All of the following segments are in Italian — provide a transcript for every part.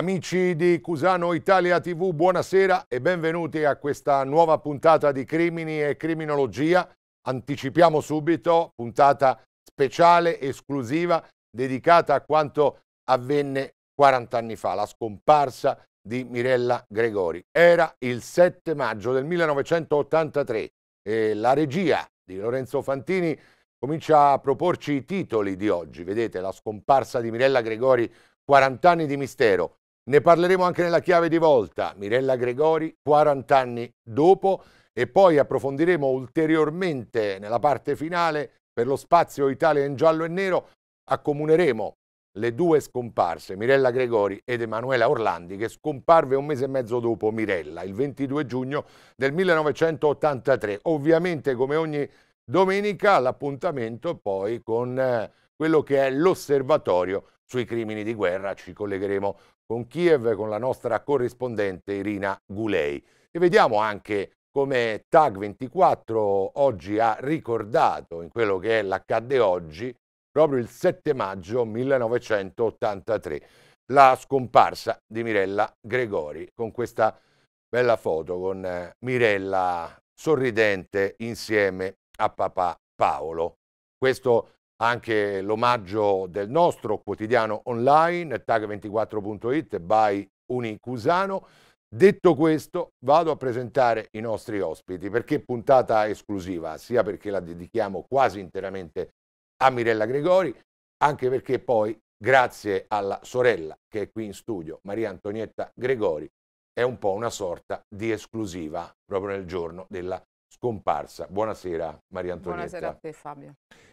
Amici di Cusano Italia TV, buonasera e benvenuti a questa nuova puntata di Crimini e Criminologia. Anticipiamo subito, puntata speciale, esclusiva, dedicata a quanto avvenne 40 anni fa, la scomparsa di Mirella Gregori. Era il 7 maggio del 1983 e la regia di Lorenzo Fantini comincia a proporci i titoli di oggi. Vedete, la scomparsa di Mirella Gregori 40 anni di mistero, ne parleremo anche nella chiave di volta, Mirella Gregori, 40 anni dopo, e poi approfondiremo ulteriormente nella parte finale per lo spazio Italia in giallo e nero, accomuneremo le due scomparse, Mirella Gregori ed Emanuela Orlandi, che scomparve un mese e mezzo dopo Mirella, il 22 giugno del 1983. Ovviamente, come ogni domenica, l'appuntamento poi con eh, quello che è l'osservatorio sui crimini di guerra. Ci collegheremo con Kiev con la nostra corrispondente Irina Gulei. E vediamo anche come TAG24 oggi ha ricordato in quello che è l'accadde oggi, proprio il 7 maggio 1983, la scomparsa di Mirella Gregori, con questa bella foto con eh, Mirella sorridente insieme a papà Paolo. Questo anche l'omaggio del nostro quotidiano online, tag24.it, by Unicusano. Detto questo, vado a presentare i nostri ospiti, perché puntata esclusiva, sia perché la dedichiamo quasi interamente a Mirella Gregori, anche perché poi, grazie alla sorella che è qui in studio, Maria Antonietta Gregori, è un po' una sorta di esclusiva proprio nel giorno della scomparsa. Buonasera Maria Antonietta. Buonasera a te Fabio.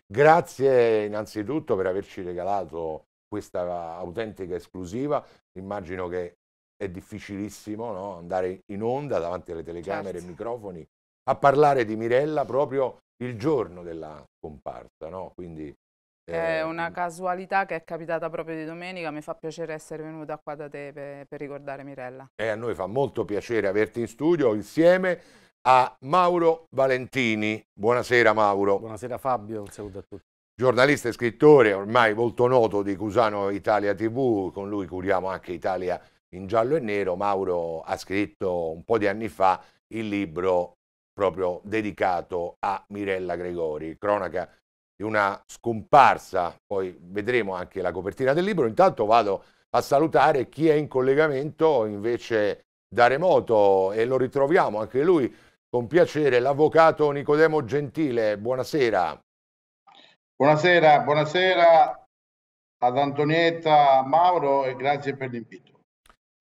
Grazie innanzitutto per averci regalato questa autentica esclusiva. Immagino che è difficilissimo no? andare in onda davanti alle telecamere certo. e microfoni a parlare di Mirella proprio il giorno della scomparsa. No? Quindi, È eh, una casualità che è capitata proprio di domenica, mi fa piacere essere venuta qua da te per, per ricordare Mirella. E a noi fa molto piacere averti in studio insieme a Mauro Valentini. Buonasera Mauro. Buonasera Fabio, un saluto a tutti. Giornalista e scrittore ormai molto noto di Cusano Italia TV, con lui curiamo anche Italia in giallo e nero. Mauro ha scritto un po' di anni fa il libro proprio dedicato a Mirella Gregori, cronaca di una scomparsa, poi vedremo anche la copertina del libro. Intanto vado a salutare chi è in collegamento invece da remoto e lo ritroviamo anche lui con piacere l'avvocato Nicodemo Gentile, buonasera. Buonasera, buonasera ad Antonietta Mauro e grazie per l'invito.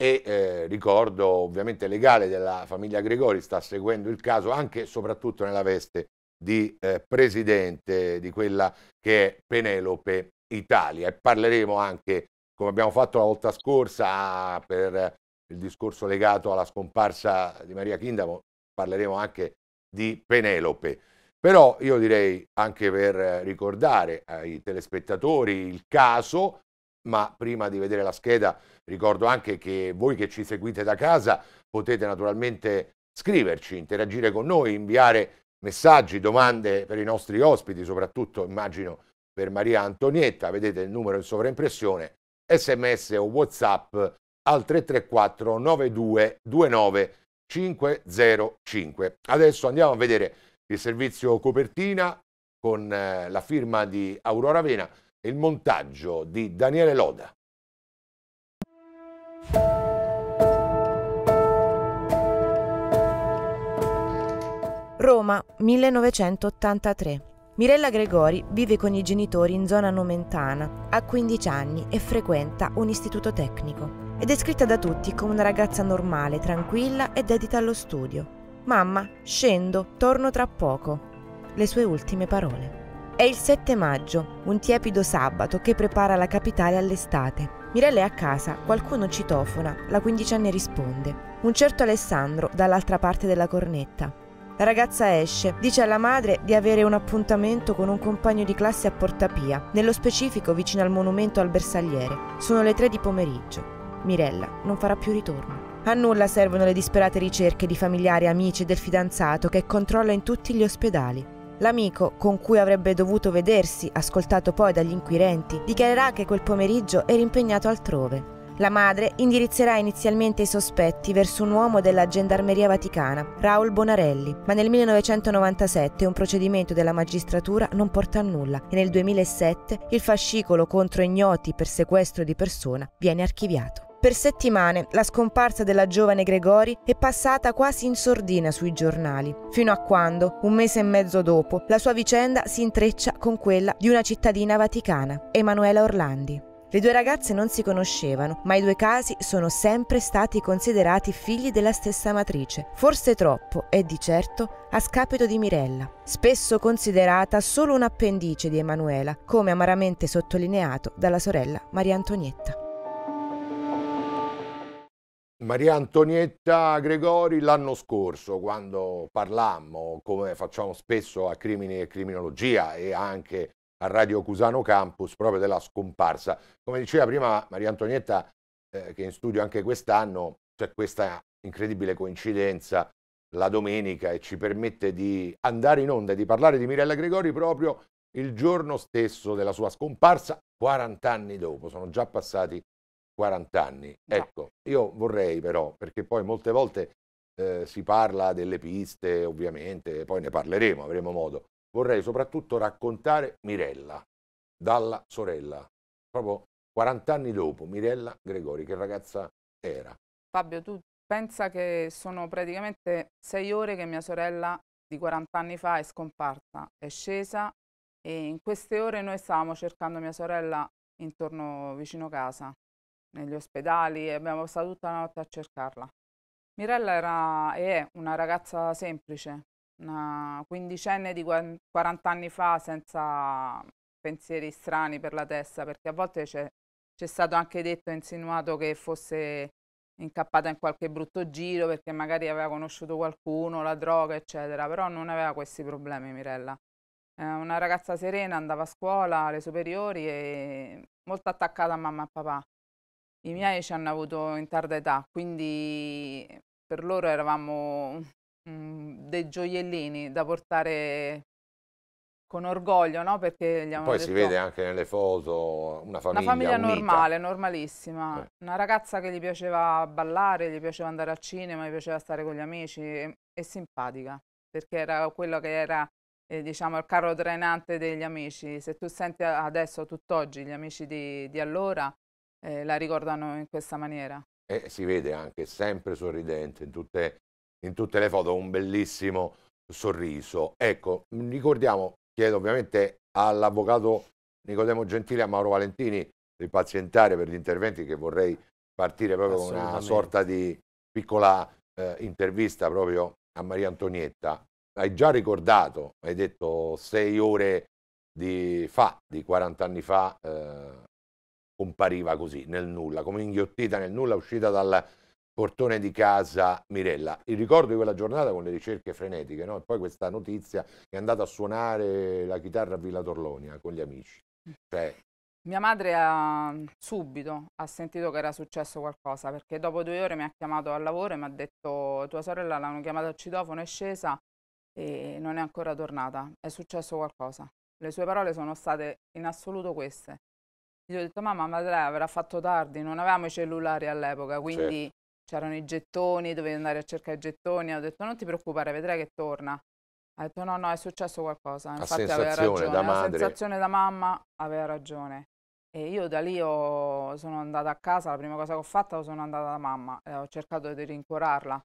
E eh, ricordo ovviamente legale della famiglia Gregori sta seguendo il caso anche e soprattutto nella veste di eh, presidente di quella che è Penelope Italia e parleremo anche come abbiamo fatto la volta scorsa per il discorso legato alla scomparsa di Maria Kindamo, parleremo anche di Penelope. Però io direi anche per ricordare ai telespettatori il caso, ma prima di vedere la scheda ricordo anche che voi che ci seguite da casa potete naturalmente scriverci, interagire con noi, inviare messaggi, domande per i nostri ospiti, soprattutto immagino per Maria Antonietta, vedete il numero in sovraimpressione, sms o whatsapp al 334 92 29 505. Adesso andiamo a vedere il servizio copertina con eh, la firma di Aurora Vena e il montaggio di Daniele Loda. Roma, 1983. Mirella Gregori vive con i genitori in zona nomentana, ha 15 anni e frequenta un istituto tecnico. È descritta da tutti come una ragazza normale, tranquilla e dedita allo studio. Mamma, scendo, torno tra poco. Le sue ultime parole. È il 7 maggio, un tiepido sabato che prepara la capitale all'estate. Mirella è a casa, qualcuno citofona, la quindicenne risponde. Un certo Alessandro dall'altra parte della cornetta. La ragazza esce, dice alla madre di avere un appuntamento con un compagno di classe a Portapia, nello specifico vicino al monumento al bersagliere. Sono le tre di pomeriggio. Mirella non farà più ritorno. A nulla servono le disperate ricerche di familiari e amici del fidanzato che controlla in tutti gli ospedali. L'amico, con cui avrebbe dovuto vedersi, ascoltato poi dagli inquirenti, dichiarerà che quel pomeriggio era impegnato altrove. La madre indirizzerà inizialmente i sospetti verso un uomo della Gendarmeria Vaticana, Raul Bonarelli, ma nel 1997 un procedimento della magistratura non porta a nulla e nel 2007 il fascicolo contro ignoti per sequestro di persona viene archiviato. Per settimane la scomparsa della giovane Gregori è passata quasi in sordina sui giornali, fino a quando, un mese e mezzo dopo, la sua vicenda si intreccia con quella di una cittadina vaticana, Emanuela Orlandi. Le due ragazze non si conoscevano, ma i due casi sono sempre stati considerati figli della stessa matrice, forse troppo e di certo a scapito di Mirella, spesso considerata solo un appendice di Emanuela, come amaramente sottolineato dalla sorella Maria Antonietta. Maria Antonietta Gregori l'anno scorso quando parlammo, come facciamo spesso a Crimini e Criminologia e anche a Radio Cusano Campus, proprio della scomparsa. Come diceva prima Maria Antonietta, eh, che in studio anche quest'anno, c'è questa incredibile coincidenza la domenica e ci permette di andare in onda e di parlare di Mirella Gregori proprio il giorno stesso della sua scomparsa, 40 anni dopo, sono già passati 40 anni. Già. Ecco, io vorrei però, perché poi molte volte eh, si parla delle piste, ovviamente, poi ne parleremo, avremo modo, vorrei soprattutto raccontare Mirella, dalla sorella, proprio 40 anni dopo, Mirella Gregori, che ragazza era. Fabio, tu pensa che sono praticamente sei ore che mia sorella di 40 anni fa è scomparsa, è scesa e in queste ore noi stavamo cercando mia sorella intorno vicino casa negli ospedali e abbiamo passato tutta la notte a cercarla. Mirella era e è una ragazza semplice, una quindicenne di 40 anni fa senza pensieri strani per la testa, perché a volte c'è, stato anche detto e insinuato che fosse incappata in qualche brutto giro perché magari aveva conosciuto qualcuno, la droga, eccetera, però non aveva questi problemi Mirella. È eh, una ragazza serena, andava a scuola, alle superiori e molto attaccata a mamma e papà. I miei ci hanno avuto in tarda età, quindi per loro eravamo mm, dei gioiellini da portare con orgoglio, no? Perché gli hanno Poi detto, si vede anche nelle foto una famiglia, una famiglia normale, normalissima. Eh. Una ragazza che gli piaceva ballare, gli piaceva andare al cinema, gli piaceva stare con gli amici e, simpatica, perché era quello che era eh, diciamo il carro trainante degli amici. Se tu senti adesso, tutt'oggi, gli amici di, di allora eh, la ricordano in questa maniera. E si vede anche sempre sorridente in tutte, in tutte le foto, un bellissimo sorriso. Ecco, ricordiamo, chiedo ovviamente all'avvocato Nicodemo Gentile e a Mauro Valentini di pazientare per gli interventi che vorrei partire proprio con una sorta di piccola eh, intervista proprio a Maria Antonietta. Hai già ricordato, hai detto sei ore di fa, di 40 anni fa, eh, compariva così, nel nulla, come inghiottita nel nulla, uscita dal portone di casa Mirella. Il ricordo di quella giornata con le ricerche frenetiche, no? poi questa notizia è andata a suonare la chitarra a Villa Torlonia con gli amici. Mm. Cioè, mia madre ha, subito ha sentito che era successo qualcosa perché dopo due ore mi ha chiamato al lavoro e mi ha detto tua sorella l'hanno chiamata al citofono, è scesa e non è ancora tornata, è successo qualcosa. Le sue parole sono state in assoluto queste. Gli ho detto, mamma, ma lei avrà fatto tardi, non avevamo i cellulari all'epoca, quindi certo. c'erano i gettoni, dovevi andare a cercare i gettoni. Ho detto, non ti preoccupare, vedrai che torna. Ha detto, no, no, è successo qualcosa. Infatti aveva ragione. Da La sensazione da mamma aveva ragione. E io da lì ho, sono andata a casa, la prima cosa che ho fatto sono andata da mamma, e ho cercato di rincuorarla,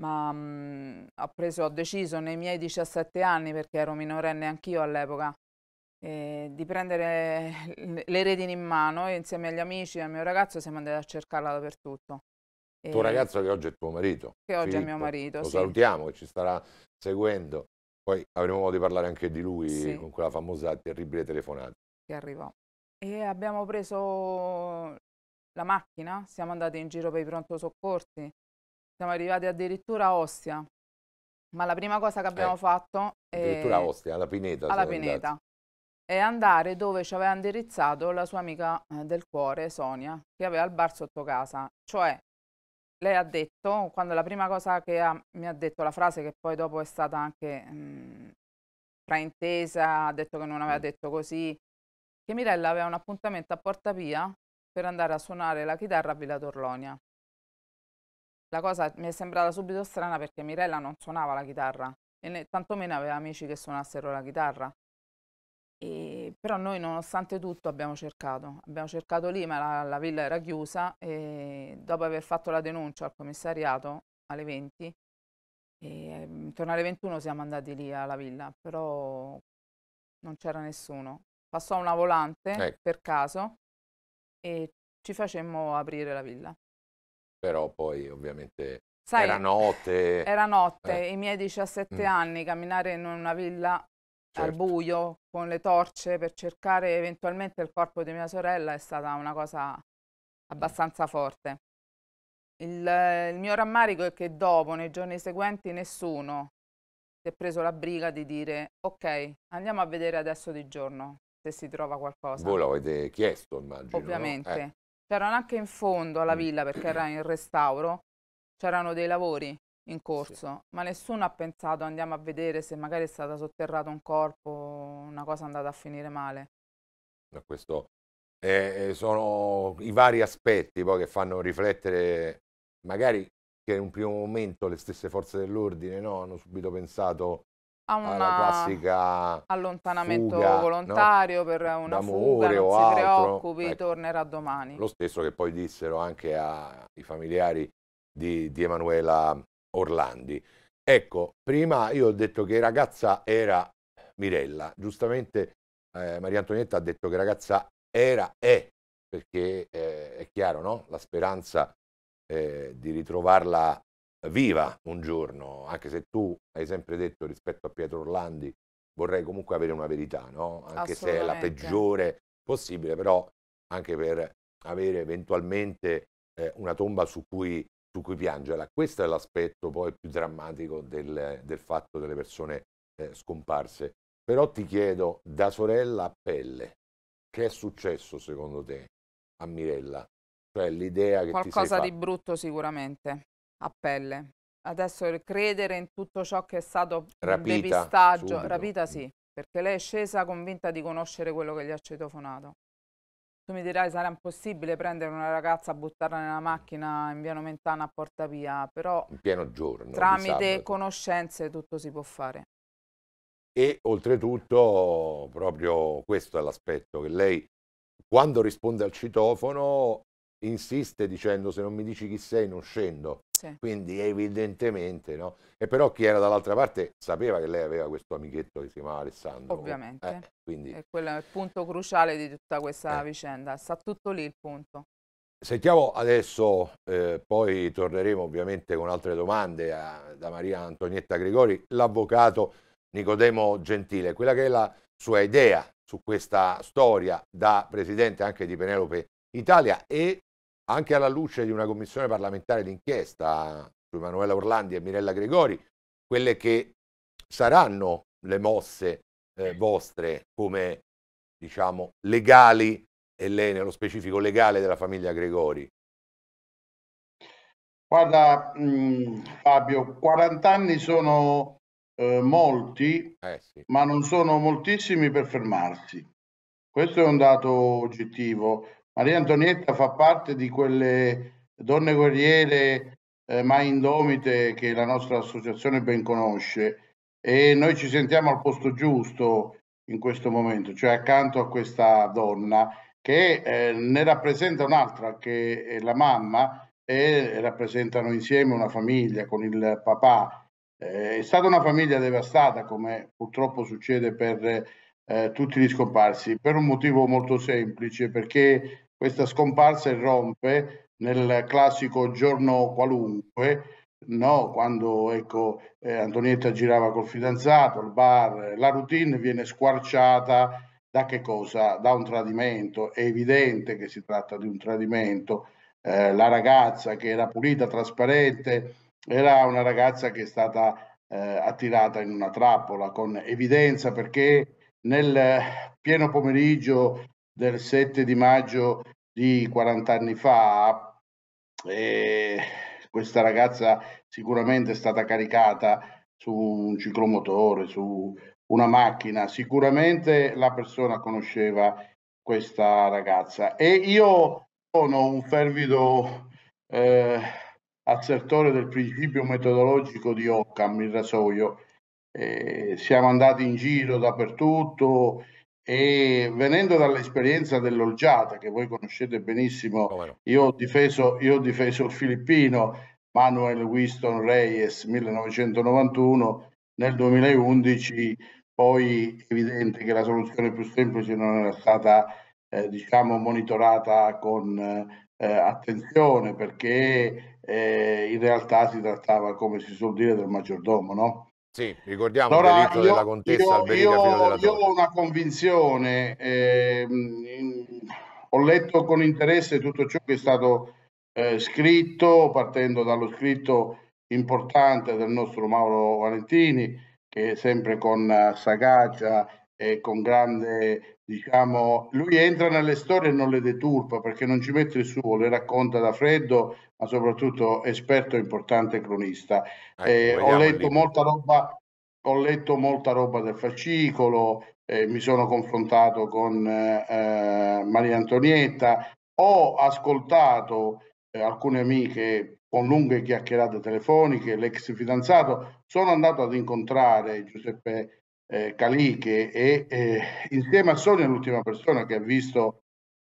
ma mh, mm, ho, preso, ho deciso nei miei 17 anni, perché ero minorenne anch'io all'epoca, eh, di prendere eh, le redini in mano e insieme agli amici e al mio ragazzo siamo andati a cercarla dappertutto. Il tuo ragazzo che oggi è tuo marito. Che oggi Filippo, è mio marito. Lo sì. salutiamo che ci starà seguendo. Poi avremo modo di parlare anche di lui sì. con quella famosa terribile telefonata. Che arrivò. E abbiamo preso la macchina, siamo andati in giro per i pronto soccorsi, siamo arrivati addirittura a Ostia. Ma la prima cosa che abbiamo eh, fatto... Addirittura è... a Ostia, alla Pineta. Alla Pineta. Andati e andare dove ci aveva indirizzato la sua amica eh, del cuore, Sonia, che aveva il bar sotto casa. Cioè, lei ha detto, quando la prima cosa che ha, mi ha detto, la frase che poi dopo è stata anche mh, mm, fraintesa, ha detto che non aveva mm. detto così, che Mirella aveva un appuntamento a Porta Pia per andare a suonare la chitarra a Villa Torlonia. La cosa mi è sembrata subito strana perché Mirella non suonava la chitarra e né, tantomeno aveva amici che suonassero la chitarra. E, ehm, però noi nonostante tutto abbiamo cercato, abbiamo cercato lì ma la, la, villa era chiusa e dopo aver fatto la denuncia al commissariato alle 20, e, ehm, intorno alle 21 siamo andati lì alla villa, però non c'era nessuno. Passò una volante ecco. per caso e ci facemmo aprire la villa. Però poi ovviamente Sai, era notte. Era notte, eh. i miei 17 mm. anni, camminare in una villa certo. al buio con le torce per cercare eventualmente il corpo di mia sorella è stata una cosa abbastanza forte. Il, il mio rammarico è che dopo, nei giorni seguenti, nessuno si è preso la briga di dire ok, andiamo a vedere adesso di giorno se si trova qualcosa. Voi l'avete chiesto, immagino. Ovviamente. No? Eh. C'erano anche in fondo alla villa, perché era in restauro, c'erano dei lavori in corso, sì. ma nessuno ha pensato andiamo a vedere se magari è stato sotterrato un corpo, una cosa è andata a finire male. Questo eh, sono i vari aspetti poi che fanno riflettere magari che in un primo momento le stesse forze dell'ordine no? hanno subito pensato a una alla classica allontanamento fuga, volontario no? per una D'amore fuga, non si altro. preoccupi, ecco. tornerà domani. Lo stesso che poi dissero anche ai familiari di, di Emanuela Orlandi. Ecco, prima io ho detto che ragazza era Mirella, giustamente eh, Maria Antonietta ha detto che ragazza era, è, perché eh, è chiaro, no? La speranza eh, di ritrovarla viva un giorno, anche se tu hai sempre detto rispetto a Pietro Orlandi, vorrei comunque avere una verità, no? Anche se è la peggiore possibile, però anche per avere eventualmente eh, una tomba su cui su cui piangerla. Questo è l'aspetto poi più drammatico del, del fatto delle persone eh, scomparse. Però ti chiedo, da sorella a pelle, che è successo secondo te a Mirella? Cioè l'idea che... Qualcosa di brutto sicuramente, a pelle. Adesso credere in tutto ciò che è stato rapita, depistaggio, subito. rapita mm. sì, perché lei è scesa convinta di conoscere quello che gli ha citofonato. Tu mi dirai sarà impossibile prendere una ragazza, e buttarla nella macchina in via Nomentana a Porta Via, però in pieno giorno, tramite conoscenze tutto si può fare. E oltretutto proprio questo è l'aspetto che lei quando risponde al citofono insiste dicendo se non mi dici chi sei non scendo. Sì. Quindi evidentemente, no? E però chi era dall'altra parte sapeva che lei aveva questo amichetto che si chiamava Alessandro. Ovviamente. Eh, quindi... E quello è il punto cruciale di tutta questa eh. vicenda. Sta tutto lì il punto. Sentiamo adesso, eh, poi torneremo ovviamente con altre domande a, eh, da Maria Antonietta Gregori, l'avvocato Nicodemo Gentile, quella che è la sua idea su questa storia da presidente anche di Penelope Italia e anche alla luce di una commissione parlamentare d'inchiesta su Emanuela Orlandi e Mirella Gregori, quelle che saranno le mosse eh, vostre come diciamo legali e lei nello specifico legale della famiglia Gregori? Guarda mh, mm, Fabio, 40 anni sono eh, molti, eh sì. ma non sono moltissimi per fermarsi. Questo è un dato oggettivo. Maria Antonietta fa parte di quelle donne guerriere eh, mai indomite che la nostra associazione ben conosce e noi ci sentiamo al posto giusto in questo momento, cioè accanto a questa donna che eh, ne rappresenta un'altra che è la mamma e rappresentano insieme una famiglia con il papà. Eh, è stata una famiglia devastata come purtroppo succede per eh, tutti gli scomparsi per un motivo molto semplice, perché questa scomparsa irrompe nel classico giorno qualunque, no? quando ecco, eh, Antonietta girava col fidanzato, al bar, la routine viene squarciata da che cosa? Da un tradimento. È evidente che si tratta di un tradimento. Eh, la ragazza che era pulita, trasparente, era una ragazza che è stata eh, attirata in una trappola con evidenza perché nel pieno pomeriggio del 7 di maggio di 40 anni fa, eh, questa ragazza sicuramente è stata caricata su un ciclomotore, su una macchina, sicuramente la persona conosceva questa ragazza e io sono un fervido eh, assertore del principio metodologico di Occam, il rasoio, eh, siamo andati in giro dappertutto e venendo dall'esperienza dell'Olgiata che voi conoscete benissimo, io ho difeso, io ho difeso il filippino Manuel Winston Reyes 1991, nel 2011 poi è evidente che la soluzione più semplice non era stata eh, diciamo monitorata con eh, attenzione perché eh, in realtà si trattava come si suol dire del maggiordomo no? Sì, ricordiamo allora, delitto io, della contessa Alberina io, io ho una convinzione, eh, ho letto con interesse tutto ciò che è stato eh, scritto, partendo dallo scritto importante del nostro Mauro Valentini, che sempre con eh, sagacia eh, con grande, diciamo, lui entra nelle storie e non le deturpa perché non ci mette il suo, le racconta da freddo, ma soprattutto esperto, e importante cronista. Eh, ho letto lì. molta roba, ho letto molta roba del fascicolo, eh, mi sono confrontato con eh, Maria Antonietta, ho ascoltato eh, alcune amiche con lunghe chiacchierate telefoniche, l'ex fidanzato, sono andato ad incontrare Giuseppe eh, Caliche e eh, insieme a Sonia l'ultima persona che ha visto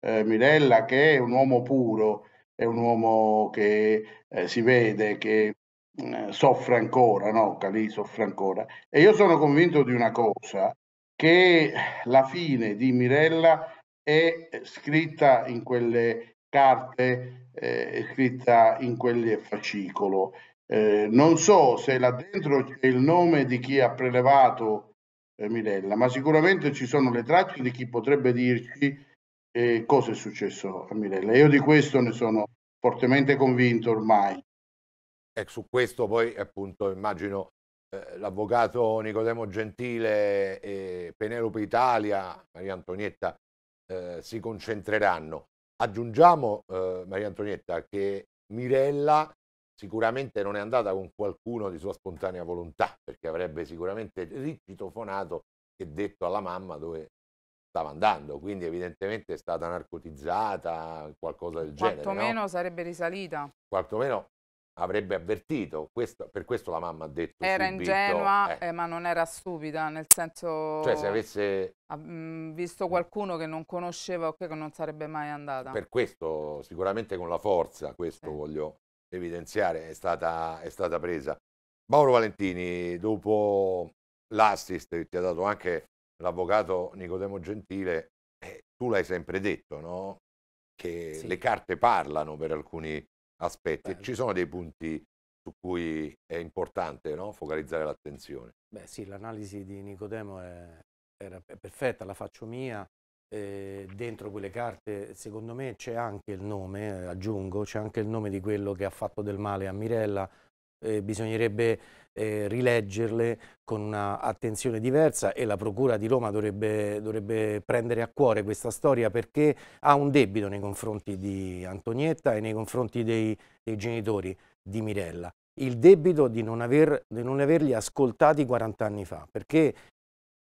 eh, Mirella che è un uomo puro, è un uomo che eh, si vede, che mm, soffre ancora, no? Calì soffre ancora. E io sono convinto di una cosa, che la fine di Mirella è scritta in quelle carte, eh, è scritta in quel fascicolo. Eh, non so se là dentro c'è il nome di chi ha prelevato eh, Mirella, ma sicuramente ci sono le tracce di chi potrebbe dirci eh, cosa è successo a Mirella. Io di questo ne sono fortemente convinto ormai. E su questo poi appunto immagino eh, l'avvocato Nicodemo Gentile e Penelope Italia, Maria Antonietta, eh, si concentreranno. Aggiungiamo, eh, Maria Antonietta, che Mirella sicuramente non è andata con qualcuno di sua spontanea volontà, perché avrebbe sicuramente ricitofonato e detto alla mamma dove stava andando, quindi evidentemente è stata narcotizzata, qualcosa del genere. Quantomeno no? sarebbe risalita. Quantomeno avrebbe avvertito, questo, per questo la mamma ha detto Era subito, ingenua, eh. Eh, ma non era stupida, nel senso... Cioè se avesse... Mm, visto qualcuno che non conosceva o che non sarebbe mai andata. Per questo, sicuramente con la forza, questo eh. voglio evidenziare, è stata, è stata presa. Mauro Valentini, dopo l'assist che ti ha dato anche l'avvocato Nicodemo Gentile, eh, tu l'hai sempre detto, no? Che sì. le carte parlano per alcuni aspetti. Beh. Ci sono dei punti su cui è importante no? focalizzare l'attenzione. Beh sì, l'analisi di Nicodemo è, era perfetta, la faccio mia. Eh, dentro quelle carte, secondo me c'è anche il nome, eh, aggiungo, c'è anche il nome di quello che ha fatto del male a Mirella, eh, bisognerebbe eh, rileggerle con un'attenzione diversa e la Procura di Roma dovrebbe, dovrebbe, prendere a cuore questa storia perché ha un debito nei confronti di Antonietta e nei confronti dei, dei genitori di Mirella il debito di non, aver, di non, averli ascoltati 40 anni fa, perché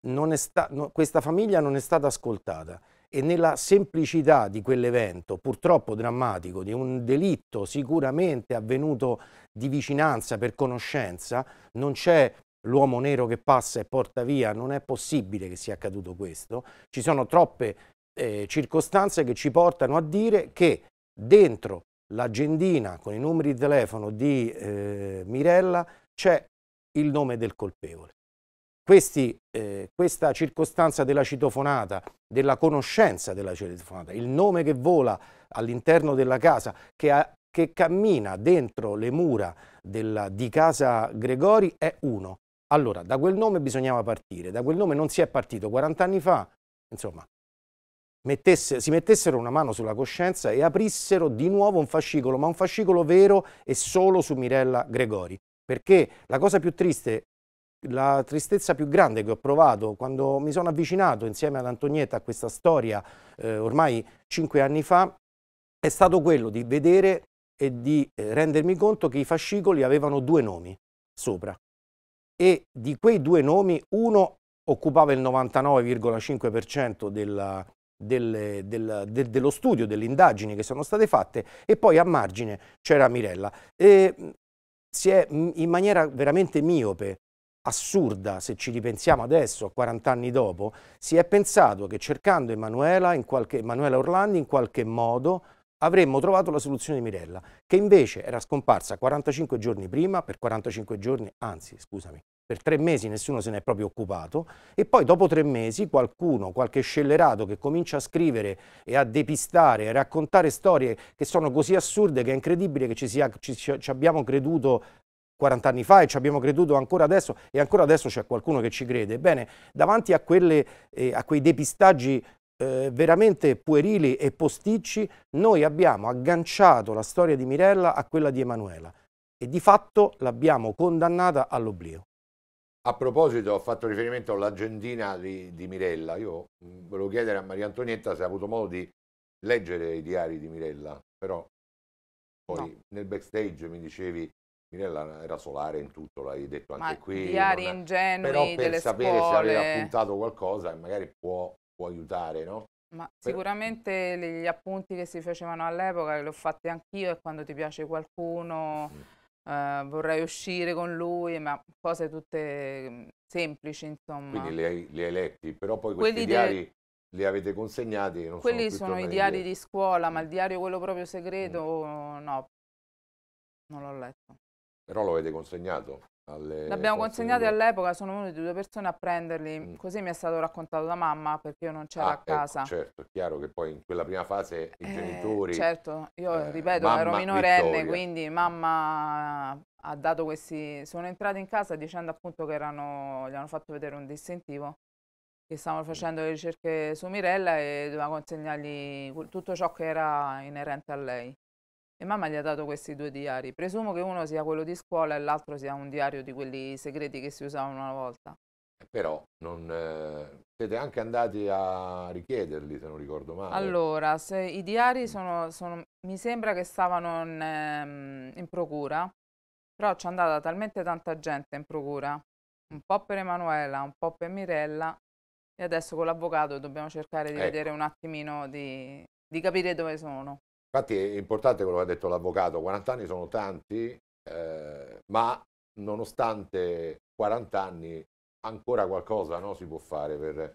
no, questa famiglia non è stata ascoltata e nella semplicità di quell'evento, purtroppo drammatico, di un delitto sicuramente avvenuto di vicinanza per conoscenza, non c'è l'uomo nero che passa e porta via, non è possibile che sia accaduto questo, ci sono troppe eh, circostanze che ci portano a dire che dentro l'agendina con i numeri di telefono di eh, Mirella c'è il nome del colpevole. Questi, eh, questa circostanza della citofonata, della conoscenza della citofonata, il nome che vola all'interno della casa, che, ha, che, cammina dentro le mura della, di casa Gregori, è uno. Allora, da quel nome bisognava partire, da quel nome non si è partito 40 anni fa, insomma, mettesse, si mettessero una mano sulla coscienza e aprissero di nuovo un fascicolo, ma un fascicolo vero e solo su Mirella Gregori. Perché la cosa più triste la tristezza più grande che ho provato quando mi sono avvicinato insieme ad Antonietta a questa storia eh, ormai cinque anni fa è stato quello di vedere e di eh, rendermi conto che i fascicoli avevano due nomi sopra e di quei due nomi uno occupava il 99,5% della, del, del, de, dello studio, delle indagini che sono state fatte e poi a margine c'era Mirella. E mm, si è mm, in maniera veramente miope assurda, se ci ripensiamo adesso, 40 anni dopo, si è pensato che cercando Emanuela, in qualche, Emanuela Orlandi in qualche modo avremmo trovato la soluzione di Mirella, che invece era scomparsa 45 giorni prima, per 45 giorni, anzi scusami, per tre mesi nessuno se ne è proprio occupato e poi dopo tre mesi qualcuno, qualche scellerato che comincia a scrivere e a depistare, a raccontare storie che sono così assurde che è incredibile che ci, sia, ci, ci abbiamo creduto 40 anni fa e ci abbiamo creduto ancora adesso e ancora adesso c'è qualcuno che ci crede. Bene, davanti a, quelle, eh, a quei depistaggi eh, veramente puerili e posticci, noi abbiamo agganciato la storia di Mirella a quella di Emanuela e di fatto l'abbiamo condannata all'oblio. A proposito, ho fatto riferimento all'agendina di, di Mirella. Io mm, volevo chiedere a Maria Antonietta se ha avuto modo di leggere i diari di Mirella, però poi no. nel backstage mi dicevi Minella era solare in tutto, l'hai detto anche Ma qui. Diari è... ingenui, Però per delle sapere scuole... se aveva appuntato qualcosa che magari può, può aiutare, no? Ma sicuramente gli appunti che si facevano all'epoca, li ho fatti anch'io e quando ti piace qualcuno... Mm. Uh, vorrei uscire con lui, ma cose tutte mm, semplici, insomma. Quindi li hai, li hai letti, però poi questi Quelli diari de... li avete consegnati? Quelli sono, sono i diari di scuola, ma il mm. diario quello proprio segreto, mm. no, non l'ho letto. Però lo avete consegnato alle... L'abbiamo consegnato all'epoca, sono venute due persone a prenderli, mm. così mi è stato raccontato da mamma perché io non c'era ah, a ecco, casa. Ecco, certo, è chiaro che poi in quella prima fase i eh, genitori... Certo, io eh, ripeto, ero minorenne, Vittoria. quindi mamma ha dato questi... Sono entrati in casa dicendo appunto che erano... gli hanno fatto vedere un distintivo che stavano mm. facendo le ricerche su Mirella e doveva consegnargli tutto ciò che era inerente a lei. E mamma gli ha dato questi due diari. Presumo che uno sia quello di scuola e l'altro sia un diario di quelli segreti che si usavano una volta. Eh, però non, eh, siete anche andati a richiederli, se non ricordo male. Allora, i diari sono, sono, mi sembra che stavano in, ehm, in procura, però c'è andata talmente tanta gente in procura, un po' per Emanuela, un po' per Mirella, e adesso con l'avvocato dobbiamo cercare di ecco. vedere un attimino, di, di capire dove sono. Infatti è importante quello che ha detto l'avvocato, 40 anni sono tanti, eh, ma nonostante 40 anni ancora qualcosa no, si può fare per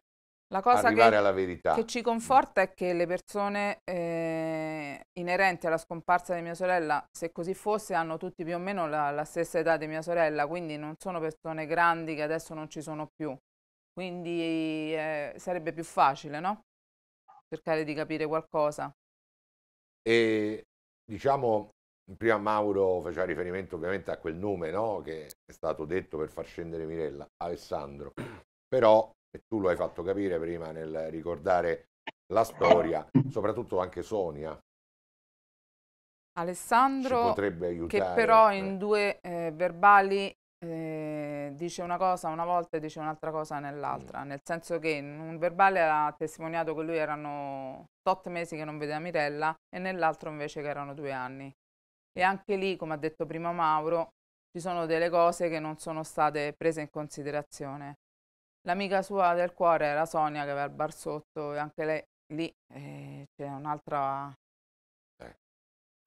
la cosa che, che, ci conforta è che le persone eh, inerenti alla scomparsa di mia sorella, se così fosse, hanno tutti più o meno la, la, stessa età di mia sorella, quindi non sono persone grandi che adesso non ci sono più. Quindi eh, sarebbe più facile, no? Cercare di capire qualcosa. E diciamo, prima Mauro faceva riferimento ovviamente a quel nome no? che è stato detto per far scendere Mirella, Alessandro, però, e tu lo hai fatto capire prima nel ricordare la storia, soprattutto anche Sonia. Alessandro, che però in eh. due eh, verbali Ehm, dice una cosa una volta e dice un'altra cosa nell'altra, mm. nel senso che in un verbale ha testimoniato che lui erano tot mesi che non vedeva Mirella e nell'altro invece che erano due anni. E anche lì, come ha detto prima Mauro, ci sono delle cose che non sono state prese in considerazione. L'amica sua del cuore era Sonia che aveva il bar sotto e anche lei lì eh, c'è un'altra eh.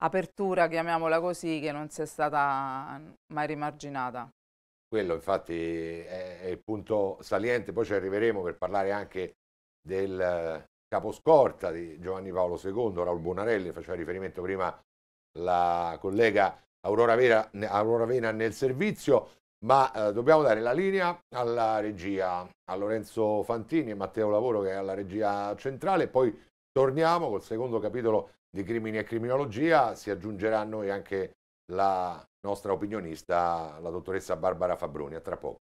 apertura, chiamiamola così, che non si è stata mai rimarginata. Quello infatti è il punto saliente, poi ci arriveremo per parlare anche del eh, caposcorta di Giovanni Paolo II, Raul Bonarelli, faceva riferimento prima la collega Aurora, Vera, Aurora Vena nel servizio, ma eh, dobbiamo dare la linea alla regia, a Lorenzo Fantini e Matteo Lavoro che è alla regia centrale, poi torniamo col secondo capitolo di crimini e criminologia, si aggiungerà a noi anche la nostra opinionista, la dottoressa Barbara Fabroni. A tra poco.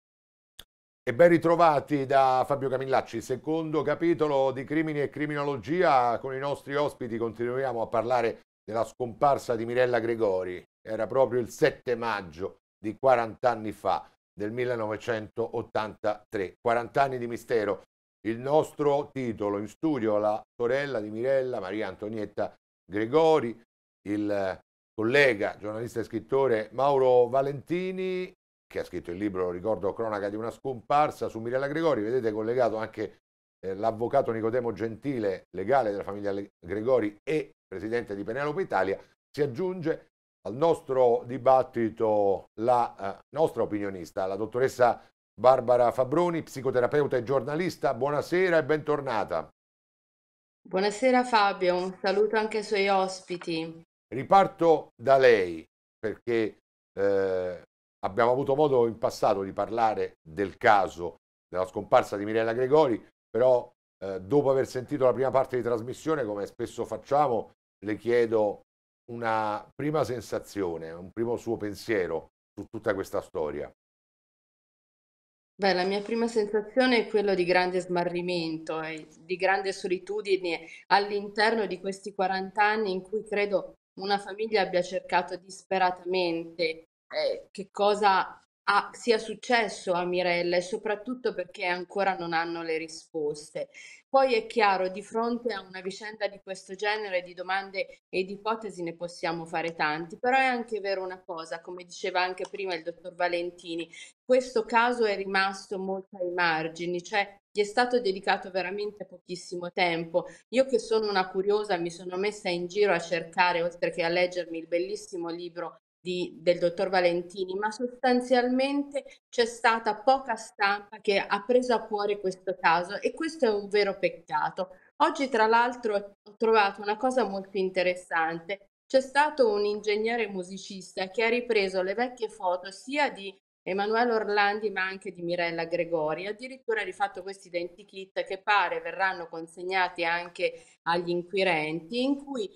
E ben ritrovati da Fabio Camillacci, secondo capitolo di Crimini e Criminologia. Con i nostri ospiti continuiamo a parlare della scomparsa di Mirella Gregori. Era proprio il 7 maggio di 40 anni fa, del 1983. 40 anni di mistero. Il nostro titolo in studio, la sorella di Mirella, Maria Antonietta Gregori, il collega, giornalista e scrittore Mauro Valentini, che ha scritto il libro, ricordo, Cronaca di una scomparsa su Mirella Gregori, vedete collegato anche eh, l'avvocato Nicodemo Gentile, legale della famiglia Gregori e presidente di Penelope Italia, si aggiunge al nostro dibattito la eh, nostra opinionista, la dottoressa Barbara Fabroni, psicoterapeuta e giornalista. Buonasera e bentornata. Buonasera Fabio, un saluto anche ai suoi ospiti. Riparto da lei perché eh, abbiamo avuto modo in passato di parlare del caso della scomparsa di Mirella Gregori, però eh, dopo aver sentito la prima parte di trasmissione, come spesso facciamo, le chiedo una prima sensazione, un primo suo pensiero su tutta questa storia. Beh, la mia prima sensazione è quella di grande smarrimento e di grande solitudine all'interno di questi 40 anni in cui credo una famiglia abbia cercato disperatamente eh, che cosa a- sia successo a Mirella e soprattutto perché ancora non hanno le risposte. Poi è chiaro, di fronte a una vicenda di questo genere, di domande e di ipotesi ne possiamo fare tanti, però è anche vero una cosa, come diceva anche prima il dottor Valentini, questo caso è rimasto molto ai margini, cioè gli è stato dedicato veramente pochissimo tempo. Io che sono una curiosa mi sono messa in giro a cercare, oltre che a leggermi il bellissimo libro di, del dottor Valentini, ma sostanzialmente c'è stata poca stampa che ha preso a cuore questo caso e questo è un vero peccato. Oggi tra l'altro ho trovato una cosa molto interessante. C'è stato un ingegnere musicista che ha ripreso le vecchie foto sia di Emanuele Orlandi ma anche di Mirella Gregori. Addirittura ha rifatto questi identikit che pare verranno consegnati anche agli inquirenti in cui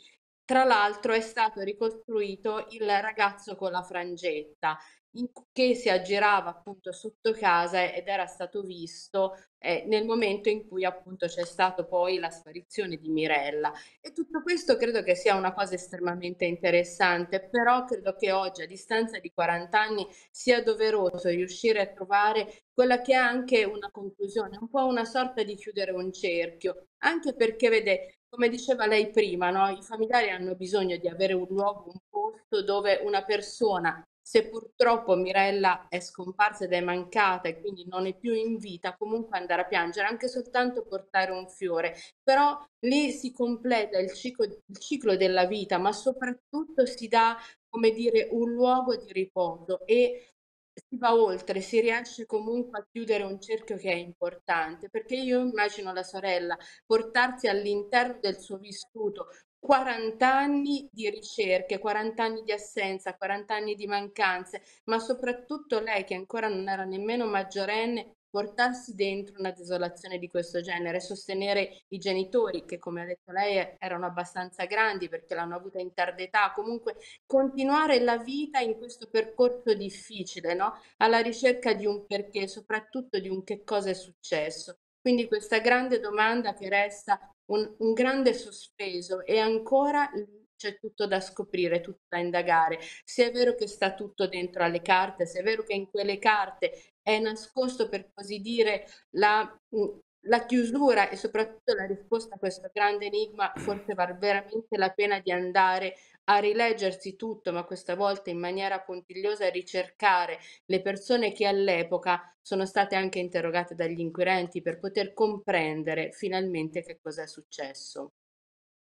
tra l'altro è stato ricostruito il ragazzo con la frangetta in- che si aggirava appunto sotto casa ed era stato visto eh, nel momento in cui appunto c'è stata poi la sparizione di Mirella. E tutto questo credo che sia una cosa estremamente interessante, però credo che oggi a distanza di 40 anni sia doveroso riuscire a trovare quella che è anche una conclusione, un po' una sorta di chiudere un cerchio, anche perché vede come diceva lei prima, no? i familiari hanno bisogno di avere un luogo, un posto dove una persona, se purtroppo Mirella è scomparsa ed è mancata e quindi non è più in vita, comunque andare a piangere, anche soltanto portare un fiore. Però lì si completa il ciclo, il ciclo della vita, ma soprattutto si dà, come dire, un luogo di riposo e si va oltre, si riesce comunque a chiudere un cerchio che è importante, perché io immagino la sorella portarsi all'interno del suo vissuto 40 anni di ricerche, 40 anni di assenza, 40 anni di mancanze, ma soprattutto lei che ancora non era nemmeno maggiorenne portarsi dentro una desolazione di questo genere, sostenere i genitori che come ha detto lei erano abbastanza grandi perché l'hanno avuta in tarda età, comunque continuare la vita in questo percorso difficile, no? alla ricerca di un perché, soprattutto di un che cosa è successo. Quindi questa grande domanda che resta un, un grande sospeso e ancora lì c'è tutto da scoprire, tutto da indagare. Se è vero che sta tutto dentro alle carte, se è vero che in quelle carte è nascosto, per così dire, la, mm, la chiusura e soprattutto la risposta a questo grande enigma, forse vale veramente la pena di andare a rileggersi tutto, ma questa volta in maniera puntigliosa, a ricercare le persone che all'epoca sono state anche interrogate dagli inquirenti per poter comprendere finalmente che cosa è successo.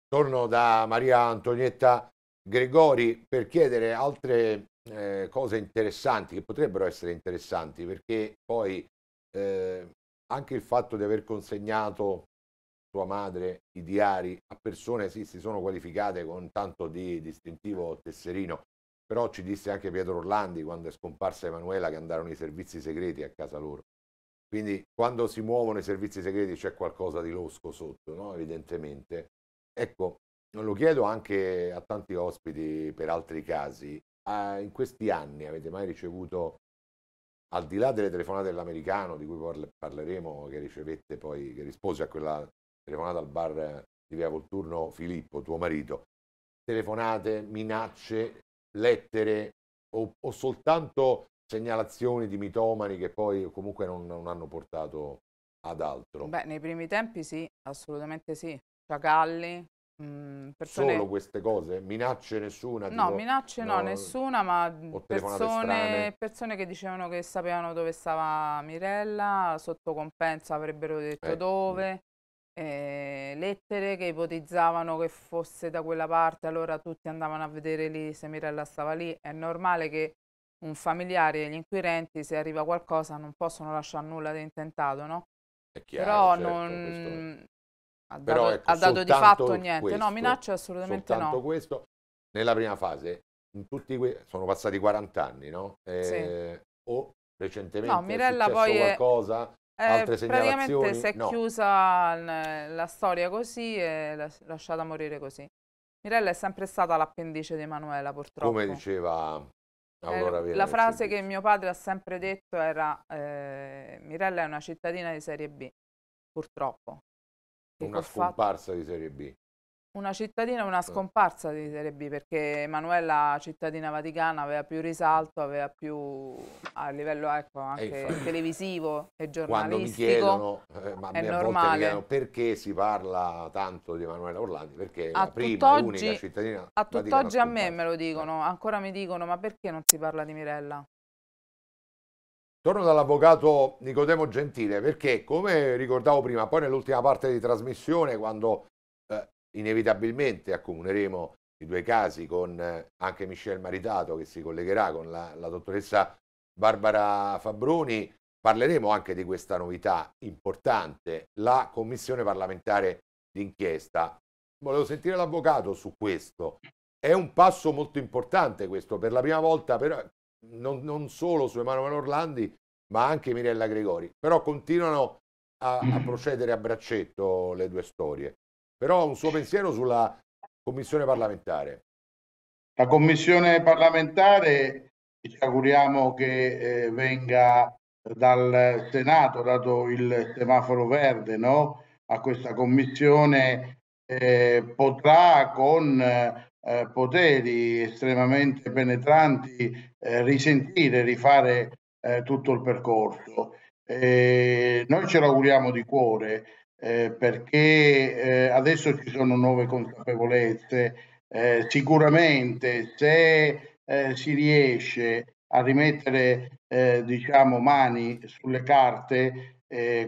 Torno da Maria Antonietta Gregori per chiedere altre eh, cose interessanti, che potrebbero essere interessanti, perché poi eh, anche il fatto di aver consegnato tua madre i diari a persone, sì, si sono qualificate con tanto di distintivo tesserino, però ci disse anche Pietro Orlandi quando è scomparsa Emanuela che andarono i servizi segreti a casa loro. Quindi quando si muovono i servizi segreti c'è qualcosa di losco sotto, no? evidentemente. Ecco, lo chiedo anche a tanti ospiti per altri casi. Ah, in questi anni avete mai ricevuto, al di là delle telefonate dell'americano, di cui parleremo, che ricevette poi, che rispose a quella telefonata al bar di via Volturno Filippo, tuo marito, telefonate, minacce, lettere o, o soltanto segnalazioni di mitomani che poi comunque non, non hanno portato ad altro? Beh, nei primi tempi sì, assolutamente sì. Ciagalli, mhmm, persone... Solo queste cose? Minacce nessuna? No, tipo, minacce no, no, nessuna, ma persone, persone, che dicevano che sapevano dove stava Mirella, sotto compensa avrebbero detto eh. dove, mm. eh, lettere che ipotizzavano che fosse da quella parte, allora tutti andavano a vedere lì se Mirella stava lì. È normale che un familiare e gli inquirenti, se arriva qualcosa, non possono lasciare nulla di intentato, no? È Chiaro, Però certo, non ha dato, ecco, ha dato di fatto niente. Questo, no, minaccia assolutamente no. questo nella prima fase, in tutti que- sono passati 40 anni, no? Eh, sì. O recentemente no, Mirella è poi qualcosa, è, eh, altre segnalazioni? Praticamente si è no. chiusa la storia così e lasciata morire così. Mirella è sempre stata l'appendice di Emanuela, purtroppo. Come diceva eh, Aurora Vera. Eh, la frase che mio padre ha sempre detto era eh, Mirella è una cittadina di serie B, purtroppo. Una scomparsa di Serie B. Una cittadina e una eh. scomparsa di Serie B perché Emanuela, cittadina vaticana, aveva più risalto, aveva più a livello ecco, anche e televisivo e giornalistico. Quando mi chiedono, eh, ma è normale. Chiedono perché si parla tanto di Emanuela Orlandi, perché è la prima e unica cittadina A tutt'oggi a me me lo eh. dicono, ancora mi dicono ma perché non si parla di Mirella? Torno dall'avvocato Nicodemo Gentile perché, come ricordavo prima, poi nell'ultima parte di trasmissione, quando eh, inevitabilmente accomuneremo i due casi con eh, anche Michel Maritato che si collegherà con la, la dottoressa Barbara Fabbroni, parleremo anche di questa novità importante, la commissione parlamentare d'inchiesta. Volevo sentire l'avvocato su questo. È un passo molto importante questo, per la prima volta però non, non solo su Emanuele Orlandi, ma anche Mirella Gregori. Però continuano a, a, mm. procedere a braccetto le due storie. Però un suo pensiero sulla commissione parlamentare. La commissione parlamentare ci auguriamo che eh, venga dal Senato, dato il semaforo verde no? a questa commissione, eh, potrà con eh, poteri estremamente penetranti eh, risentire, rifare eh, tutto il percorso. Eh, noi ce l'auguriamo di cuore eh, perché eh, adesso ci sono nuove consapevolezze, eh, sicuramente se si riesce a rimettere diciamo, mani sulle carte,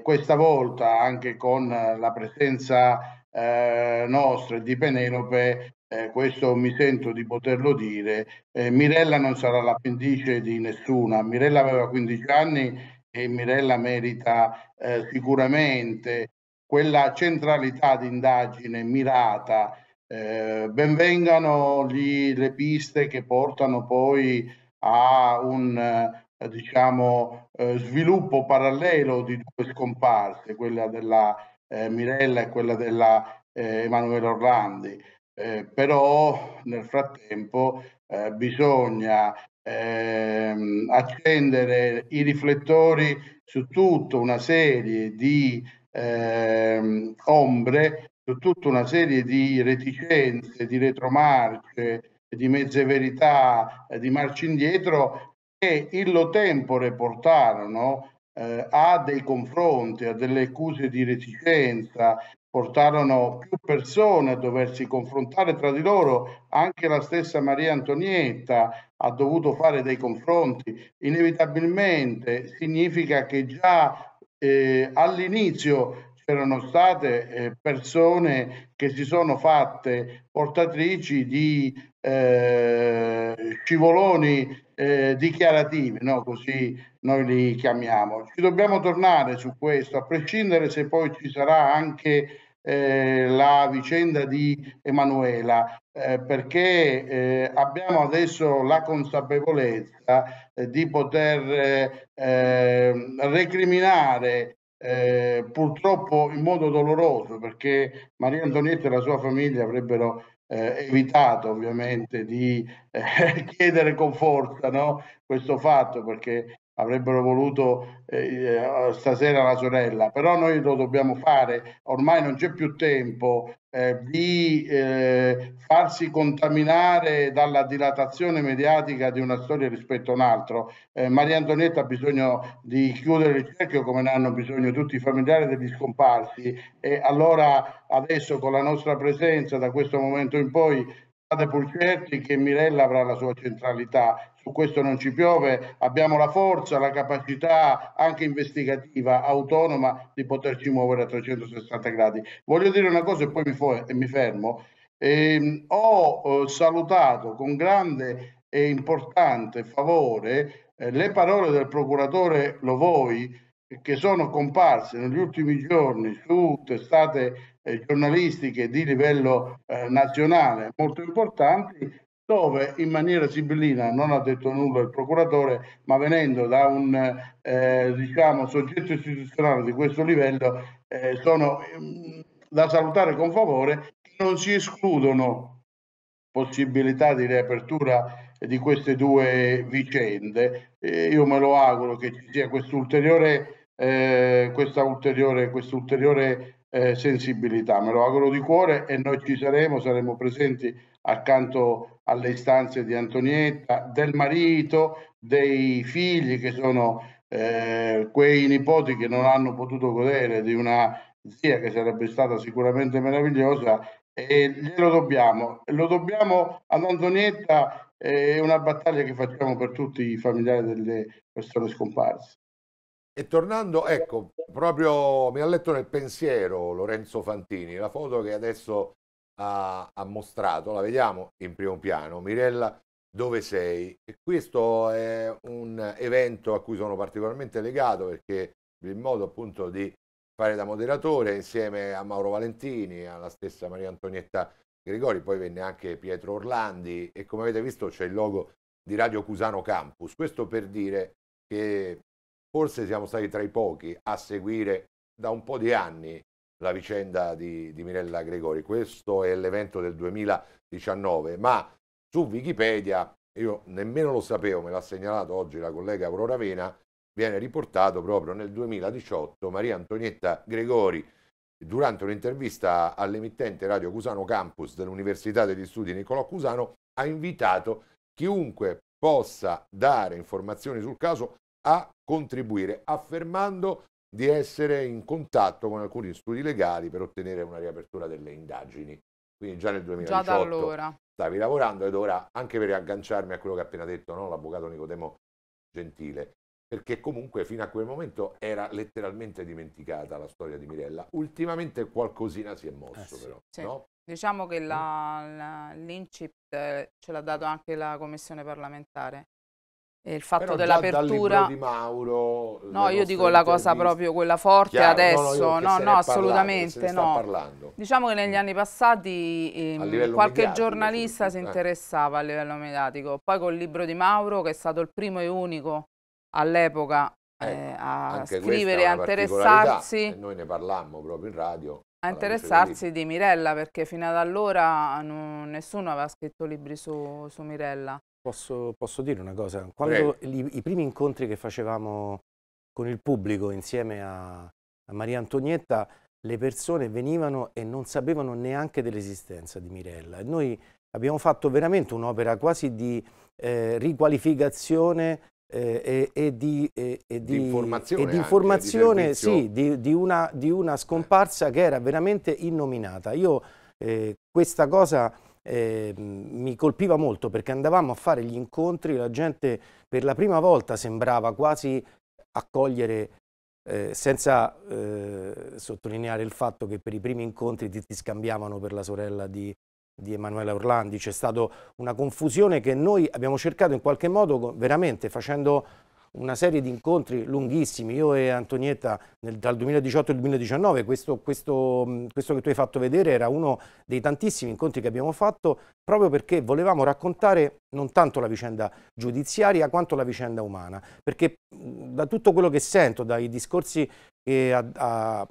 questa volta anche con la presenza eh, nostra di Penelope eh, questo mi sento di poterlo dire, eh, Mirella non sarà l'appendice di nessuna. Mirella aveva 15 anni e Mirella merita eh, sicuramente quella centralità di indagine mirata. Eh, benvengano gli, le piste che portano poi a un eh, diciamo, eh, sviluppo parallelo di due scomparse, quella della Mirella e quella della Emanuele Orlandi eh, però nel frattempo eh, bisogna ehm, accendere i riflettori su tutta una serie di ehm, ombre, su tutta una serie di reticenze, di retromarce, di mezze verità, eh, di marci indietro che illo tempore portarono eh, a dei confronti, a delle accuse di reticenza, portarono più persone a doversi confrontare tra di loro, anche la stessa Maria Antonietta ha dovuto fare dei confronti, inevitabilmente significa che già eh, all'inizio c'erano state eh, persone che si sono fatte portatrici di eh, scivoloni eh, dichiarativi, no? così noi li chiamiamo. Ci dobbiamo tornare su questo, a prescindere se poi ci sarà anche eh, la vicenda di Emanuela, eh, perché eh, abbiamo adesso la consapevolezza eh, di poter eh, recriminare purtroppo in modo doloroso, perché Maria Antonietta e la sua famiglia avrebbero eh, evitato ovviamente di eh, chiedere con forza no? questo fatto perché avrebbero voluto eh, eh, stasera la sorella, però noi lo dobbiamo fare, ormai non c'è più tempo eh, di eh, farsi contaminare dalla dilatazione mediatica di una storia rispetto a un un'altra. Eh, Maria Antonietta ha bisogno di chiudere il cerchio come ne hanno bisogno tutti i familiari degli scomparsi e allora adesso con la nostra presenza da questo momento in poi State pur certi che Mirella avrà la sua centralità, su questo non ci piove, abbiamo la forza, la capacità anche investigativa, autonoma, di poterci muovere a 360 gradi. Voglio dire una cosa e poi mi, mi fermo. Eh, ho eh, salutato con grande e importante favore eh, le parole del procuratore Lovoi che sono comparse negli ultimi giorni su testate eh, giornalistiche di livello eh, nazionale molto importanti dove in maniera sibillina non ha detto nulla il procuratore, ma venendo da un eh, diciamo, soggetto istituzionale di questo livello, eh, sono mh, mm, da salutare con favore non si escludono possibilità di riapertura di queste due vicende. Eh, io me lo auguro che ci sia quest'ulteriore, eh, questa ulteriore, quest'ulteriore eh, sensibilità. Me lo auguro di cuore e noi ci saremo, saremo presenti accanto alle istanze di Antonietta, del marito, dei figli che sono eh, quei nipoti che non hanno potuto godere di una zia che sarebbe stata sicuramente meravigliosa e glielo dobbiamo. Lo dobbiamo ad Antonietta, è eh, una battaglia che facciamo per tutti i familiari delle persone scomparse. E tornando, ecco, proprio mi ha letto nel pensiero Lorenzo Fantini, la foto che adesso ha, ha mostrato, la vediamo in primo piano, Mirella dove sei? E questo è un evento a cui sono particolarmente legato perché il modo appunto di fare da moderatore insieme a Mauro Valentini, alla stessa Maria Antonietta Gregori, poi venne anche Pietro Orlandi e come avete visto c'è il logo di Radio Cusano Campus. Questo per dire che forse siamo stati tra i pochi a seguire da un po' di anni la vicenda di, di Mirella Gregori. Questo è l'evento del 2019, ma su Wikipedia, io nemmeno lo sapevo, me l'ha segnalato oggi la collega Aurora Vena, viene riportato proprio nel 2018 Maria Antonietta Gregori durante un'intervista all'emittente Radio Cusano Campus dell'Università degli Studi Niccolò Cusano ha invitato chiunque possa dare informazioni sul caso a contribuire, affermando di essere in contatto con alcuni studi legali per ottenere una riapertura delle indagini. Quindi già nel 2018 già da allora. stavi lavorando ed ora, anche per agganciarmi a quello che ha appena detto no? l'avvocato Nicodemo Gentile, perché comunque fino a quel momento era letteralmente dimenticata la storia di Mirella. Ultimamente qualcosina si è mosso eh sì, però, sì. No? Diciamo che la, mm. la, l'incipit eh, ce l'ha dato anche la commissione parlamentare eh, il fatto dell'apertura di Mauro no io dico la cosa proprio quella forte Chiaro, adesso no no, no assolutamente parlando, no diciamo che negli mm. anni passati ehm, eh, qualche giornalista si interessava a livello mediatico poi col libro di Mauro che è stato il primo e unico all'epoca eh, eh, a scrivere e a interessarsi noi ne parlammo proprio in radio a interessarsi di Mirella perché fino ad allora non, nessuno aveva scritto libri su, su Mirella. Posso, posso, dire una cosa? Quando i, i, primi incontri che facevamo con il pubblico insieme a, a Maria Antonietta, le persone venivano e non sapevano neanche dell'esistenza di Mirella. E noi abbiamo fatto veramente un'opera quasi di eh, riqualificazione eh, e, e, di, e, e, di, informazione, anche, informazione di, sì, di, una, di, una, scomparsa che era veramente innominata. Io eh, questa cosa eh, mi colpiva molto perché andavamo a fare gli incontri, la gente per la prima volta sembrava quasi accogliere eh, senza eh, sottolineare il fatto che per i primi incontri ti, ti scambiavano per la sorella di, di Emanuele Orlandi, c'è stata una confusione che noi abbiamo cercato in qualche modo veramente facendo una serie di incontri lunghissimi, io e Antonietta nel, dal 2018 al 2019, questo, questo, questo, che tu hai fatto vedere era uno dei tantissimi incontri che abbiamo fatto proprio perché volevamo raccontare non tanto la vicenda giudiziaria quanto la vicenda umana, perché da tutto quello che sento, dai discorsi che ha, ha, ha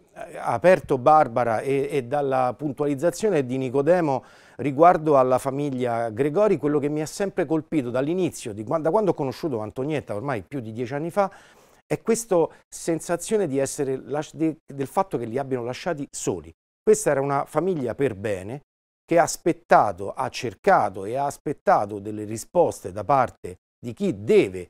aperto Barbara e, e dalla puntualizzazione di Nicodemo, Riguardo alla famiglia Gregori, quello che mi ha sempre colpito dall'inizio, da quando ho conosciuto Antonietta ormai più di dieci anni fa, è questa sensazione essere, del fatto che li abbiano lasciati soli. Questa era una famiglia per bene che ha aspettato, ha cercato e ha aspettato delle risposte da parte di chi deve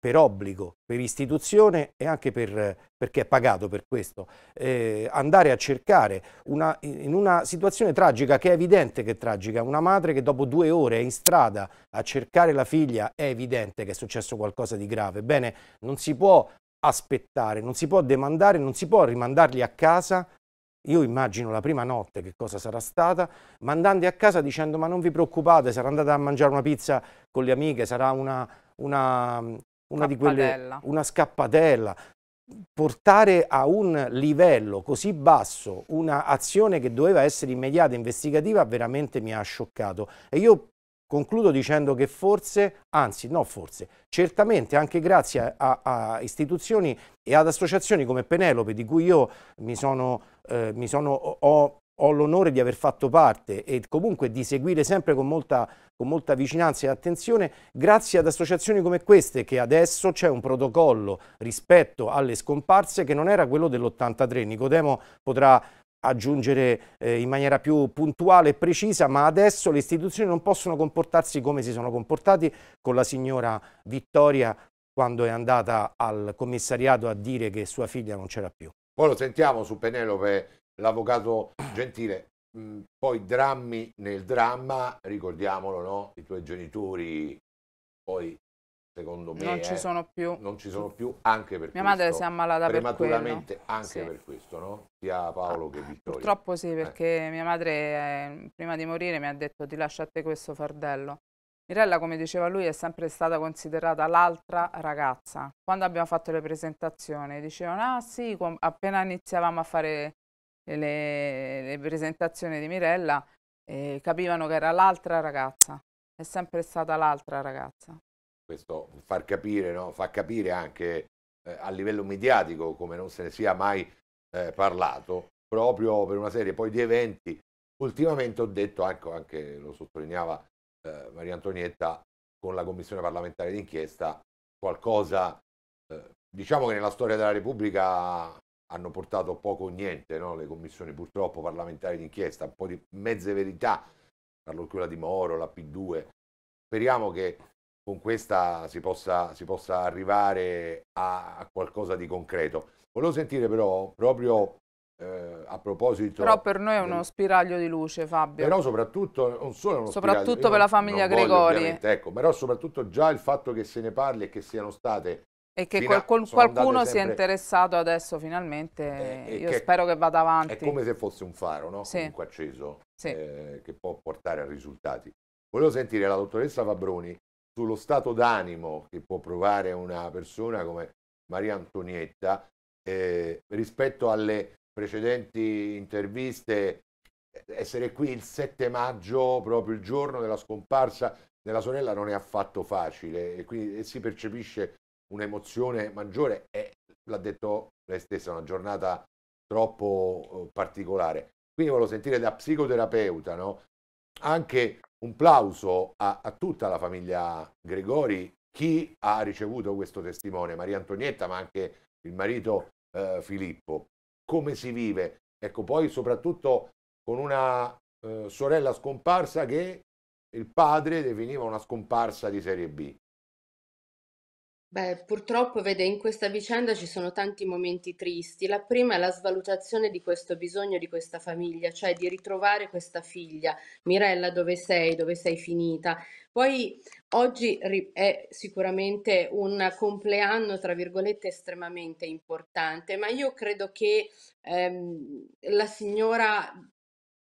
per obbligo, per istituzione e anche per, perché è pagato per questo, eh, andare a cercare una, in una situazione tragica che è evidente che è tragica, una madre che dopo due ore è in strada a cercare la figlia, è evidente che è successo qualcosa di grave. Bene, non si può aspettare, non si può demandare, non si può rimandarli a casa. Io immagino la prima notte che cosa sarà stata, mandandoli a casa dicendo ma non vi preoccupate, sarà andata a mangiare una pizza con le amiche, sarà una, una, una, di quelle, una scappatella, portare a un livello così basso un'azione che doveva essere immediata, investigativa, veramente mi ha scioccato. E io concludo dicendo che forse, anzi no forse, certamente anche grazie a, a istituzioni e ad associazioni come Penelope, di cui io mi sono, eh, mi sono ho ho l'onore di aver fatto parte e comunque di seguire sempre con molta, con molta, vicinanza e attenzione grazie ad associazioni come queste che adesso c'è un protocollo rispetto alle scomparse che non era quello dell'83. Nicodemo potrà aggiungere eh, in maniera più puntuale e precisa, ma adesso le istituzioni non possono comportarsi come si sono comportati con la signora Vittoria quando è andata al commissariato a dire che sua figlia non c'era più. Poi lo sentiamo su Penelope l'avvocato Gentile, mm, poi drammi nel dramma, ricordiamolo, no? I tuoi genitori poi secondo me non eh, ci sono più non ci sono più anche per mia questo. madre si è ammalata prematuramente anche sì. per questo no? sia Paolo ah, che Vittorio purtroppo sì eh. perché eh. mia madre eh, prima di morire mi ha detto ti lasciate questo fardello Mirella come diceva lui è sempre stata considerata l'altra ragazza quando abbiamo fatto le presentazioni dicevano ah sì appena iniziavamo a fare le, le presentazioni di Mirella, eh, capivano che era l'altra ragazza, è sempre stata l'altra ragazza. Questo far capire, no? fa capire anche eh, a livello mediatico come non se ne sia mai eh, parlato, proprio per una serie poi di eventi. Ultimamente ho detto, anche, ecco, anche lo sottolineava eh, Maria Antonietta, con la commissione parlamentare d'inchiesta, qualcosa, eh, diciamo che nella storia della Repubblica hanno portato poco o niente no? le commissioni purtroppo parlamentari d'inchiesta, un po' di mezze verità, parlo quella di Moro, la P2. Speriamo che con questa si possa, si possa arrivare a, a, qualcosa di concreto. Volevo sentire però proprio eh, a proposito... Però per noi è uno del... spiraglio di luce Fabio. Però soprattutto, non solo uno soprattutto spiraglio, per la famiglia Gregori. Voglio, ecco, però soprattutto già il fatto che se ne parli e che siano state e che a, qualcuno sia interessato adesso finalmente, eh, io che spero che vada avanti. È come se fosse un faro, no? Sì. Comunque acceso, sì. eh, che può portare a risultati. Volevo sentire la dottoressa Fabroni sullo stato d'animo che può provare una persona come Maria Antonietta eh, rispetto alle precedenti interviste, essere qui il 7 maggio, proprio il giorno della scomparsa della sorella, non è affatto facile e quindi e si percepisce un'emozione maggiore e l'ha detto lei stessa, una giornata troppo eh, particolare. Quindi volevo sentire da psicoterapeuta no? anche un plauso a, a tutta la famiglia Gregori, chi ha ricevuto questo testimone, Maria Antonietta, ma anche il marito eh, Filippo. Come si vive? Ecco, poi soprattutto con una eh, sorella scomparsa che il padre definiva una scomparsa di serie B. Beh, purtroppo, vede, in questa vicenda ci sono tanti momenti tristi. La prima è la svalutazione di questo bisogno di questa famiglia, cioè di ritrovare questa figlia. Mirella, dove sei? Dove sei finita? Poi oggi è sicuramente un compleanno, tra virgolette, estremamente importante, ma io credo che ehm, la signora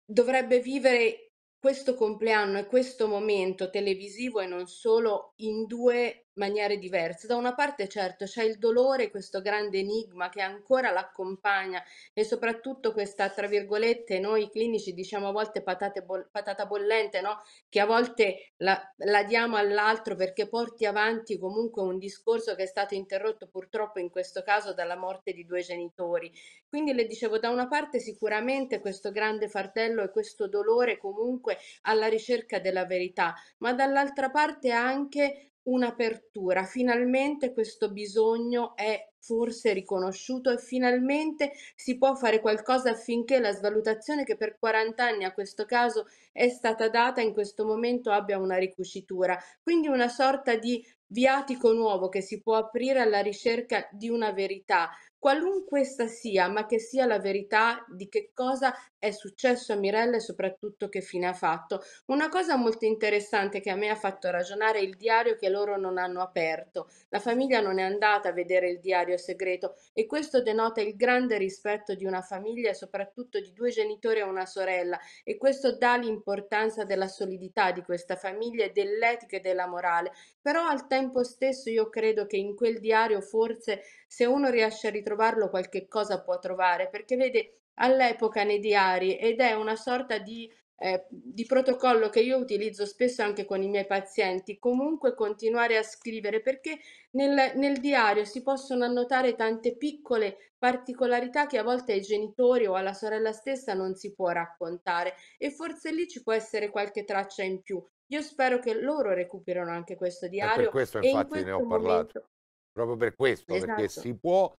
dovrebbe vivere questo compleanno e questo momento televisivo e non solo in due maniere diverse. Da una parte certo c'è il dolore, questo grande enigma che ancora l'accompagna e soprattutto questa, tra virgolette, noi clinici diciamo a volte bo- patata bollente, no? che a volte la, la diamo all'altro perché porti avanti comunque un discorso che è stato interrotto purtroppo in questo caso dalla morte di due genitori. Quindi le dicevo, da una parte sicuramente questo grande fardello e questo dolore comunque alla ricerca della verità, ma dall'altra parte anche un'apertura, finalmente questo bisogno è forse riconosciuto e finalmente si può fare qualcosa affinché la svalutazione che per 40 anni a questo caso è stata data in questo momento abbia una ricucitura, quindi una sorta di viatico nuovo che si può aprire alla ricerca di una verità, qualunque essa sia, ma che sia la verità di che cosa è successo a Mirella e soprattutto che fine ha fatto. Una cosa molto interessante che a me ha fatto ragionare è il diario che loro non hanno aperto. La famiglia non è andata a vedere il diario segretario segreto e questo denota il grande rispetto di una famiglia soprattutto di due genitori e una sorella e questo dà l'importanza della solidità di questa famiglia e dell'etica e della morale. Però al tempo stesso io credo che in quel diario forse se uno riesce a ritrovarlo qualche cosa può trovare perché vede all'epoca nei diari ed è una sorta di eh, di protocollo che io utilizzo spesso anche con i miei pazienti, comunque continuare a scrivere perché nel, nel diario si possono annotare tante piccole particolarità che a volte ai genitori o alla sorella stessa non si può raccontare e forse lì ci può essere qualche traccia in più. Io spero che loro recuperino anche questo diario. E per questo infatti in questo ne ho parlato. Momento... Proprio per questo, esatto. perché si può,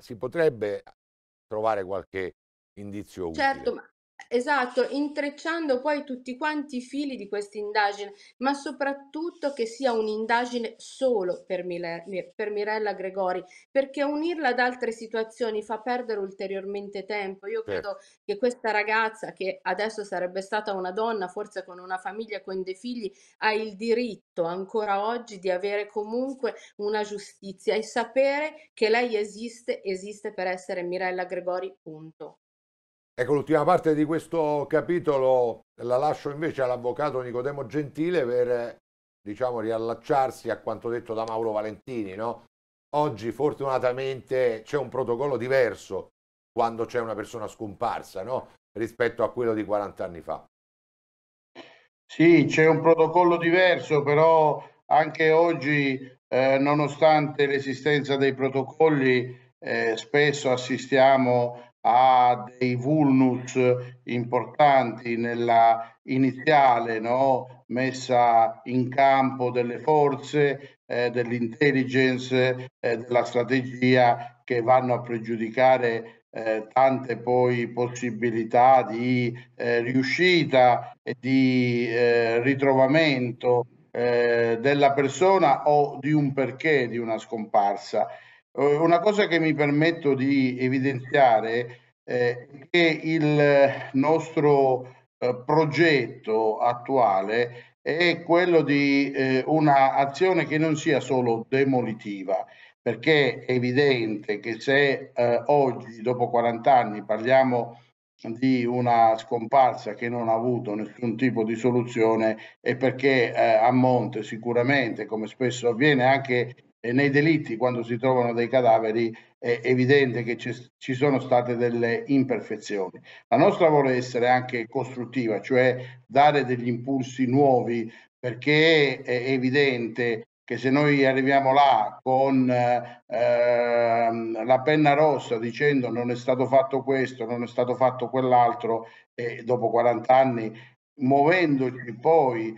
si potrebbe trovare qualche indizio certo, utile. Certo, ma Esatto, intrecciando poi tutti quanti i fili di questa indagine, ma soprattutto che sia un'indagine solo per, Mile- per Mirella Gregori, perché unirla ad altre situazioni fa perdere ulteriormente tempo. Io certo. credo Certo. che questa ragazza, che adesso sarebbe stata una donna, forse con una famiglia, con dei figli, ha il diritto ancora oggi di avere comunque una giustizia e sapere che lei esiste, esiste per essere Mirella Gregori, punto. Ecco, l'ultima parte di questo capitolo la lascio invece all'avvocato Nicodemo Gentile per, diciamo, riallacciarsi a quanto detto da Mauro Valentini, no? Oggi fortunatamente c'è un protocollo diverso quando c'è una persona scomparsa, no? Rispetto a quello di 40 anni fa. Sì, c'è un protocollo diverso, però anche oggi, eh, nonostante l'esistenza dei protocolli, eh, spesso assistiamo ha dei vulnus importanti nella iniziale no? messa in campo delle forze, eh, dell'intelligence, eh, della strategia che vanno a pregiudicare eh, tante poi possibilità di eh, riuscita e di eh, ritrovamento eh, della persona o di un perché di una scomparsa. Eh, una cosa che mi permetto di evidenziare è eh, che il nostro eh, progetto attuale è quello di eh, un'azione che non sia solo demolitiva, perché è evidente che se oggi, dopo 40 anni, parliamo di una scomparsa che non ha avuto nessun tipo di soluzione è perché eh, a monte sicuramente, come spesso avviene anche nei delitti quando si trovano dei cadaveri è evidente che ci sono state delle imperfezioni. La nostra vuole essere anche costruttiva, cioè dare degli impulsi nuovi perché è evidente che se noi arriviamo là con eh, la penna rossa dicendo non è stato fatto questo, non è stato fatto quell'altro, e dopo 40 anni muovendoci poi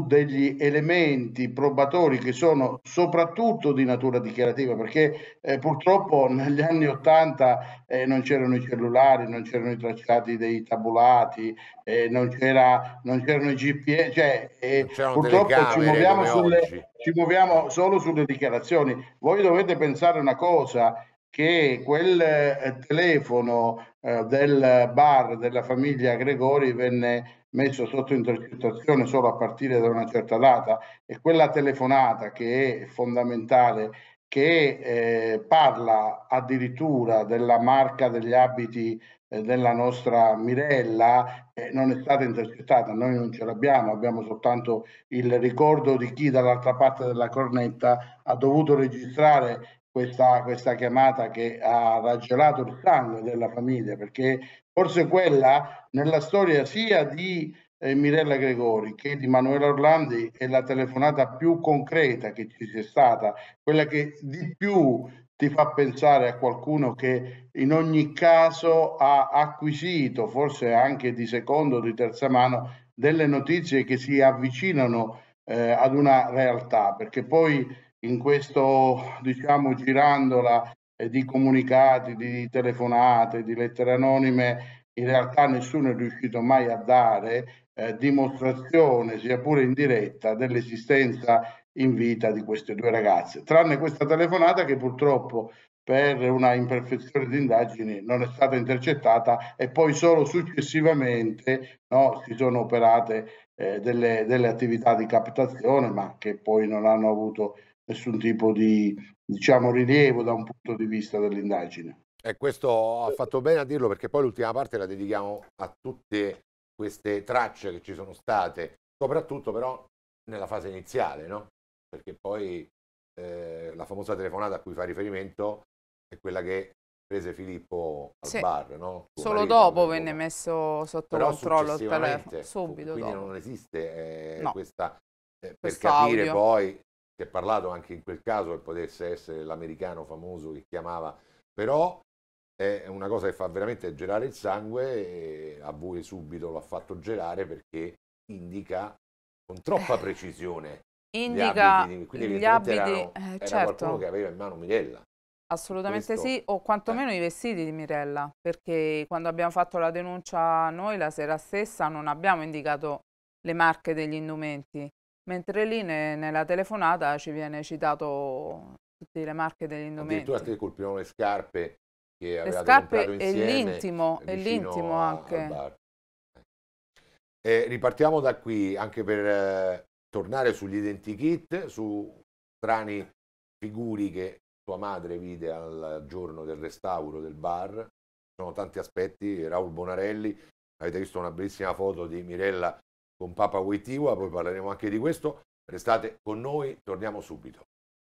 degli elementi probatori che sono soprattutto di natura dichiarativa, perché eh, purtroppo negli anni 80 eh, non c'erano i cellulari, non c'erano i tracciati dei tabulati, eh, non, c'era, non c'erano i GPS, cioè, eh, purtroppo ci muoviamo, sulle, ci muoviamo solo sulle dichiarazioni. Voi dovete pensare una cosa, che quel eh, telefono eh, del bar della famiglia Gregori venne messo sotto intercettazione solo a partire da una certa data e quella telefonata che è fondamentale che eh, parla addirittura della marca degli abiti eh, della nostra Mirella eh, non è stata intercettata, noi non ce l'abbiamo, abbiamo soltanto il ricordo di chi dall'altra parte della cornetta ha dovuto registrare questa, questa chiamata che ha raggelato il sangue della famiglia, perché forse quella nella storia sia di eh, Mirella Gregori che di Manuela Orlandi è la telefonata più concreta che ci sia stata, quella che di più ti fa pensare a qualcuno che in ogni caso ha acquisito, forse anche di secondo o di terza mano, delle notizie che si avvicinano eh, ad una realtà, perché poi in questo diciamo girandola eh, di comunicati, di telefonate, di lettere anonime, in realtà nessuno è riuscito mai a dare eh, dimostrazione, sia pure in diretta, dell'esistenza in vita di queste due ragazze, tranne questa telefonata che purtroppo per una imperfezione di indagini non è stata intercettata e poi solo successivamente no, si sono operate eh, delle, delle attività di captazione ma che poi non hanno avuto nessun tipo di diciamo, rilievo da un punto di vista dell'indagine. E questo ha eh. fatto bene a dirlo perché poi l'ultima parte la dedichiamo a tutte queste tracce che ci sono state, soprattutto però nella fase iniziale, no? perché poi eh, la famosa telefonata a cui fa riferimento è quella che prese Filippo al sì. bar. No? Solo marito, dopo venne messo sotto però controllo il telefono, subito. Quindi dopo. non esiste eh, no. questa, eh, per Quest'audio. capire poi si è parlato anche in quel caso che potesse essere l'americano famoso che chiamava, però è una cosa che fa veramente gelare il sangue e a voi subito lo ha fatto gelare perché indica con troppa eh, precisione indica gli abiti, quindi gli abiti erano, eh, certo. era qualcuno che aveva in mano Mirella. Assolutamente Questo, sì, o quantomeno eh. i vestiti di Mirella, perché quando abbiamo fatto la denuncia noi la sera stessa non abbiamo indicato le marche degli indumenti, Mentre lì ne, nella telefonata ci viene citato tutte le marche degli indumenti. Addirittura ti colpivano le scarpe che avevate le scarpe e l'intimo, e l'intimo anche. Eh, ripartiamo da qui anche per eh, tornare sugli identikit, su strani figuri che tua madre vide al giorno del restauro del bar. Ci sono tanti aspetti, Raul Bonarelli, avete visto una bellissima foto di Mirella con Papa Wittiwa, poi parleremo anche di questo. Restate con noi, torniamo subito.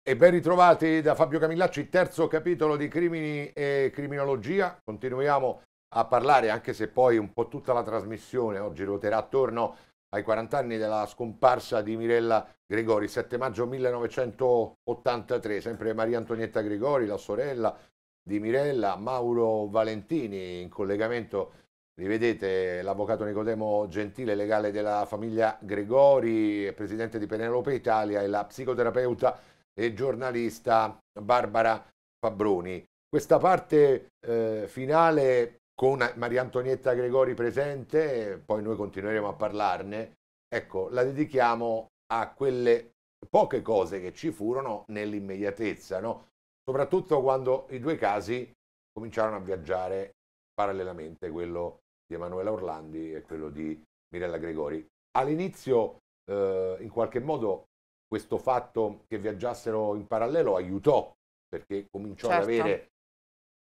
E ben ritrovati da Fabio Camillacci, terzo capitolo di Crimini e Criminologia. Continuiamo a parlare, anche se poi un po' tutta la trasmissione oggi ruoterà attorno ai 40 anni della scomparsa di Mirella Gregori, 7 maggio 1983, sempre Maria Antonietta Gregori, la sorella di Mirella, Mauro Valentini in collegamento Rivedete l'avvocato Nicodemo Gentile, legale della famiglia Gregori, presidente di Penelope Italia e la psicoterapeuta e giornalista Barbara Fabroni. Questa parte eh, finale con Maria Antonietta Gregori presente, poi noi continueremo a parlarne, ecco, la dedichiamo a quelle poche cose che ci furono nell'immediatezza, no? soprattutto quando i due casi cominciarono a viaggiare parallelamente, quello di Emanuela Orlandi e quello di Mirella Gregori. All'inizio, eh, in qualche modo, questo fatto che viaggiassero in parallelo aiutò, perché cominciò certo. ad avere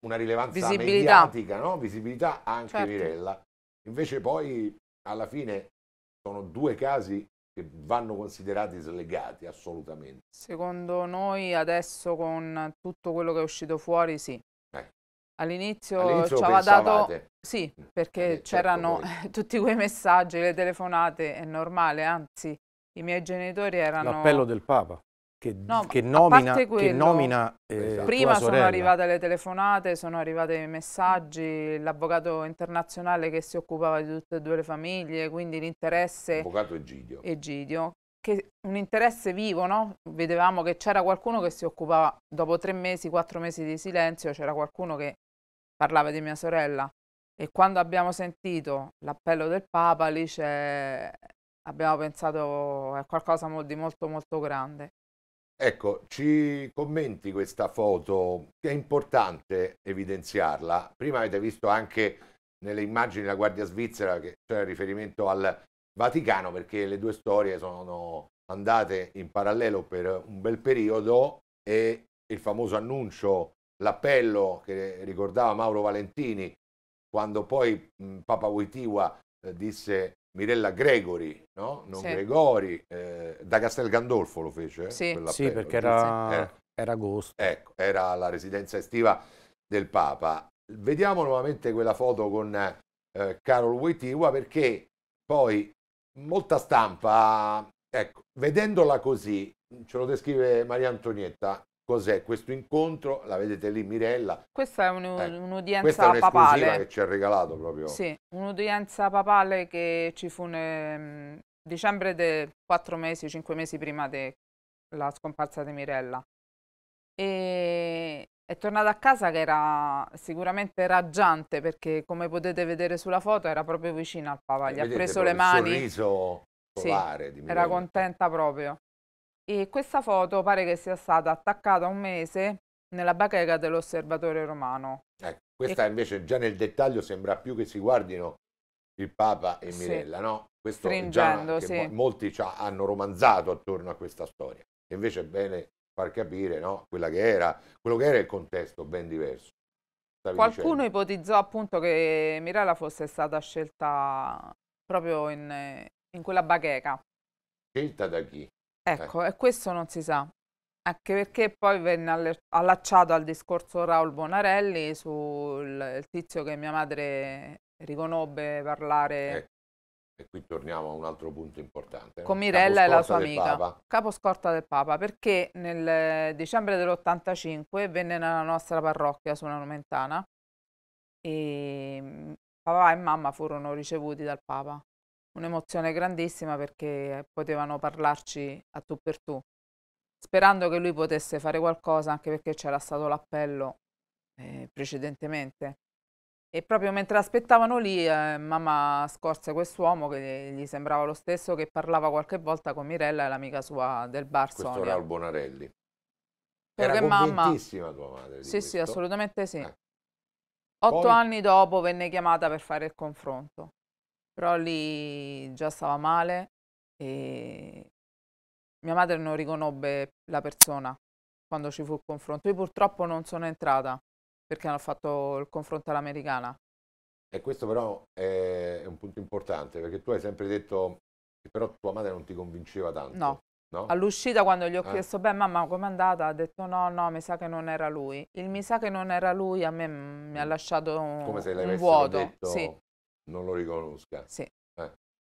una rilevanza Visibilità. mediatica, no? Visibilità anche certo. Mirella. Invece poi, alla fine, sono due casi che vanno considerati slegati assolutamente. Secondo noi adesso con tutto quello che è uscito fuori sì, All'inizio, All'inizio ci aveva dato... Sì, eh, perché eh, certo, c'erano certo tutti quei messaggi, le telefonate, è normale, anzi i miei genitori erano... L'appello del Papa. Che, no, che, nomina, quello, che nomina eh, prima sono arrivate le telefonate, sono arrivati i messaggi, l'avvocato internazionale che si occupava di tutte e due le famiglie, quindi l'interesse... L'avvocato Egidio. Egidio che un interesse vivo, no? Vedevamo che c'era qualcuno che si occupava, dopo tre mesi, quattro mesi di silenzio, c'era qualcuno che parlava di mia sorella. E quando abbiamo sentito l'appello del Papa, lì abbiamo pensato a qualcosa di molto molto grande. Ecco, ci commenti questa foto, che è importante evidenziarla. Prima avete visto anche nelle immagini della Guardia Svizzera che c'era riferimento al Vaticano perché le due storie sono andate in parallelo per un bel periodo e il famoso annuncio, l'appello che ricordava Mauro Valentini quando poi mh, Papa Wojtyła eh, disse Mirella Gregori, no? non sì. Gregori, eh, da Castel Gandolfo lo fece? Sì, sì perché era, era, eh. era agosto. Ecco, era la residenza estiva del Papa. Vediamo nuovamente quella foto con eh, Carol Wojtyła perché poi molta stampa, ecco, vedendola così, ce lo descrive Maria Antonietta, cos'è questo incontro, la vedete lì Mirella. Questa è un, eh, un'udienza è papale. che ci ha regalato proprio. Sì, un'udienza papale che ci fu nel mm, dicembre del quattro mesi, cinque mesi prima della scomparsa di Mirella. E è tornata a casa che era sicuramente raggiante perché come potete vedere sulla foto era proprio vicina al papà, gli ha preso le mani. Un sorriso solare, sì, era contenta proprio. E questa foto pare che sia stata attaccata un mese nella bacheca dell'osservatore romano. Ecco, questa e... invece già nel dettaglio sembra più che si guardino il Papa e Mirella, sì. no? Questo Stringendo, già sì. molti hanno romanzato attorno a questa storia. Invece è bene far capire no, quella che era, quello che era il contesto ben diverso. Stavi Qualcuno dicendo. ipotizzò appunto che Mirella fosse stata scelta proprio in, in quella bacheca. Scelta da chi? Ecco, eh. e questo non si sa. Anche perché poi venne allacciato al discorso Raul Bonarelli sul tizio che mia madre riconobbe parlare eh e qui torniamo a un altro punto importante. Con eh. Mirella e la sua amica, caposcorta del Papa, perché nel eh, dicembre dell'85 venne nella nostra parrocchia sulla Nomentana e mm, papà e mamma furono ricevuti dal Papa. Un'emozione grandissima perché potevano parlarci a tu per tu, sperando che lui potesse fare qualcosa anche perché c'era stato l'appello eh, precedentemente e proprio mentre aspettavano lì, eh, mamma scorse quest'uomo che gli sembrava lo stesso che parlava qualche volta con Mirella, l'amica sua del bar Questo Sonia. Raul Bonarelli. Perché Era convintissima mamma... tua madre Sì, questo. sì, assolutamente sì. Eh. Otto Poi... anni dopo venne chiamata per fare il confronto. Però lì già stava male e mia madre non riconobbe la persona quando ci fu il confronto. Io purtroppo non sono entrata perché hanno fatto il confronto all'americana. E questo però è un punto importante, perché tu hai sempre detto che però tua madre non ti convinceva tanto. No. no? All'uscita quando gli ho eh. chiesto, beh mamma com'è andata? Ha detto no, no, mi sa che non era lui. Il mi sa che non era lui a me mm, mi ha mm. lasciato un, vuoto. Come se un vuoto. Detto, sì. Non lo riconosca. Sì. Eh.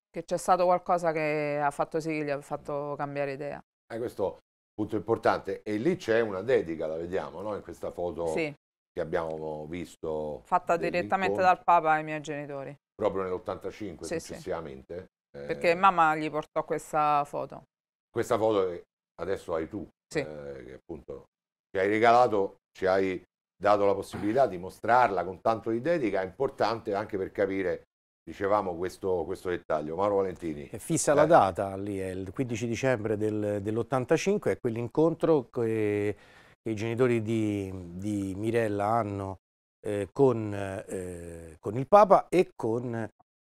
Che c'è stato qualcosa che ha fatto sì, gli ha fatto cambiare idea. Eh, questo punto importante. E lì c'è una dedica, la vediamo, no? In questa foto sì che abbiamo visto... Fatta direttamente dal Papa ai miei genitori. Proprio nell'85 sì, successivamente? Sì. Eh, Perché mamma gli portò questa foto. Questa foto che adesso hai tu, sì. eh, che appunto ci hai regalato, ci hai dato la possibilità di mostrarla con tanto di dedica, è importante anche per capire dicevamo questo, questo, dettaglio. Mauro Valentini. È fissa eh. la data lì, è il 15 dicembre del, dell'85, è quell'incontro che che i genitori di, di Mirella hanno eh, con, eh, con, il Papa e con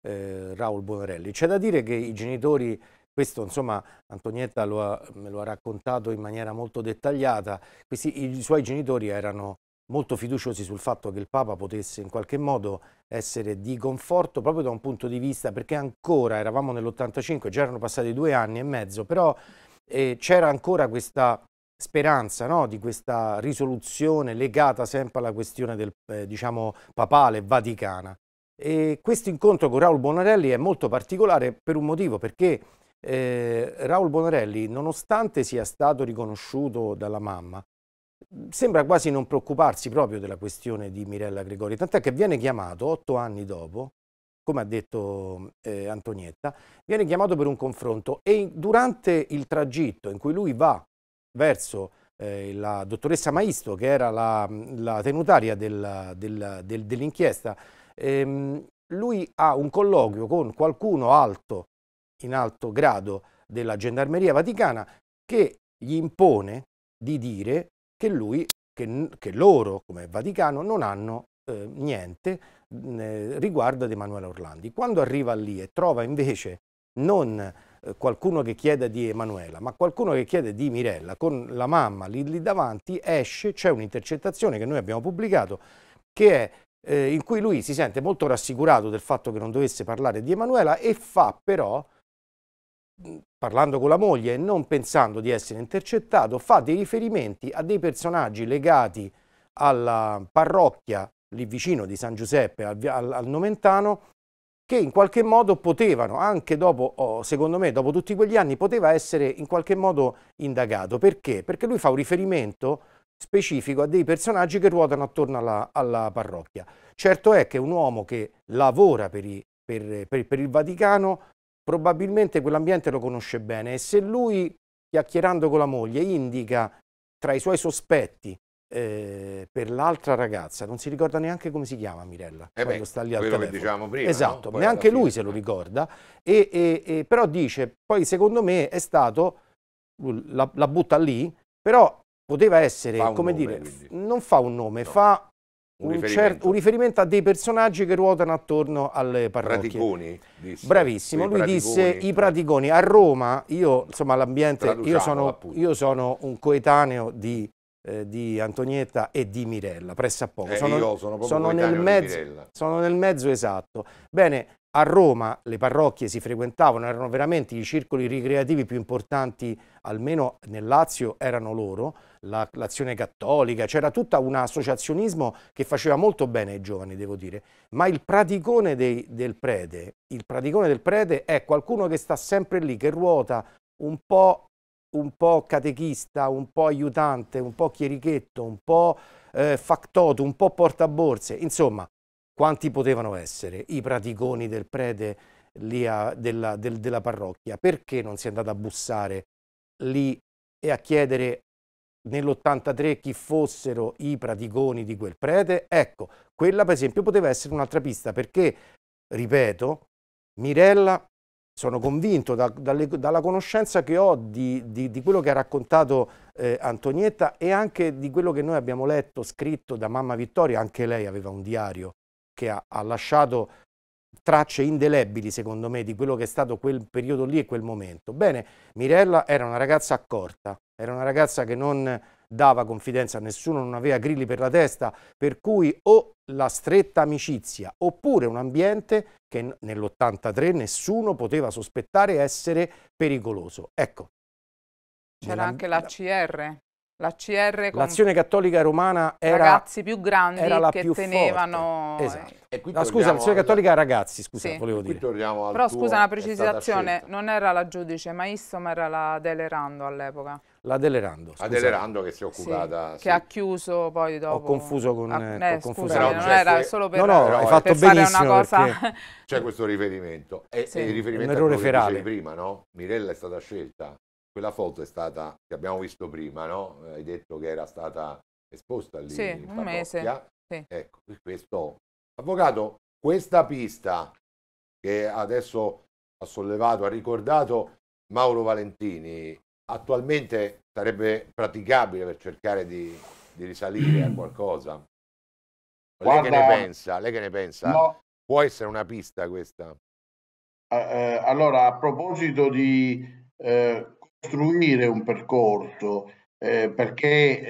eh, Raul Bonarelli. C'è da dire che i genitori, questo insomma Antonietta lo ha, me lo ha raccontato in maniera molto dettagliata, questi, i suoi genitori erano molto fiduciosi sul fatto che il Papa potesse in qualche modo essere di conforto proprio da un punto di vista, perché ancora eravamo nell'85, già erano passati due anni e mezzo, però eh, c'era ancora questa speranza no, di questa risoluzione legata sempre alla questione del, eh, diciamo, papale vaticana. E questo incontro con Raul Bonarelli è molto particolare per un motivo, perché eh, Raul Bonarelli, nonostante sia stato riconosciuto dalla mamma, sembra quasi non preoccuparsi proprio della questione di Mirella Gregori, tant'è che viene chiamato otto anni dopo, come ha detto eh, Antonietta, viene chiamato per un confronto e durante il tragitto in cui lui va verso eh, la dottoressa Maisto, che era la, la tenutaria del, del, del, dell'inchiesta, ehm, lui ha un colloquio con qualcuno alto, in alto grado della Gendarmeria Vaticana, che gli impone di dire che lui, che, che loro come Vaticano non hanno eh, niente eh, riguardo ad Emanuele Orlandi. Quando arriva lì e trova invece non qualcuno che chiede di Emanuela, ma qualcuno che chiede di Mirella, con la mamma lì, lì davanti, esce, c'è un'intercettazione che noi abbiamo pubblicato, che è eh, in cui lui si sente molto rassicurato del fatto che non dovesse parlare di Emanuela e fa però, parlando con la moglie e non pensando di essere intercettato, fa dei riferimenti a dei personaggi legati alla parrocchia lì vicino di San Giuseppe al, al Nomentano che in qualche modo potevano, anche dopo, oh, secondo me, dopo tutti quegli anni, poteva essere in qualche modo indagato. Perché? Perché lui fa un riferimento specifico a dei personaggi che ruotano attorno alla, alla parrocchia. Certo è che un uomo che lavora per, i, per, per, per il Vaticano probabilmente quell'ambiente lo conosce bene e se lui, chiacchierando con la moglie, indica tra i suoi sospetti eh, per l'altra ragazza, non si ricorda neanche come si chiama Mirella, eh beh, sta lì al telefono. diciamo prima. Esatto, no? neanche lui fine. se lo eh. ricorda, e, e, e, però dice, poi secondo me è stato, la, la butta lì, però poteva essere, come nome, dire, quindi. non fa un nome, no. fa un, un, riferimento. Certo, un, riferimento. a dei personaggi che ruotano attorno alle parrocchie. Praticoni, disse. Bravissimo, lui praticoni, disse i praticoni. A Roma, io insomma l'ambiente, io, io, sono un coetaneo di eh, di Antonietta e di Mirella, pressappoco. Eh, sono, io sono, sono nel mezzo, sono nel mezzo esatto. Bene, a Roma le parrocchie si frequentavano, erano veramente i circoli ricreativi più importanti, almeno nel Lazio erano loro, l'azione cattolica, c'era tutto un associazionismo che faceva molto bene ai giovani, devo dire, ma il praticone dei, del prete, il praticone del prete è qualcuno che sta sempre lì, che ruota un po' un po' catechista, un po' aiutante, un po' chierichetto, un po' eh, factoto, un po' portaborse, insomma, quanti potevano essere i praticoni del prete lì a, della, del, della parrocchia? Perché non si è andato a bussare lì e a chiedere nell'83 chi fossero i praticoni di quel prete? Ecco, quella per esempio poteva essere un'altra pista perché, ripeto, Mirella sono convinto da, dalle, dalla conoscenza che ho di, di, di quello che ha raccontato eh, Antonietta e anche di quello che noi abbiamo letto, scritto da mamma Vittoria, anche lei aveva un diario che ha, ha lasciato tracce indelebili, secondo me, di quello che è stato quel periodo lì e quel momento. Bene, Mirella era una ragazza accorta, era una ragazza che non dava confidenza a nessuno, non aveva grilli per la testa, per cui o la stretta amicizia oppure un ambiente che nell'83 nessuno poteva sospettare essere pericoloso. Ecco. C'era anche la CR. La CR con... L'azione cattolica romana era... Ragazzi più grandi era la che più tenevano... Forte. Esatto. Eh. E qui no, scusa, l'azione cattolica ragazzi, scusa, sì. volevo dire. Però scusa, una precisazione, non era la giudice Maisso, ma era la Delerando all'epoca. La Delerando. La Delerando che si è occupata. Sì, sì. Che ha chiuso poi dopo. Ho confuso con. Ah, eh, eh confuso. Scusami, non era solo per, no, no, hai fatto per benissimo una cosa. C'è questo riferimento. È, sì. e il riferimento Un errore ferale. prima, no? Mirella è stata scelta quella foto è stata, che abbiamo visto prima, no? Hai detto che era stata esposta lì sì, in un mese. Sì. Ecco, questo... Avvocato, questa pista che adesso ha sollevato, ha ricordato Mauro Valentini, attualmente sarebbe praticabile per cercare di, di risalire a qualcosa? Guarda, lei che ne pensa? Lei che ne pensa? No. Può essere una pista questa? Eh, eh allora, a proposito di eh, costruire un percorso eh, perché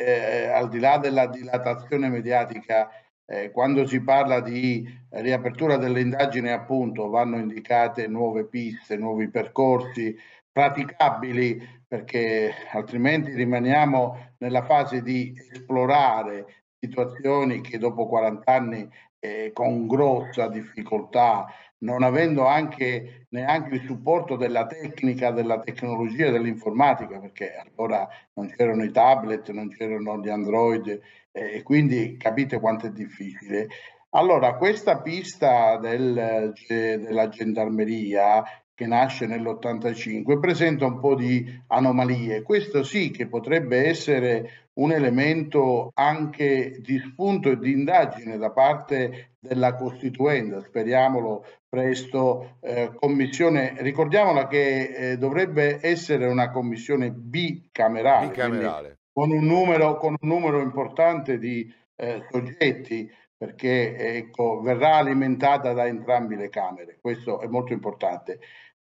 eh, al di là della dilatazione mediatica eh, quando si parla di riapertura delle indagini, appunto, vanno indicate nuove piste, nuovi percorsi praticabili, perché altrimenti rimaniamo nella fase di esplorare situazioni che dopo 40 anni eh, con grossa difficoltà non avendo anche neanche il supporto della tecnica, della tecnologia, dell'informatica, perché allora non c'erano i tablet, non c'erano gli Android e quindi capite quanto è difficile. Allora, questa pista del, della gendarmeria che nasce nell'85 presenta un po' di anomalie. Questo sì che potrebbe essere un elemento anche di spunto e di indagine da parte della Costituenda, speriamolo presto, eh, commissione, ricordiamola che eh, dovrebbe essere una commissione bicamerale, bicamerale. Con, un numero, con, un numero, importante di eh, soggetti perché ecco, verrà alimentata da entrambi le Camere, questo è molto importante.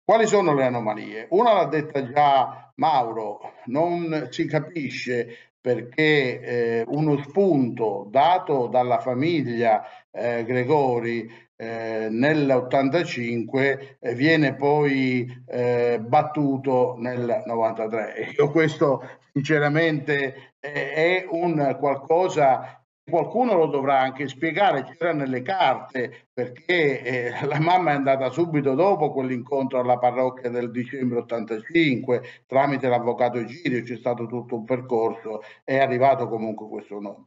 Quali sono le anomalie? Una l'ha detta già Mauro, non si capisce perché eh, uno spunto dato dalla famiglia eh, Gregori eh, nell'85 eh, viene poi eh, battuto nel 93. Io questo sinceramente è un qualcosa qualcuno lo dovrà anche spiegare, c'era nelle carte perché eh, la mamma è andata subito dopo quell'incontro alla parrocchia del dicembre 85 tramite l'avvocato Egidio, c'è stato tutto un percorso, è arrivato comunque questo nome.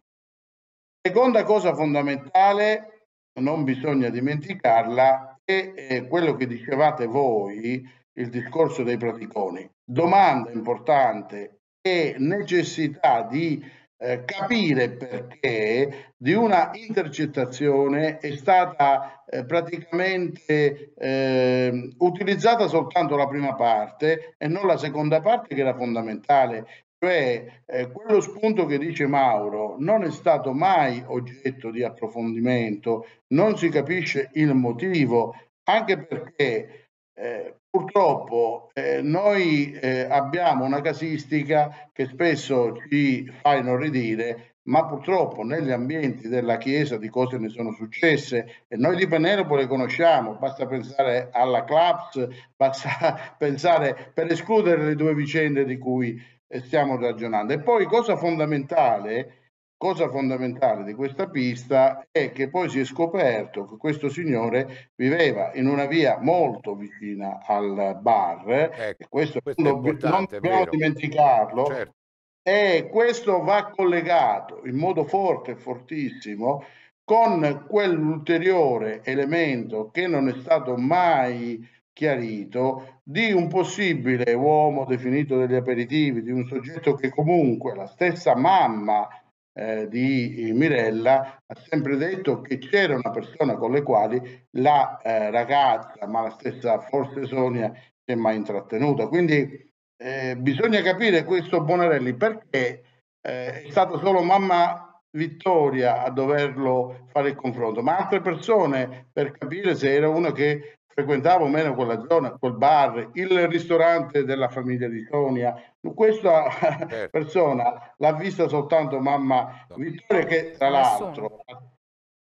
Seconda cosa fondamentale, non bisogna dimenticarla, è, è eh, quello che dicevate voi, il discorso dei praticoni. Domanda importante e necessità di eh, capire perché di una intercettazione è stata eh, praticamente eh, utilizzata soltanto la prima parte e non la seconda parte che era fondamentale. Cioè, eh, quello spunto che dice Mauro non è stato mai oggetto di approfondimento, non si capisce il motivo, anche perché eh, purtroppo eh, noi eh, abbiamo una casistica che spesso ci fa inorridire, ma purtroppo negli ambienti della Chiesa di cose ne sono successe e noi di Penelope le conosciamo, basta pensare alla CLAPS, basta pensare per escludere le due vicende di cui eh, stiamo ragionando. E poi cosa fondamentale Cosa fondamentale di questa pista è che poi si è scoperto che questo signore viveva in una via molto vicina al bar, ecco, questo, questo non, non dobbiamo dimenticarlo, certo. e questo va collegato in modo forte e fortissimo con quell'ulteriore elemento che non è stato mai chiarito di un possibile uomo definito degli aperitivi, di un soggetto che comunque la stessa mamma eh, di Mirella ha sempre detto che c'era una persona con le quali la eh, ragazza, ma la stessa forse Sonia, si è mai intrattenuta. Quindi eh, bisogna capire questo Bonarelli perché eh, è stata solo mamma Vittoria a doverlo fare il confronto, ma altre persone per capire se era uno che o meno quella zona, quel bar, il ristorante della famiglia di Sonia. Questa certo. persona l'ha vista soltanto mamma no. Vittoria che tra l'altro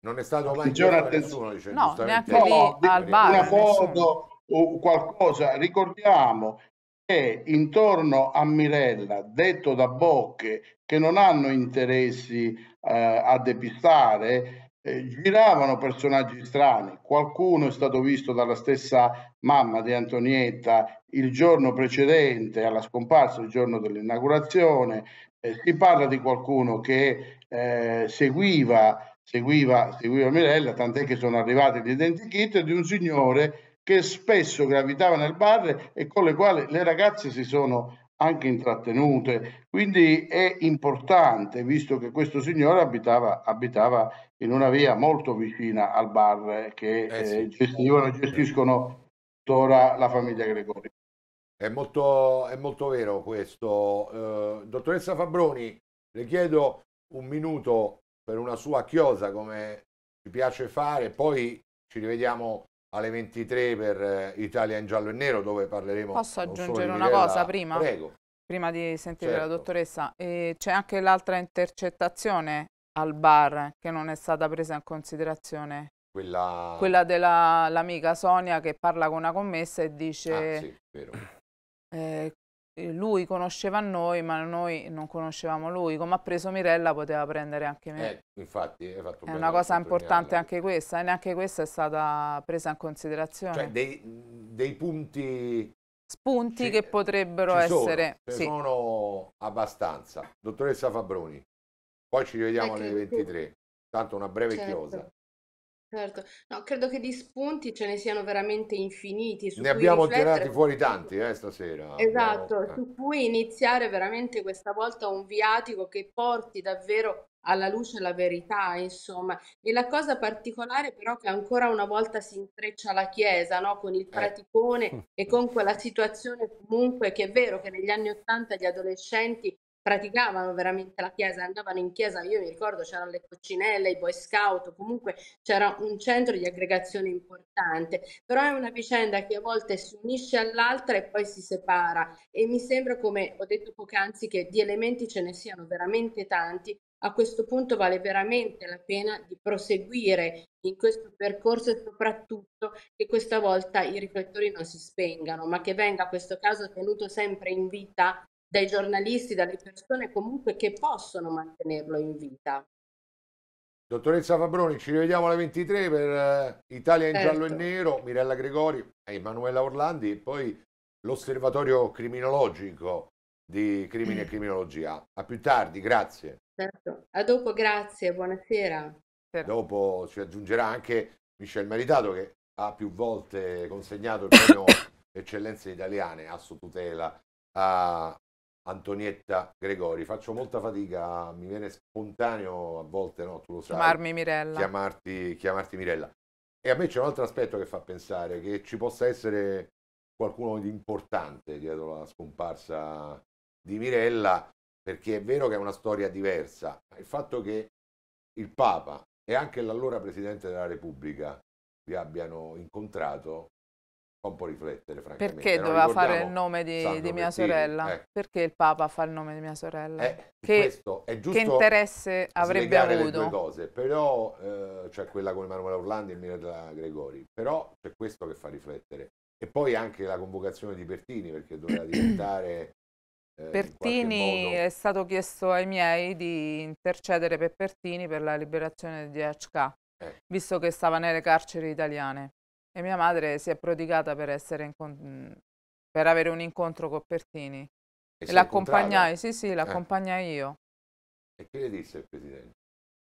non è stato mai attenzione, nessuno, dice, no, neanche lì no, al bar, una foto o qualcosa. Ricordiamo che intorno a Mirella, detto da bocche che non hanno interessi eh, a depistare, eh, giravano personaggi strani. Qualcuno è stato visto dalla stessa mamma di Antonietta il giorno precedente alla scomparsa, il giorno dell'inaugurazione. Eh, si parla di qualcuno che eh, seguiva, seguiva, seguiva Mirella, tant'è che sono arrivati gli identikit di un signore che spesso gravitava nel bar e con le quali le ragazze si sono anche intrattenute. Quindi è importante, visto che questo signore abitava, abitava in una via molto vicina al bar che eh, eh sì. gestivano e gestiscono tuttora la famiglia Gregori. È molto, è molto vero questo. Eh, dottoressa Fabroni, le chiedo un minuto per una sua chiosa come ci piace fare, poi ci rivediamo alle 23 per eh, Italia in giallo e nero dove parleremo. Posso aggiungere una cosa prima? Prego. Prima di sentire certo. la dottoressa, eh, c'è anche l'altra intercettazione al bar che non è stata presa in considerazione. Quella, Quella dell'amica Sonia che parla con una commessa e dice... Ah, sì, vero. Eh, eh, lui conosceva noi, ma noi non conoscevamo lui. Come ha preso Mirella, poteva prendere anche me. Eh, infatti, è, è una cosa importante anche questa, e neanche questa è stata presa in considerazione. Cioè, dei, dei punti. Spunti ci, che potrebbero ci essere. Sono, cioè, sì. sono abbastanza. Dottoressa Fabroni. Poi ci rivediamo alle 23. Tanto una breve certo. chiosa. Certo, no, credo che di spunti ce ne siano veramente infiniti. ne abbiamo riflettere. tirati fuori tanti eh, stasera. Esatto, abbiamo... Eh. su cui iniziare veramente questa volta un viatico che porti davvero alla luce la verità, insomma. E la cosa particolare però che ancora una volta si intreccia la Chiesa, no? con il eh. praticone eh. e con quella situazione comunque che è vero che negli anni Ottanta gli adolescenti praticavano veramente la chiesa, andavano in chiesa, io mi ricordo c'erano le coccinelle, i boy scout, comunque c'era un centro di aggregazione importante, però è una vicenda che a volte si unisce all'altra e poi si separa e mi sembra come ho detto poc'anzi che di elementi ce ne siano veramente tanti a questo punto vale veramente la pena di proseguire in questo percorso e soprattutto che questa volta i riflettori non si spengano, ma che venga questo caso tenuto sempre in vita dai giornalisti, dalle persone comunque che possono mantenerlo in vita. Dottoressa Fabroni, ci rivediamo alle 23 per eh, Italia in certo. giallo e certo. nero, Mirella Gregori Emanuela Orlandi e poi l'osservatorio criminologico di crimine e criminologia. A più tardi, grazie. Certo. A dopo, grazie, buonasera. Certo. Dopo ci aggiungerà anche Michel Meritato che ha più volte consegnato il premio Eccellenze Italiane a sua tutela a ah, Antonietta Gregori. Faccio molta fatica, mi viene spontaneo a volte, no, tu lo sai. Chiamarmi Mirella. Chiamarti, chiamarti Mirella. E a me c'è un altro aspetto che fa pensare che ci possa essere qualcuno di importante dietro la scomparsa di Mirella, perché è vero che è una storia diversa, il fatto che il Papa e anche l'allora Presidente della Repubblica vi abbiano incontrato un po' riflettere, francamente. Perché doveva fare il nome di, di mia sorella? Eh. Perché il Papa fa il nome di mia sorella? Eh, che, che, interesse avrebbe avuto? Le cose, però eh, c'è quella con Emanuele Orlandi e Mirella Gregori, però c'è questo che fa riflettere. E poi anche la convocazione di Pertini, perché doveva diventare... Eh, Pertini è stato chiesto ai miei di intercedere per Pertini per la liberazione di HK, eh. visto che stava nelle carceri italiane. E mia madre si è prodigata per, essere mhmm, per avere un incontro con Pertini. E, l'accompagnai, sì, sì, eh. l'accompagnai eh. io. E che le disse il presidente?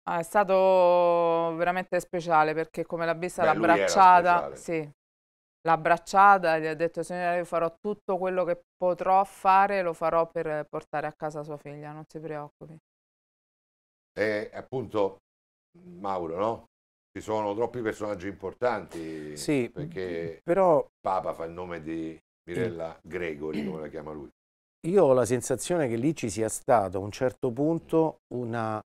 Ah, è stato veramente speciale perché come l'ha vista l'ha abbracciata, sì, l'ha abbracciata e gli ha detto signora io farò tutto quello che potrò fare, lo farò per portare a casa sua figlia, non si preoccupi. E appunto Mauro, no? ci sono troppi personaggi importanti. Sì, perché però... Papa fa il nome di Mirella Gregori, come la chiama lui. Io ho la sensazione che lì ci sia stata a un certo punto una,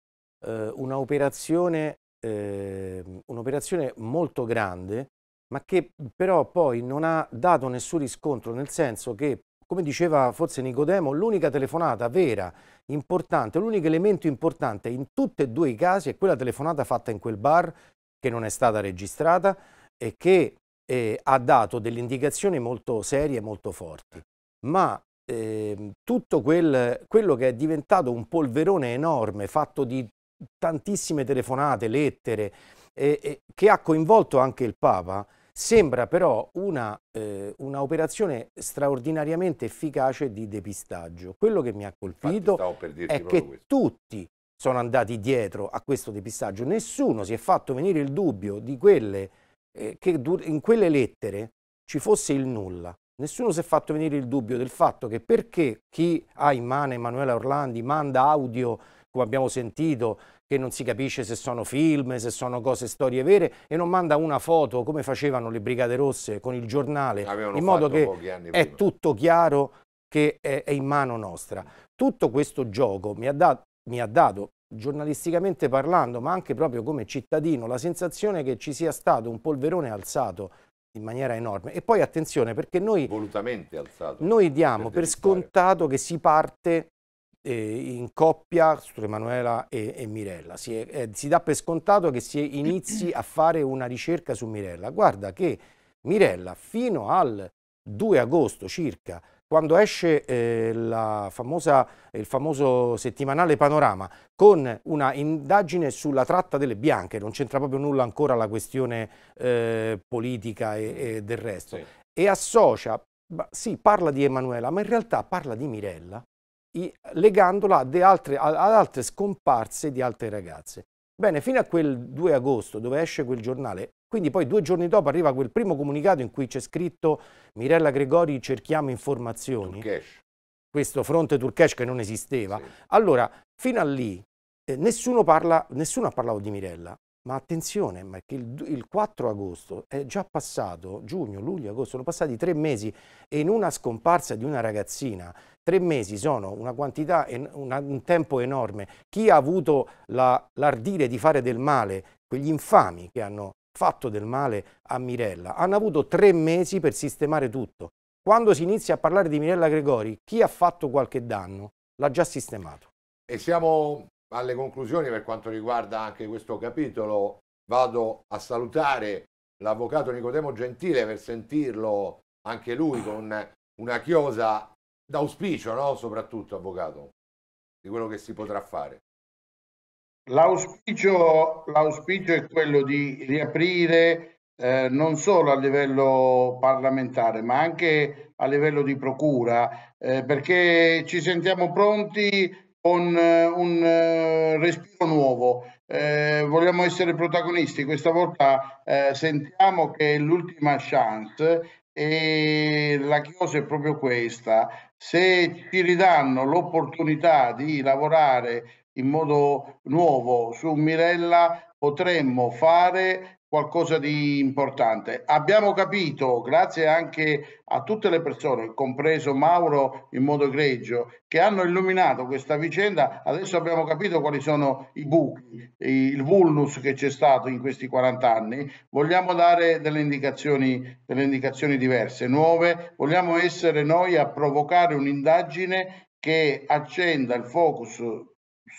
eh, un'operazione, eh, un molto grande, ma che però poi non ha dato nessun riscontro, nel senso che, come diceva forse Nicodemo, l'unica telefonata vera, importante, l'unico elemento importante in tutti e due i casi è quella telefonata fatta in quel bar che non è stata registrata e che eh, ha dato delle indicazioni molto serie e molto forti. Ma eh, tutto quel, quello che è diventato un polverone enorme fatto di tantissime telefonate, lettere, eh, che ha coinvolto anche il Papa, sembra però una, eh, una, operazione straordinariamente efficace di depistaggio. Quello che mi ha colpito Infatti, è che questo. tutti sono andati dietro a questo depistaggio, nessuno si è fatto venire il dubbio di quelle, eh, che in quelle lettere ci fosse il nulla. Nessuno si è fatto venire il dubbio del fatto che perché chi ha in mano Emanuela Orlandi manda audio, come abbiamo sentito, che non si capisce se sono film, se sono cose, storie vere, e non manda una foto come facevano le Brigate Rosse con il giornale, Avevano in modo che è tutto chiaro che è, è in mano nostra. Tutto questo gioco mi ha dato, mi ha dato giornalisticamente parlando, ma anche proprio come cittadino, la sensazione che ci sia stato un polverone alzato in maniera enorme. E poi attenzione, perché noi... Volutamente alzato. Noi diamo per, per scontato che si parte eh, in coppia su Emanuela e, e Mirella. Si, eh, si dà per scontato che si inizi a fare una ricerca su Mirella. Guarda che Mirella fino al 2 agosto circa quando esce eh, famosa, il famoso settimanale Panorama con una indagine sulla tratta delle bianche, non c'entra proprio nulla ancora la questione eh, politica e, e, del resto, sì. e associa, sì, parla di Emanuela, ma in realtà parla di Mirella, i, legandola ad altre, ad altre scomparse di altre ragazze. Bene, fino a quel 2 agosto dove esce quel giornale, quindi poi due giorni dopo arriva quel primo comunicato in cui c'è scritto Mirella Gregori cerchiamo informazioni. Turkesh. Questo fronte turchesh che non esisteva. Sì. Allora, fino a lì eh, nessuno, parla, nessuno ha parlato di Mirella. Ma attenzione, perché il, il 4 agosto è già passato, giugno, luglio, agosto, sono passati tre mesi e in una scomparsa di una ragazzina, tre mesi sono una quantità, en, un tempo enorme. Chi ha avuto l'ardire la, di fare del male, quegli infami che hanno fatto del male a Mirella. Hanno avuto tre mesi per sistemare tutto. Quando si inizia a parlare di Mirella Gregori, chi ha fatto qualche danno l'ha già sistemato. E siamo alle conclusioni per quanto riguarda anche questo capitolo. Vado a salutare l'avvocato Nicodemo Gentile per sentirlo anche lui con una chiosa d'auspicio, no? soprattutto avvocato, di quello che si potrà fare. L'auspicio, l'auspicio è quello di riaprire eh, non solo a livello parlamentare ma anche a livello di procura eh, perché ci sentiamo pronti con eh, un uh, respiro nuovo. Eh, vogliamo essere protagonisti, questa volta eh, sentiamo che è l'ultima chance e la chiosa è proprio questa. Se ci ridanno l'opportunità di lavorare in modo nuovo su Mirella potremmo fare qualcosa di importante. Abbiamo capito, grazie anche a tutte le persone, compreso Mauro in modo egregio, che hanno illuminato questa vicenda, adesso abbiamo capito quali sono i buchi, il vulnus che c'è stato in questi 40 anni, vogliamo dare delle indicazioni, delle indicazioni diverse, nuove, vogliamo essere noi a provocare un'indagine che accenda il focus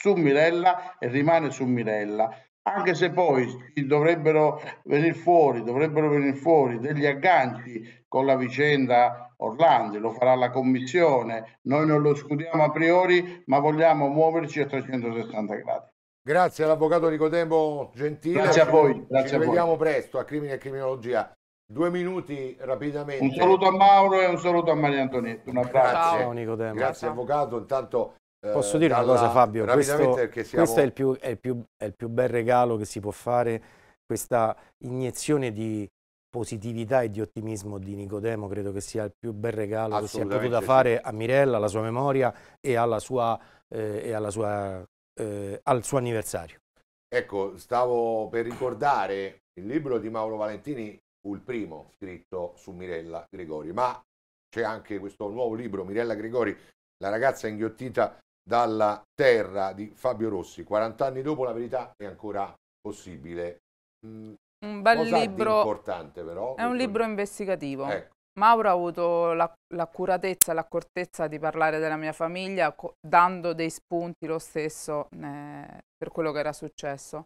su Mirella e rimane su Mirella anche se poi dovrebbero venire fuori, dovrebbero venire fuori degli agganci con la vicenda Orlandi, lo farà la Commissione, noi non lo scudiamo a priori, ma vogliamo muoverci a 360 gradi. Grazie all'avvocato Nicodemo Gentile. Grazie a voi. Grazie Ci vediamo presto a Crimine e Criminologia. Due minuti rapidamente. Un saluto a Mauro e un saluto a Maria Antonietta. Un abbraccio. Ciao, Nicodemo. Grazie, Ciao. avvocato. Intanto Posso eh, dire dalla, una cosa Fabio, questo, siamo... questo è, il più, è, il più, è, il più, bel regalo che si può fare, questa iniezione di positività e di ottimismo di Nicodemo credo che sia il più bel regalo che si è potuto sì. fare a Mirella, alla sua memoria e, alla sua, eh, e alla sua, eh, al suo anniversario. Ecco, stavo per ricordare il libro di Mauro Valentini, fu il primo scritto su Mirella Gregori, ma c'è anche questo nuovo libro, Mirella Gregori, la ragazza inghiottita dalla terra di Fabio Rossi. 40 anni dopo la verità è ancora possibile. Mm, un bel libro importante però. È un libro investigativo. Ecco. Mauro ha avuto l'accuratezza, la, l'accortezza di parlare della mia famiglia dando dei spunti lo stesso eh, per quello che era successo.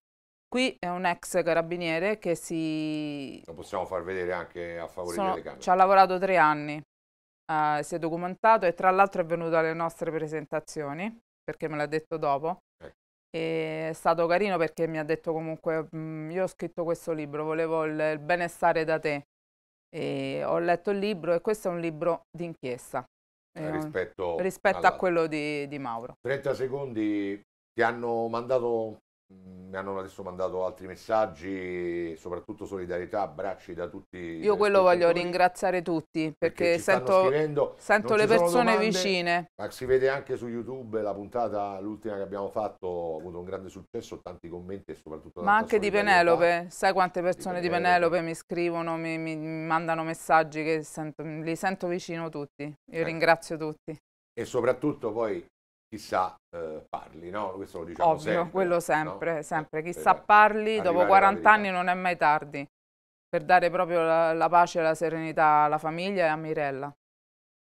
Qui è un ex carabiniere che si... Lo possiamo far vedere anche a favore Sono, delle camere. Ci ha lavorato tre anni eh, si è documentato e tra l'altro è venuto alle nostre presentazioni, perché me l'ha detto dopo. E è stato carino perché mi ha detto comunque, mh, mm, io ho scritto questo libro, volevo il, il benestare da te. E ho letto il libro e questo è un libro d'inchiesta. Eh, rispetto, rispetto a quello di, di Mauro. 30 secondi, ti hanno mandato Mm, mi hanno adesso mandato altri messaggi, soprattutto solidarietà, abbracci da tutti. Io quello voglio ringraziare tutti perché, perché sento, sento le persone domande, vicine. Ma si vede anche su YouTube la puntata, l'ultima che abbiamo fatto, ha avuto un grande successo, tanti commenti e soprattutto... Ma anche di Penelope, sai quante persone di Penelope, di Penelope mi scrivono, mi, mi, mandano messaggi che sento, li sento vicino tutti. Io eh. ringrazio tutti. E soprattutto poi chissà eh, parli, no? Questo lo diciamo Ovvio, sempre. quello sempre, no? sempre. Chissà per parli, dopo 40 anni non è mai tardi, per dare proprio la, la pace e la serenità alla famiglia e a Mirella.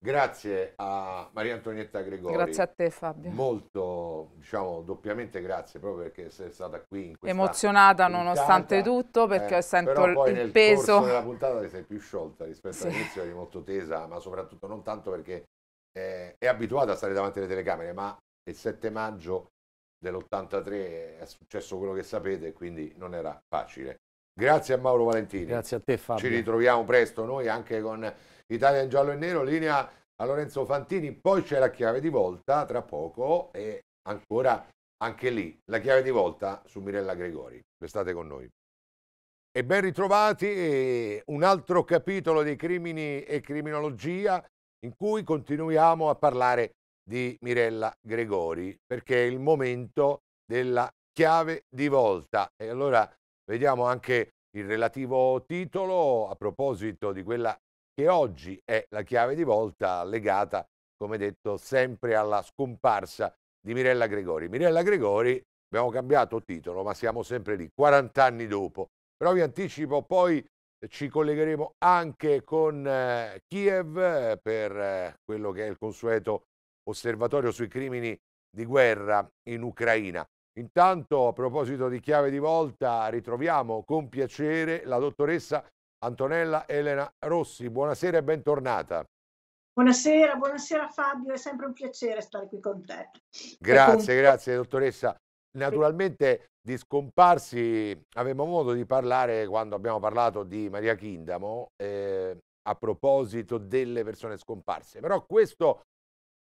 Grazie a Maria Antonietta Gregori. Grazie a te Fabio. Molto, diciamo, doppiamente grazie proprio perché sei stata qui in questa Emozionata puntata, nonostante tutto perché eh, sento il, il nel peso. Nel corso della puntata sei più sciolta rispetto sì. all'inizio, eri molto tesa, ma soprattutto non tanto perché eh, è abituata a stare davanti alle telecamere, ma il 7 maggio dell'83 è successo quello che sapete, quindi non era facile. Grazie a Mauro Valentini. Grazie a te Fabio. Ci ritroviamo presto noi anche con Italia in giallo e nero, linea a Lorenzo Fantini, poi c'è la chiave di volta tra poco e ancora anche lì la chiave di volta su Mirella Gregori. Restate con noi. E ben ritrovati, un altro capitolo di crimini e criminologia in cui continuiamo a parlare di Mirella Gregori perché è il momento della chiave di volta e allora vediamo anche il relativo titolo a proposito di quella che oggi è la chiave di volta legata come detto sempre alla scomparsa di Mirella Gregori. Mirella Gregori abbiamo cambiato titolo ma siamo sempre lì 40 anni dopo però vi anticipo poi ci collegheremo anche con eh, Kiev eh, per eh, quello che è il consueto osservatorio sui crimini di guerra in Ucraina. Intanto, a proposito di chiave di volta, ritroviamo con piacere la dottoressa Antonella Elena Rossi. Buonasera e bentornata. Buonasera, buonasera Fabio, è sempre un piacere stare qui con te. Grazie, grazie dottoressa. Naturalmente di scomparsi avevamo modo di parlare quando abbiamo parlato di Maria Kindamo eh, a proposito delle persone scomparse, però questo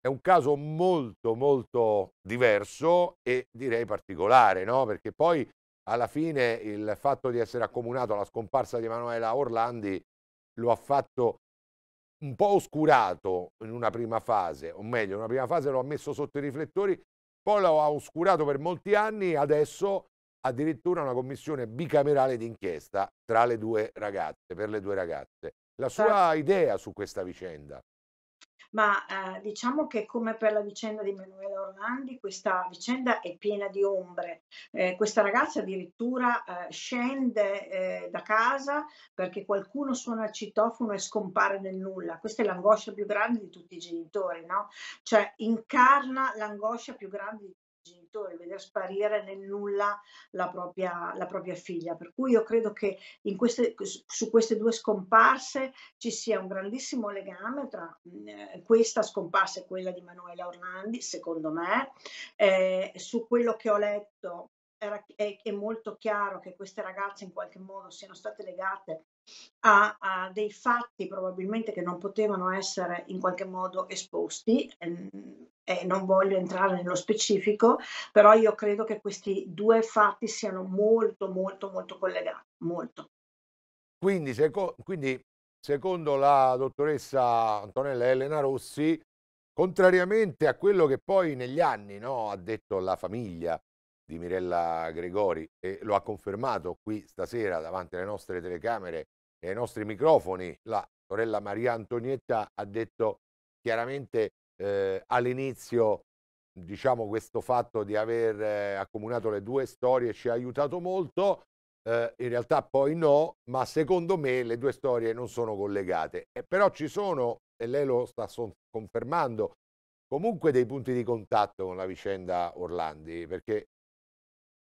è un caso molto molto diverso e direi particolare, no? perché poi alla fine il fatto di essere accomunato alla scomparsa di Emanuela Orlandi lo ha fatto un po' oscurato in una prima fase, o meglio, in una prima fase lo ha messo sotto i riflettori poi lo ha oscurato per molti anni, adesso addirittura una commissione bicamerale d'inchiesta tra le due ragazze, per le due ragazze. La sua certo. idea su questa vicenda? ma eh, diciamo che come per la vicenda di Manuela Orlandi, questa vicenda è piena di ombre. Eh, questa ragazza addirittura eh, scende eh, da casa perché qualcuno suona il citofono e scompare nel nulla. Questa è l'angoscia più grande di tutti i genitori, no? Cioè incarna l'angoscia più grande di marito e veder sparire nel nulla la propria, la propria figlia. Per cui io credo che queste, su queste due scomparse ci sia un grandissimo legame tra eh, questa scomparsa e quella di Manuela Orlandi, secondo me. Eh, su quello che ho letto era, è, è, molto chiaro che queste ragazze in qualche modo siano state legate a, a, dei fatti probabilmente che non potevano essere in qualche modo esposti. Ehm, eh, non voglio entrare nello specifico, però io credo che questi due fatti siano molto, molto, molto collegati. Molto. Quindi, seco quindi secondo la dottoressa Antonella Elena Rossi, contrariamente a quello che poi negli anni no, ha detto la famiglia di Mirella Gregori e lo ha confermato qui stasera davanti alle nostre telecamere e ai nostri microfoni, la sorella Maria Antonietta ha detto chiaramente eh, all'inizio diciamo questo fatto di aver eh, accomunato le due storie ci ha aiutato molto eh, in realtà poi no ma secondo me le due storie non sono collegate eh, però ci sono e lei lo sta confermando comunque dei punti di contatto con la vicenda Orlandi perché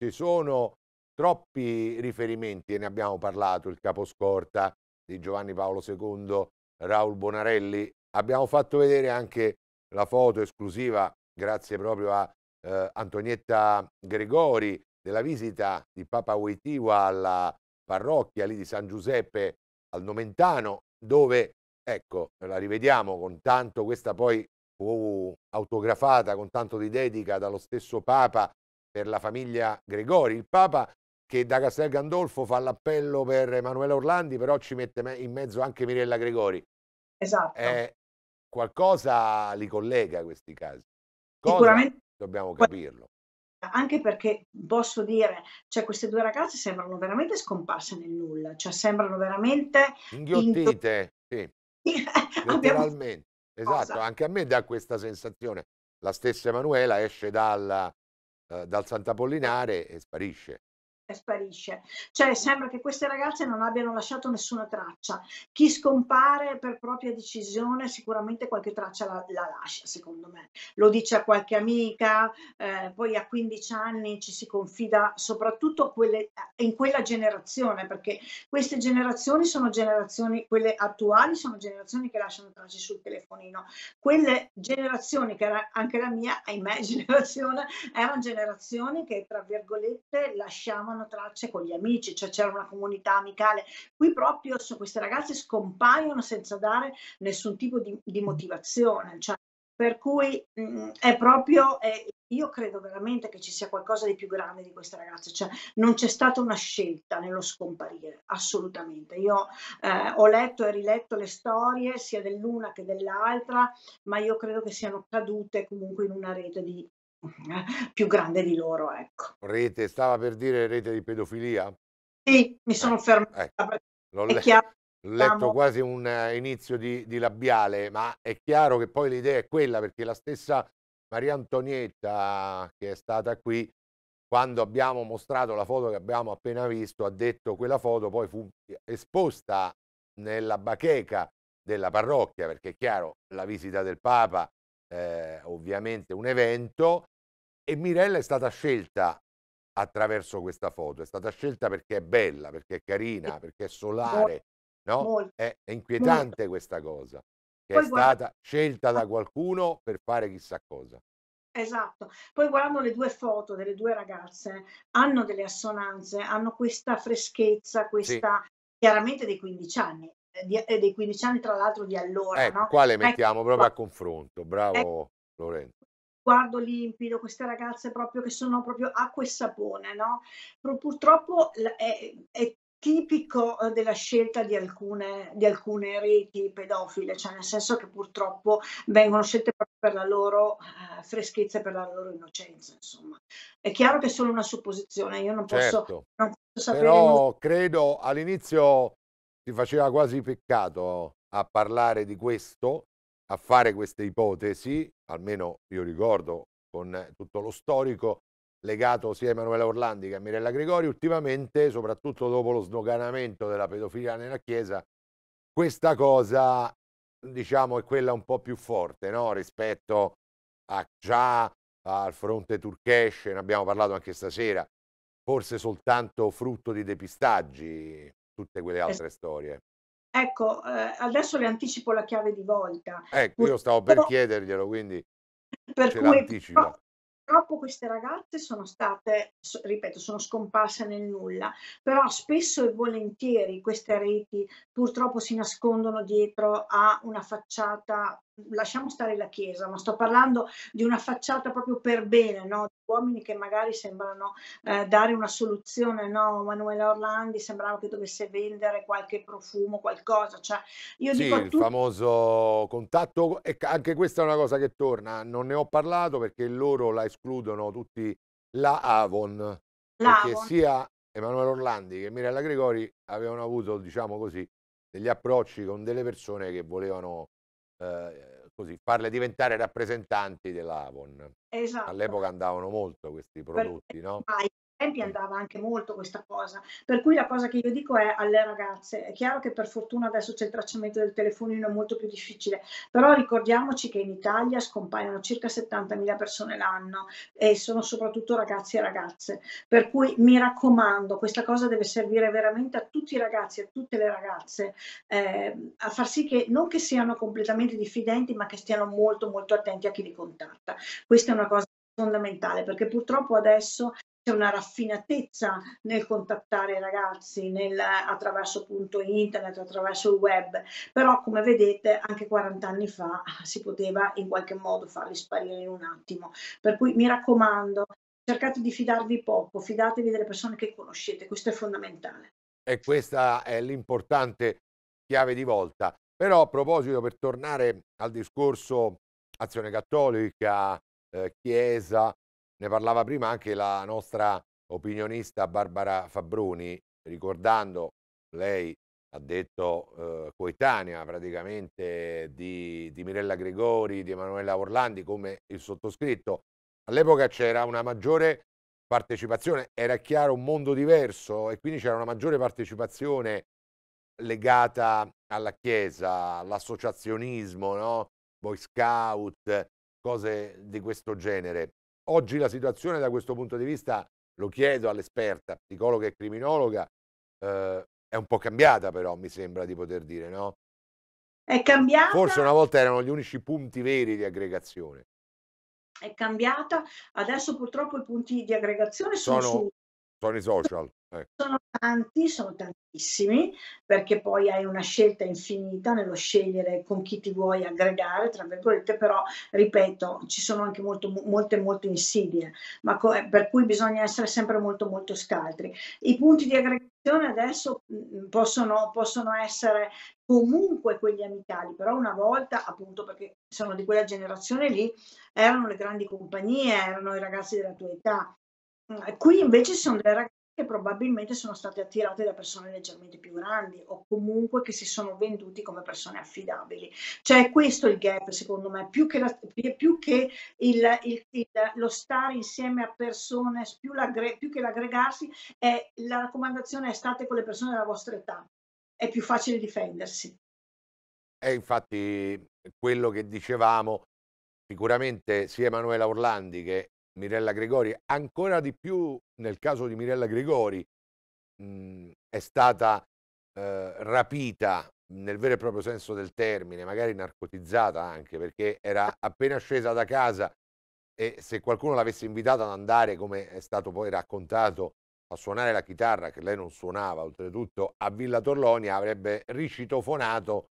ci sono troppi riferimenti e ne abbiamo parlato il caposcorta di Giovanni Paolo II Raul Bonarelli abbiamo fatto vedere anche la foto esclusiva grazie proprio a eh, Antonietta Gregori della visita di Papa Wojtyła alla parrocchia lì di San Giuseppe al Nomentano dove ecco la rivediamo con tanto questa poi fu autografata con tanto di dedica dallo stesso Papa per la famiglia Gregori il Papa che da Castel Gandolfo fa l'appello per Emanuele Orlandi però ci mette in mezzo anche Mirella Gregori esatto. È qualcosa li collega questi casi. Cosa Sicuramente dobbiamo capirlo. Anche perché posso dire, cioè queste due ragazze sembrano veramente scomparse nel nulla, cioè sembrano veramente inghiottite, in... sì. letteralmente. Esatto, cosa? anche a me dà questa sensazione. La stessa Emanuela esce dal, eh, dal Sant'Apollinare e sparisce sparisce. Cioè sembra che queste ragazze non abbiano lasciato nessuna traccia. Chi scompare per propria decisione sicuramente qualche traccia la, la lascia, secondo me. Lo dice a qualche amica, eh, poi a 15 anni ci si confida soprattutto quelle, in quella generazione, perché queste generazioni sono generazioni, quelle attuali sono generazioni che lasciano tracce sul telefonino. Quelle generazioni, che era anche la mia, ahimè, generazione, erano generazioni che tra virgolette lasciavano scambiavano tracce con gli amici, cioè c'era una comunità amicale. Qui proprio queste ragazze scompaiono senza dare nessun tipo di, di motivazione. Cioè, per cui mh, mm, è proprio, è, io credo veramente che ci sia qualcosa di più grande di queste ragazze, cioè non c'è stata una scelta nello scomparire, assolutamente. Io eh, ho letto e riletto le storie sia dell'una che dell'altra, ma io credo che siano cadute comunque in una rete di più grande di loro. Ecco. Rete, stava per dire rete di pedofilia? Sì, mi sono eh, fermata. Eh, l'ho le- chiaro, letto quasi un eh, inizio di, di labiale, ma è chiaro che poi l'idea è quella, perché la stessa Maria Antonietta, che è stata qui, quando abbiamo mostrato la foto che abbiamo appena visto, ha detto che quella foto poi fu esposta nella bacheca della parrocchia, perché è chiaro, la visita del Papa eh, ovviamente un evento, e Mirella è stata scelta attraverso questa foto, è stata scelta perché è bella, perché è carina, perché è solare, no? Molto. È, inquietante Molto. questa cosa, che Poi è guarda... stata scelta da ah. qualcuno per fare chissà cosa. Esatto, poi guardando le due foto delle due ragazze, hanno delle assonanze, hanno questa freschezza, questa sì. chiaramente dei 15 anni, eh, di, eh, dei 15 anni tra l'altro di allora. Ecco, no? qua ecco mettiamo ecco, proprio qua. a confronto, bravo ecco. Lorenzo sguardo limpido, queste ragazze proprio che sono proprio acqua e sapone, no? Purtroppo è, è tipico eh, della scelta di alcune, di alcune reti pedofile, cioè nel senso che purtroppo vengono scelte proprio per la loro eh, freschezza e per la loro innocenza, insomma. È chiaro che è solo una supposizione, io non posso, certo. non posso sapere... Però nulla. credo all'inizio si faceva quasi peccato a parlare di questo, a fare queste ipotesi, almeno io ricordo con eh, tutto lo storico legato sia a Emanuele Orlandi che a Mirella Gregori, ultimamente, soprattutto dopo lo sdoganamento della pedofilia nella Chiesa, questa cosa diciamo è quella un po' più forte no? rispetto a già al fronte turchesh, ne abbiamo parlato anche stasera, forse soltanto frutto di depistaggi, tutte quelle altre storie. Ecco, eh, adesso le anticipo la chiave di volta. Ecco, io stavo per chiederglielo, quindi per ce l'anticipo. Purtroppo queste ragazze sono state, ripeto, sono scomparse nel nulla, però spesso e volentieri queste reti purtroppo si nascondono dietro a una facciata lasciamo stare la Chiesa, ma sto parlando di una facciata proprio per bene, no? uomini che magari sembrano eh, dare una soluzione, no? Manuela Orlandi sembrava che dovesse vendere qualche profumo, qualcosa, cioè io sì, dico... il tu... famoso contatto, e anche questa è una cosa che torna, non ne ho parlato perché loro la escludono tutti, la Avon, perché sia Emanuele Orlandi che Mirella Gregori avevano avuto, diciamo così, degli approcci con delle persone che volevano eh, così, farle diventare rappresentanti dell'Avon. Esatto. All'epoca andavano molto questi prodotti, Perché no? tempi andava anche molto questa cosa, per cui la cosa che io dico è alle ragazze, è chiaro che per fortuna adesso c'è il tracciamento del telefonino, è molto più difficile, però ricordiamoci che in Italia scompaiono circa 70.000 persone l'anno e sono soprattutto ragazzi e ragazze, per cui mi raccomando, questa cosa deve servire veramente a tutti i ragazzi, a tutte le ragazze, eh, a far sì che non che siano completamente diffidenti, ma che stiano molto molto attenti a chi li contatta. Questa è una cosa fondamentale perché purtroppo adesso c'è una raffinatezza nel contattare i ragazzi nel, attraverso appunto internet, attraverso il web, però come vedete anche 40 anni fa si poteva in qualche modo farli sparire in un attimo. Per cui mi raccomando, cercate di fidarvi poco, fidatevi delle persone che conoscete, questo è fondamentale. E questa è l'importante chiave di volta. Però a proposito, per tornare al discorso azione cattolica, eh, chiesa, ne parlava prima anche la nostra opinionista Barbara Fabbroni, ricordando, lei ha detto eh, coetanea praticamente di, di Mirella Gregori, di Emanuela Orlandi, come il sottoscritto. All'epoca c'era una maggiore partecipazione, era chiaro un mondo diverso e quindi c'era una maggiore partecipazione legata alla Chiesa, all'associazionismo, no? Boy Scout, cose di questo genere. Oggi la situazione da questo punto di vista, lo chiedo all'esperta, psicologa e criminologa, eh, è un po' cambiata però, mi sembra di poter dire, no? È cambiata. Forse una volta erano gli unici punti veri di aggregazione. È cambiata, adesso purtroppo i punti di aggregazione sono, sono su sono i social. Eh. Sono tanti, sono tantissimi, perché poi hai una scelta infinita nello scegliere con chi ti vuoi aggregare, tra virgolette, però, ripeto, ci sono anche molto, molte, molte insidie, ma co- eh, per cui bisogna essere sempre molto, molto scaltri. I punti di aggregazione adesso mm, mm, possono, possono essere comunque quelli amicali, però una volta, appunto perché sono di quella generazione lì, erano le grandi compagnie, erano i ragazzi della tua età, Mm, qui invece sono delle ragazze che probabilmente sono state attirate da persone leggermente più grandi o comunque che si sono venduti come persone affidabili. Cioè questo è il gap secondo me, più che, la, più che il, il, il, lo stare insieme a persone, più, più che l'aggregarsi, è, la raccomandazione è state con le persone della vostra età, è più facile difendersi. È infatti quello che dicevamo, sicuramente sia Emanuela Orlandi che Mirella Gregori, ancora di più nel caso di Mirella Gregori, mh, mhmm, è stata eh, rapita nel vero e proprio senso del termine, magari narcotizzata anche perché era eh. appena scesa da casa e se qualcuno l'avesse invitata ad andare, come è stato poi raccontato, a suonare la chitarra, che lei non suonava oltretutto, a Villa Torlonia avrebbe ricitofonato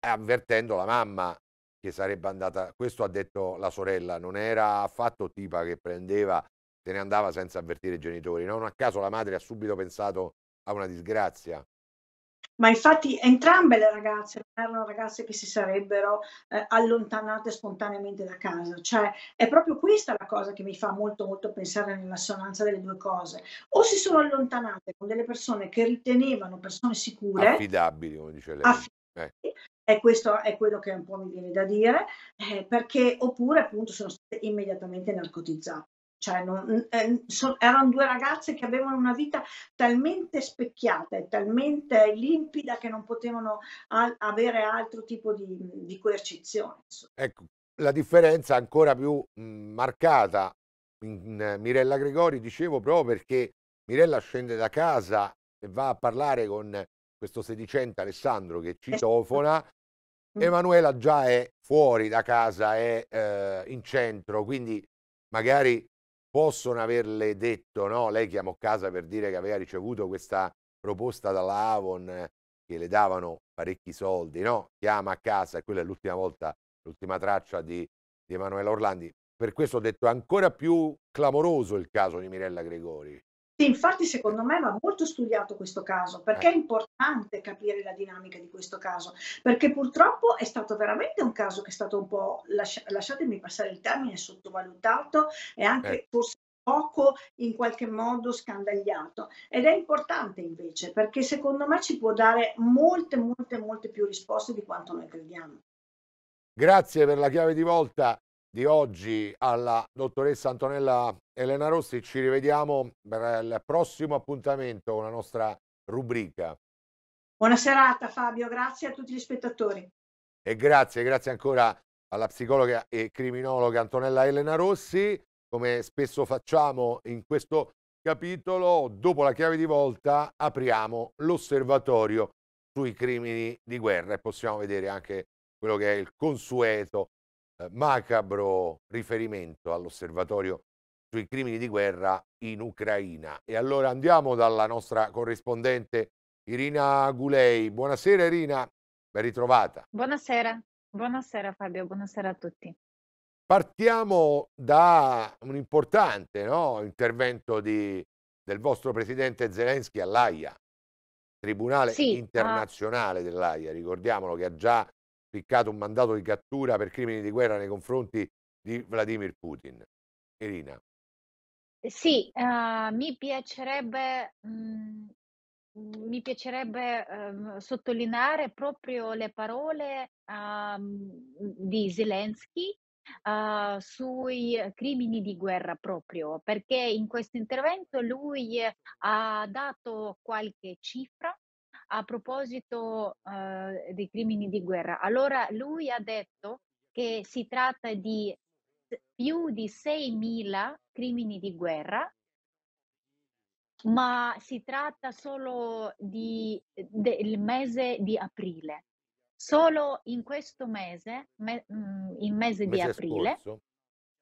avvertendo la mamma che sarebbe andata, questo ha detto la sorella, non era affatto Tipa che prendeva, se ne andava senza avvertire i genitori, non a caso la madre ha subito pensato a una disgrazia. Ma infatti entrambe le ragazze erano ragazze che si sarebbero eh, allontanate spontaneamente da casa, cioè è proprio questa la cosa che mi fa molto molto pensare nell'assonanza delle due cose. O si sono allontanate con delle persone che ritenevano persone sicure, affidabili, come dice lei. Affidabili, eh. E questo è quello che un po' mi viene da dire, eh, perché oppure appunto sono state immediatamente narcotizzate. Cioè, non, eh, so, erano due ragazze che avevano una vita talmente specchiata e talmente limpida che non potevano al avere altro tipo di, di coercizione. Ecco, la differenza ancora più mh, marcata in, in Mirella Gregori, dicevo proprio perché Mirella scende da casa e va a parlare con questo sedicente Alessandro che ci citofona esatto. Mm. Emanuela già è fuori da casa, è eh, in centro, quindi magari possono averle detto, no? Lei chiamò casa per dire che aveva ricevuto questa proposta dalla Avon che le davano parecchi soldi, no? Chiama a casa, e quella è l'ultima volta, l'ultima traccia di, di Emanuela Orlandi. Per questo ho detto ancora più clamoroso il caso di Mirella Gregori infatti secondo me va molto studiato questo caso perché è eh. importante capire la dinamica di questo caso, perché purtroppo è stato veramente un caso che è stato un po', lascia, lasciatemi passare il termine, sottovalutato e anche eh. forse poco in qualche modo scandagliato ed è importante invece perché secondo me ci può dare molte molte molte più risposte di quanto noi crediamo. Grazie per la chiave di volta di oggi alla dottoressa Antonella Elena Rossi. Ci rivediamo per il prossimo appuntamento con la nostra rubrica. Buona serata Fabio, grazie a tutti gli spettatori. E grazie, grazie ancora alla psicologa e criminologa Antonella Elena Rossi. Come spesso facciamo in questo capitolo, dopo la chiave di volta apriamo l'osservatorio sui crimini di guerra e possiamo vedere anche quello che è il consueto macabro riferimento all'osservatorio sui crimini di guerra in Ucraina. E allora andiamo dalla nostra corrispondente Irina Gulei. Buonasera Irina, ben ritrovata. Buonasera, buonasera Fabio, buonasera a tutti. Partiamo da un importante no, intervento di, del vostro presidente Zelensky all'AIA, Tribunale sì, Internazionale ah. dell'AIA, ricordiamolo che ha già cliccato un mandato di cattura per crimini di guerra nei confronti di Vladimir Putin. Irina. Eh, sì, uh, mi piacerebbe, mh, mm, mi piacerebbe uh, sottolineare proprio le parole uh, di Zelensky eh, sui crimini di guerra proprio, perché in questo intervento lui ha dato qualche cifra a proposito eh, dei crimini di guerra. Allora lui ha detto che si tratta di più di 6.000 crimini di guerra, ma si tratta solo di, del mese di aprile. Solo in questo mese, me, mm, in mese, mese di aprile, scorso.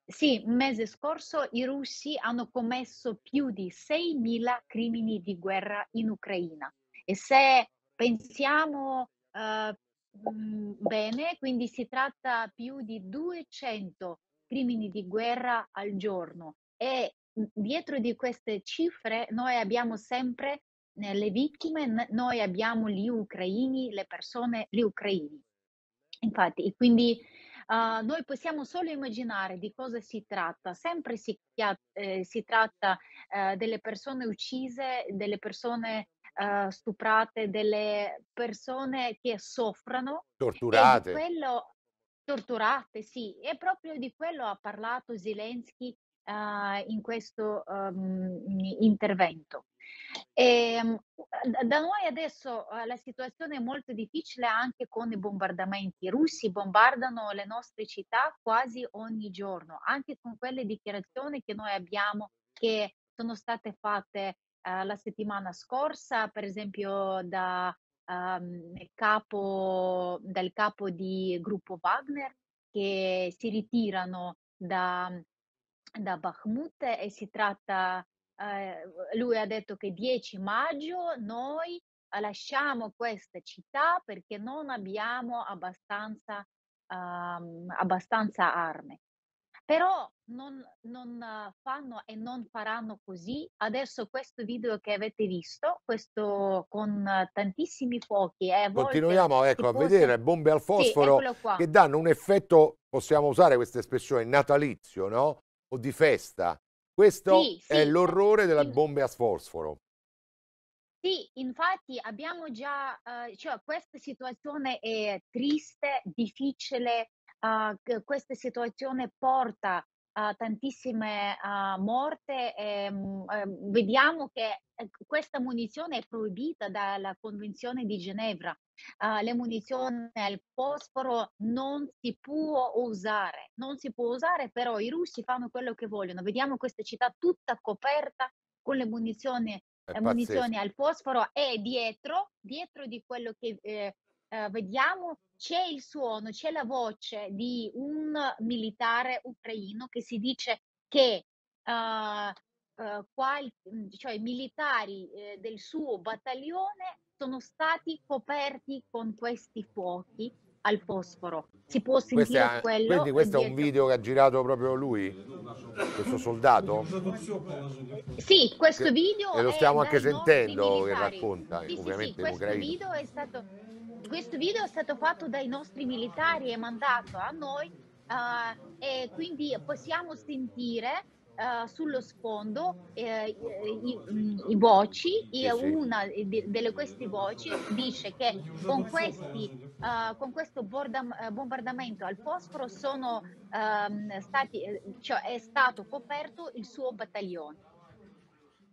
sì, mese scorso i russi hanno commesso più di 6.000 crimini di guerra in Ucraina. E se pensiamo eh, mm, bene, quindi si tratta più di 200 crimini di guerra al giorno e mm, dietro di queste cifre noi abbiamo sempre le vittime, noi abbiamo gli ucraini, le persone, gli ucraini. Infatti, quindi uh, noi possiamo solo immaginare di cosa si tratta. Sempre si, eh, si tratta eh, delle persone uccise, delle persone uh, stuprate, delle persone che soffrono. Torturate. Quello, torturate, sì. E proprio di quello ha parlato Zelensky uh, in questo um, intervento. E, ehm, da noi adesso uh, la situazione è molto difficile anche con i bombardamenti. I russi bombardano le nostre città quasi ogni giorno, anche con quelle dichiarazioni che noi abbiamo che sono state fatte eh, la settimana scorsa, per esempio, da, um, capo, dal capo di gruppo Wagner che si ritirano da, da Bakhmut e si tratta, eh, lui ha detto che 10 maggio noi lasciamo questa città perché non abbiamo abbastanza, um, abbastanza armi però non, non, eh, fanno e non faranno così. Adesso questo video che avete visto, questo con eh, tantissimi fuochi. Eh, Continuiamo ecco, a vedere bombe al fosforo sì, che danno un effetto, possiamo usare questa espressione, natalizio, no? O di festa. Questo sì, sì. è l'orrore delle bombe a fosforo. Sì, infatti abbiamo già, eh, cioè questa situazione è triste, difficile, uh, questa situazione porta a tantissime uh, morte. E, um, ehm, vediamo che eh, questa munizione è proibita dalla Convenzione di Ginevra. Uh, le munizioni al fosforo non si può usare, non si può usare, però i russi fanno quello che vogliono. Vediamo questa città tutta coperta con le munizioni, eh, munizioni al fosforo e dietro, dietro di quello che eh, eh, vediamo c'è il suono, c'è la voce di un militare ucraino che si dice che uh, eh, uh, eh, qual- mm, cioè, i militari eh, del suo battaglione sono stati coperti con questi fuochi al fosforo. Si può sentire questo è, quello. Quindi questo dietro. è un video che ha girato proprio lui, questo soldato? Sì, questo video... e lo stiamo anche sentendo, che racconta, sì, ovviamente sì, questo video è stato questo video è stato fatto dai nostri militari e mandato a noi uh, e quindi possiamo sentire uh, sullo sfondo uh, i, i, voci e una di, delle queste voci dice che con, questi, con questo borda, bombardamento al fosforo sono, ehm, stati, cioè è stato coperto il suo battaglione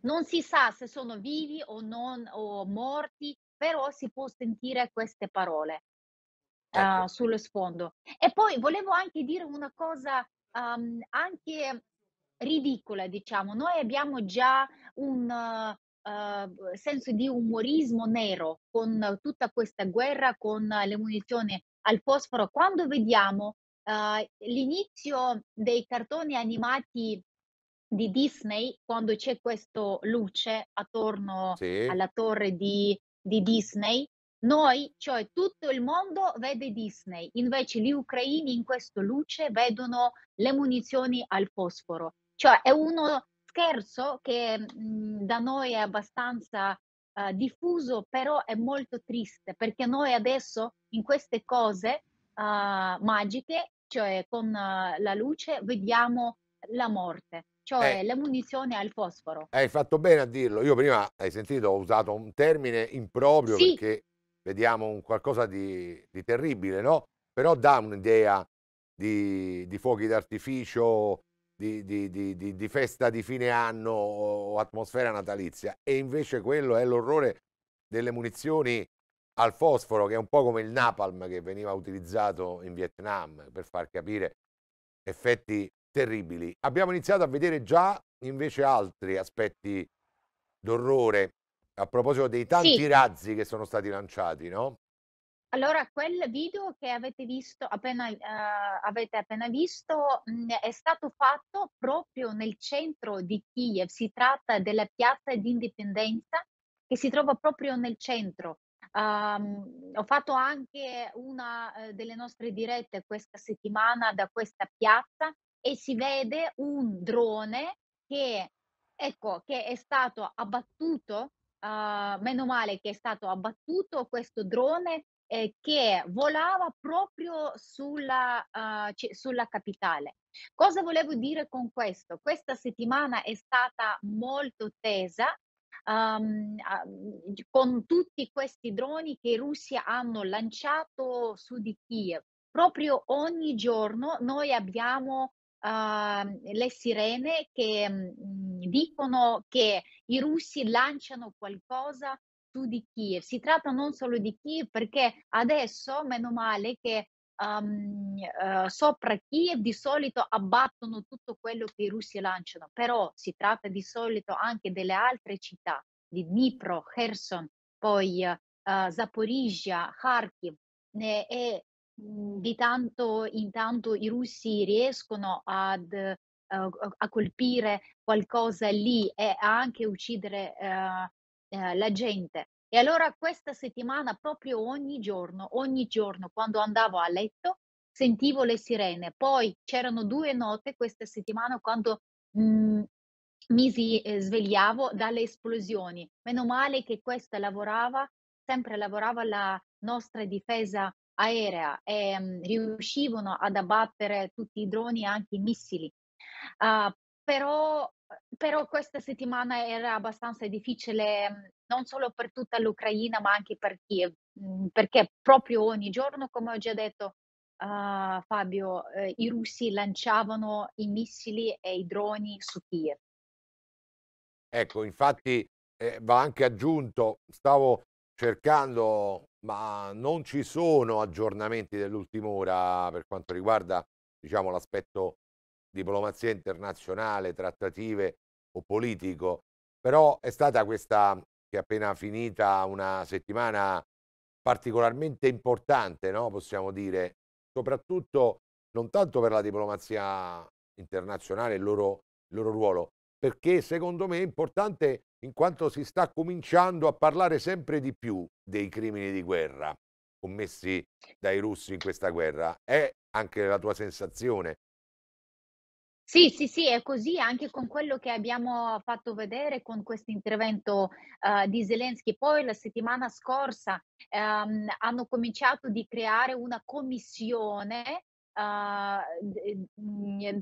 non si sa se sono vivi o non o morti però si può sentire queste parole ecco. uh, sullo sfondo. E poi volevo anche dire una cosa um, anche ridicola, diciamo, noi abbiamo già un uh, senso di umorismo nero con tutta questa guerra, con le munizioni al fosforo, quando vediamo eh, l'inizio dei cartoni animati di Disney quando c'è questa luce attorno sì. alla torre di di Disney, noi, cioè tutto il mondo vede Disney, invece gli ucraini in questa luce vedono le munizioni al fosforo. Cioè è uno scherzo che mh, da noi è abbastanza uh, diffuso, però è molto triste perché noi adesso in queste cose uh, magiche, cioè con uh, la luce, vediamo la morte cioè eh, la munizione al fosforo. Hai fatto bene a dirlo. Io prima, hai sentito, ho usato un termine improprio sì. perché vediamo un qualcosa di, di terribile, no? Però dà un'idea di, di, fuochi d'artificio, di, di, festa di fine anno o atmosfera natalizia. E invece quello è l'orrore delle munizioni al fosforo, che è un po' come il napalm che veniva utilizzato in Vietnam, per far capire effetti terribili. Abbiamo iniziato a vedere già invece altri aspetti d'orrore a proposito dei tanti sì. razzi che sono stati lanciati, no? Allora, quel video che avete, visto, appena, eh, avete appena visto mh, mm, è stato fatto proprio nel centro di Kiev. Si tratta della piazza di indipendenza che si trova proprio nel centro. Um, ho fatto anche una eh, delle nostre dirette questa settimana da questa piazza e si vede un drone che, ecco, che è stato abbattuto, uh, meno male che è stato abbattuto questo drone eh, che volava proprio sulla, uh, ah, c- sulla capitale. Cosa volevo dire con questo? Questa settimana è stata molto tesa Um, con tutti questi droni che i russi hanno lanciato su di Kiev. Proprio ogni giorno noi abbiamo uh, le sirene che mh, mhmm, dicono che i russi lanciano qualcosa su di Kiev. Si tratta non solo di Kiev perché adesso, meno male che um, uh, sopra Kiev di solito abbattono tutto quello che i russi lanciano, però si tratta di solito anche delle altre città di Dnipro, Kherson, poi uh, Zaporizia, Kharkiv, e Mhmm, di tanto in tanto i russi riescono ad uhm, a colpire qualcosa lì e a anche uccidere, ehm, ehm, la gente. E allora questa settimana proprio ogni giorno, ogni giorno quando andavo a letto sentivo le sirene. Poi c'erano due note questa settimana quando, mhmm, mi si ehm, svegliavo dalle esplosioni. Meno male che questa lavorava sempre lavorava la nostra difesa aerea e mh, mm, riuscivano ad abbattere tutti i droni e anche i missili. Uh, però, però, questa settimana era abbastanza difficile mm, non solo per tutta l'Ucraina ma anche per Kiev, mm, perché proprio ogni giorno, come ho già detto, Uh, Fabio, eh, i russi lanciavano i missili e i droni su Kiev. Ecco, infatti eh, va anche aggiunto, stavo cercando, ma non ci sono aggiornamenti dell'ultima ora per quanto riguarda diciamo, l'aspetto diplomazia internazionale, trattative o politico, però è stata questa che è appena finita una settimana particolarmente importante, no? possiamo dire, soprattutto non tanto per la diplomazia internazionale e il, il loro ruolo, perché secondo me è importante in quanto si sta cominciando a parlare sempre di più dei crimini di guerra commessi dai russi in questa guerra. È anche la tua sensazione? Sì, sì, sì, è così anche con quello che abbiamo fatto vedere con questo intervento uh, di Zelensky. Poi la settimana scorsa um, hanno cominciato di creare una commissione uh,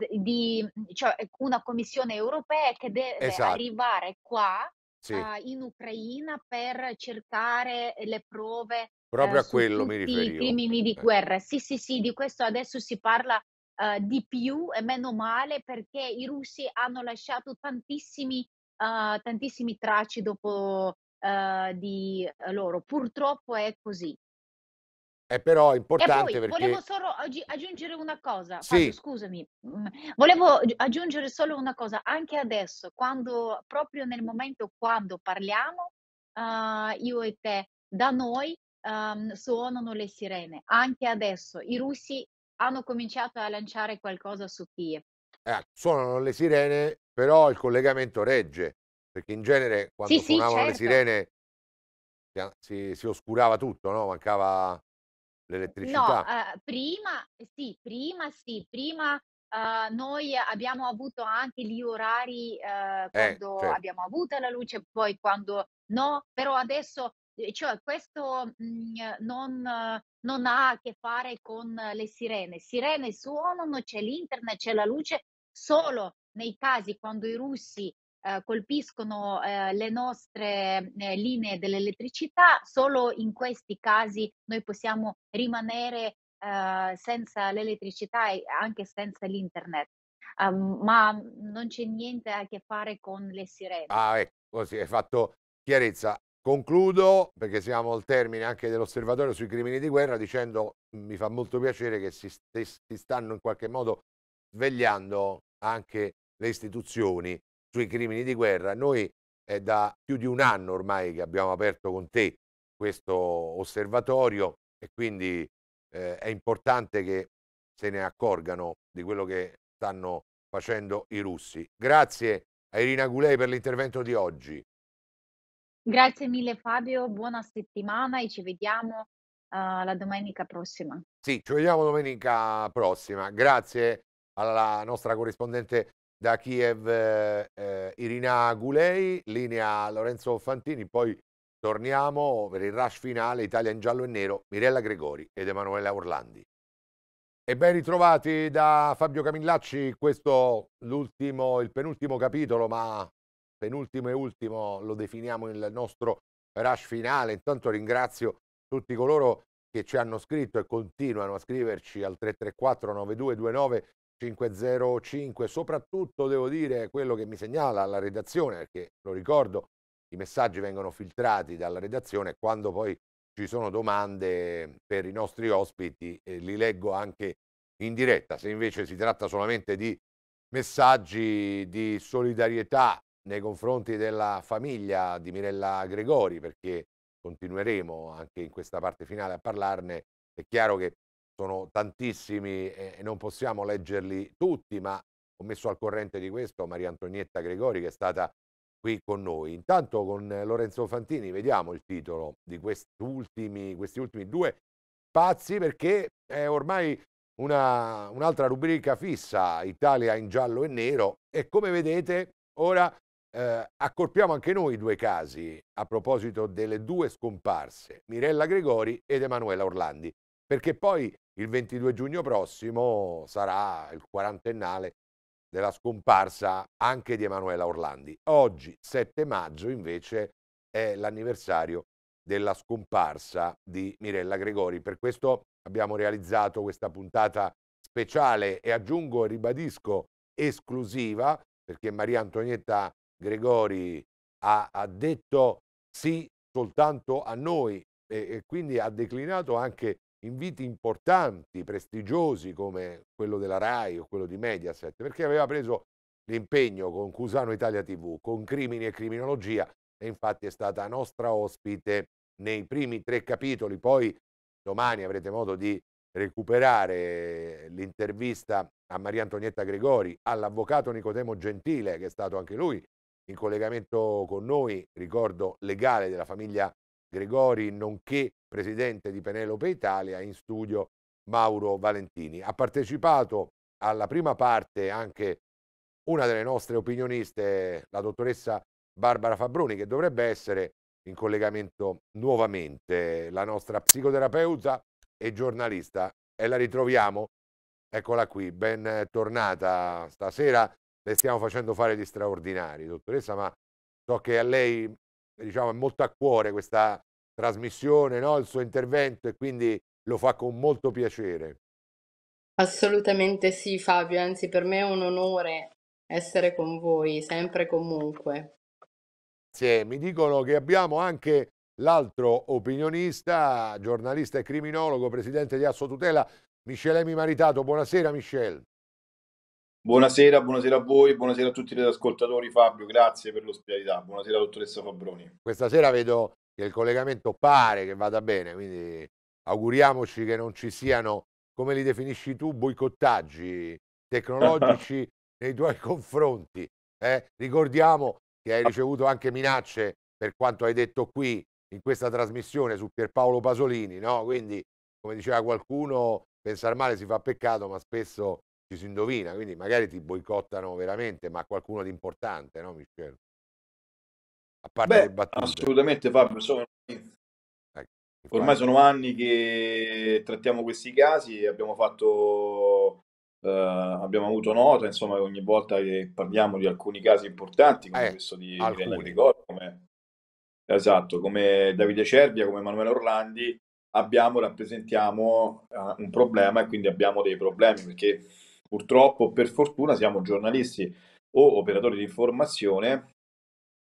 di, cioè una commissione europea che deve esatto. arrivare qua sì. uh, in Ucraina per cercare le prove proprio eh, a quello mi riferivo. I crimini di eh. guerra. Sì, sì, sì, di questo adesso si parla uh, di più e meno male perché i russi hanno lasciato tantissimi, uh, tantissimi tracci dopo di loro. Purtroppo è così. Eh, è però importante e poi, perché... Volevo solo aggiungere una cosa, sì. Fabio, scusami, mm, volevo aggiungere solo una cosa, anche adesso, quando, proprio nel momento quando parliamo, uh, io e te, da noi um, suonano le sirene, anche adesso i russi hanno cominciato a lanciare qualcosa su Kiev. Eh, suonano le sirene, però il collegamento regge, perché in genere quando sì, suonavano sì, certo. le sirene si, si, oscurava tutto, no? mancava No, L'elettricità? eh, prima eh, sì, prima sì, prima eh, noi abbiamo avuto anche gli orari eh, Eh, quando certo. abbiamo avuto la luce, poi quando no, però adesso, eh, cioè questo mm, non, non ha a che fare con le sirene. Sirene suonano, c'è l'internet, c'è la luce, solo nei casi quando i russi eh, colpiscono eh, le nostre eh, linee dell'elettricità, solo in questi casi noi possiamo rimanere eh, senza l'elettricità e anche senza l'internet. Um, ma non c'è niente a che fare con le sirene. Ah, ecco, così hai fatto chiarezza. Concludo, perché siamo al termine anche dell'osservatorio sui crimini di guerra, dicendo mi fa molto piacere che si, si stanno in qualche modo svegliando anche le istituzioni sui crimini di guerra. Noi è eh, da più di un anno ormai che abbiamo aperto con te questo osservatorio e quindi eh, è importante che se ne accorgano di quello che stanno facendo i russi. Grazie a Irina Gulei per l'intervento di oggi. Grazie mille Fabio, buona settimana e ci vediamo uh, la domenica prossima. Sì, ci vediamo domenica prossima. Grazie alla nostra corrispondente da Kiev eh, Irina Gulei, linea Lorenzo Fantini, poi torniamo per il rush finale Italia in giallo e nero, Mirella Gregori ed Emanuela Orlandi. E ben ritrovati da Fabio Camillacci, questo l'ultimo, il penultimo capitolo, ma penultimo e ultimo lo definiamo il nostro rush finale. Intanto ringrazio tutti coloro che ci hanno scritto e continuano a scriverci al 334 9229 505, soprattutto devo dire quello che mi segnala la redazione, perché lo ricordo, i messaggi vengono filtrati dalla redazione, quando poi ci sono domande per i nostri ospiti eh, li leggo anche in diretta, se invece si tratta solamente di messaggi di solidarietà nei confronti della famiglia di Mirella Gregori, perché continueremo anche in questa parte finale a parlarne, è chiaro che sono tantissimi e non possiamo leggerli tutti, ma ho messo al corrente di questo Maria Antonietta Gregori che è stata qui con noi. Intanto con Lorenzo Fantini vediamo il titolo di questi ultimi, questi ultimi due spazi perché è ormai una, un'altra rubrica fissa, Italia in giallo e nero e come vedete ora eh, accorpiamo anche noi i due casi a proposito delle due scomparse, Mirella Gregori ed Emanuela Orlandi perché poi il 22 giugno prossimo sarà il quarantennale della scomparsa anche di Emanuela Orlandi. Oggi, 7 maggio, invece, è l'anniversario della scomparsa di Mirella Gregori. Per questo abbiamo realizzato questa puntata speciale e aggiungo e ribadisco esclusiva, perché Maria Antonietta Gregori ha, ha detto sì soltanto a noi e, e quindi ha declinato anche inviti importanti, prestigiosi come quello della RAI o quello di Mediaset, perché aveva preso l'impegno con Cusano Italia TV, con Crimini e Criminologia, e infatti è stata nostra ospite nei primi tre capitoli, poi domani avrete modo di recuperare l'intervista a Maria Antonietta Gregori, all'avvocato Nicodemo Gentile, che è stato anche lui in collegamento con noi, ricordo legale della famiglia Gregori, nonché presidente di Penelope Italia, in studio Mauro Valentini. Ha partecipato alla prima parte anche una delle nostre opinioniste, la dottoressa Barbara Fabroni, che dovrebbe essere in collegamento nuovamente, la nostra psicoterapeuta e giornalista. E la ritroviamo, eccola qui, ben tornata. Stasera le stiamo facendo fare di straordinari, dottoressa, ma so che a lei diciamo, è molto a cuore questa trasmissione, no? il suo intervento e quindi lo fa con molto piacere. Assolutamente sì, Fabio, anzi per me è un onore essere con voi, sempre e comunque. Sì, mi dicono che abbiamo anche l'altro opinionista, giornalista e criminologo, presidente di Assotutela, Michele Emi Maritato. Buonasera Michele. Buonasera, buonasera a voi, buonasera a tutti gli ascoltatori. Fabio, grazie per l'ospitalità. Buonasera, dottoressa Fabroni. Questa sera vedo che il collegamento pare che vada bene, quindi auguriamoci che non ci siano, come li definisci tu, boicottaggi tecnologici nei tuoi confronti. Eh? Ricordiamo che hai ricevuto anche minacce per quanto hai detto qui in questa trasmissione su Pierpaolo Pasolini, no? Quindi, come diceva qualcuno, pensare male si fa peccato, ma spesso ci si indovina, quindi magari ti boicottano veramente, ma qualcuno di importante, no Michele? A parte Beh, le battute. Assolutamente Fabio, sono... Ecco, ormai sono anni che trattiamo questi casi, abbiamo fatto... Eh, abbiamo avuto nota, insomma, ogni volta che parliamo di alcuni casi importanti, come eh, questo di Irene Grigor, come... Esatto, come Davide Cervia, come Emanuele Orlandi, abbiamo, rappresentiamo uh, un problema e quindi abbiamo dei problemi perché purtroppo, per fortuna, siamo giornalisti o operatori di informazione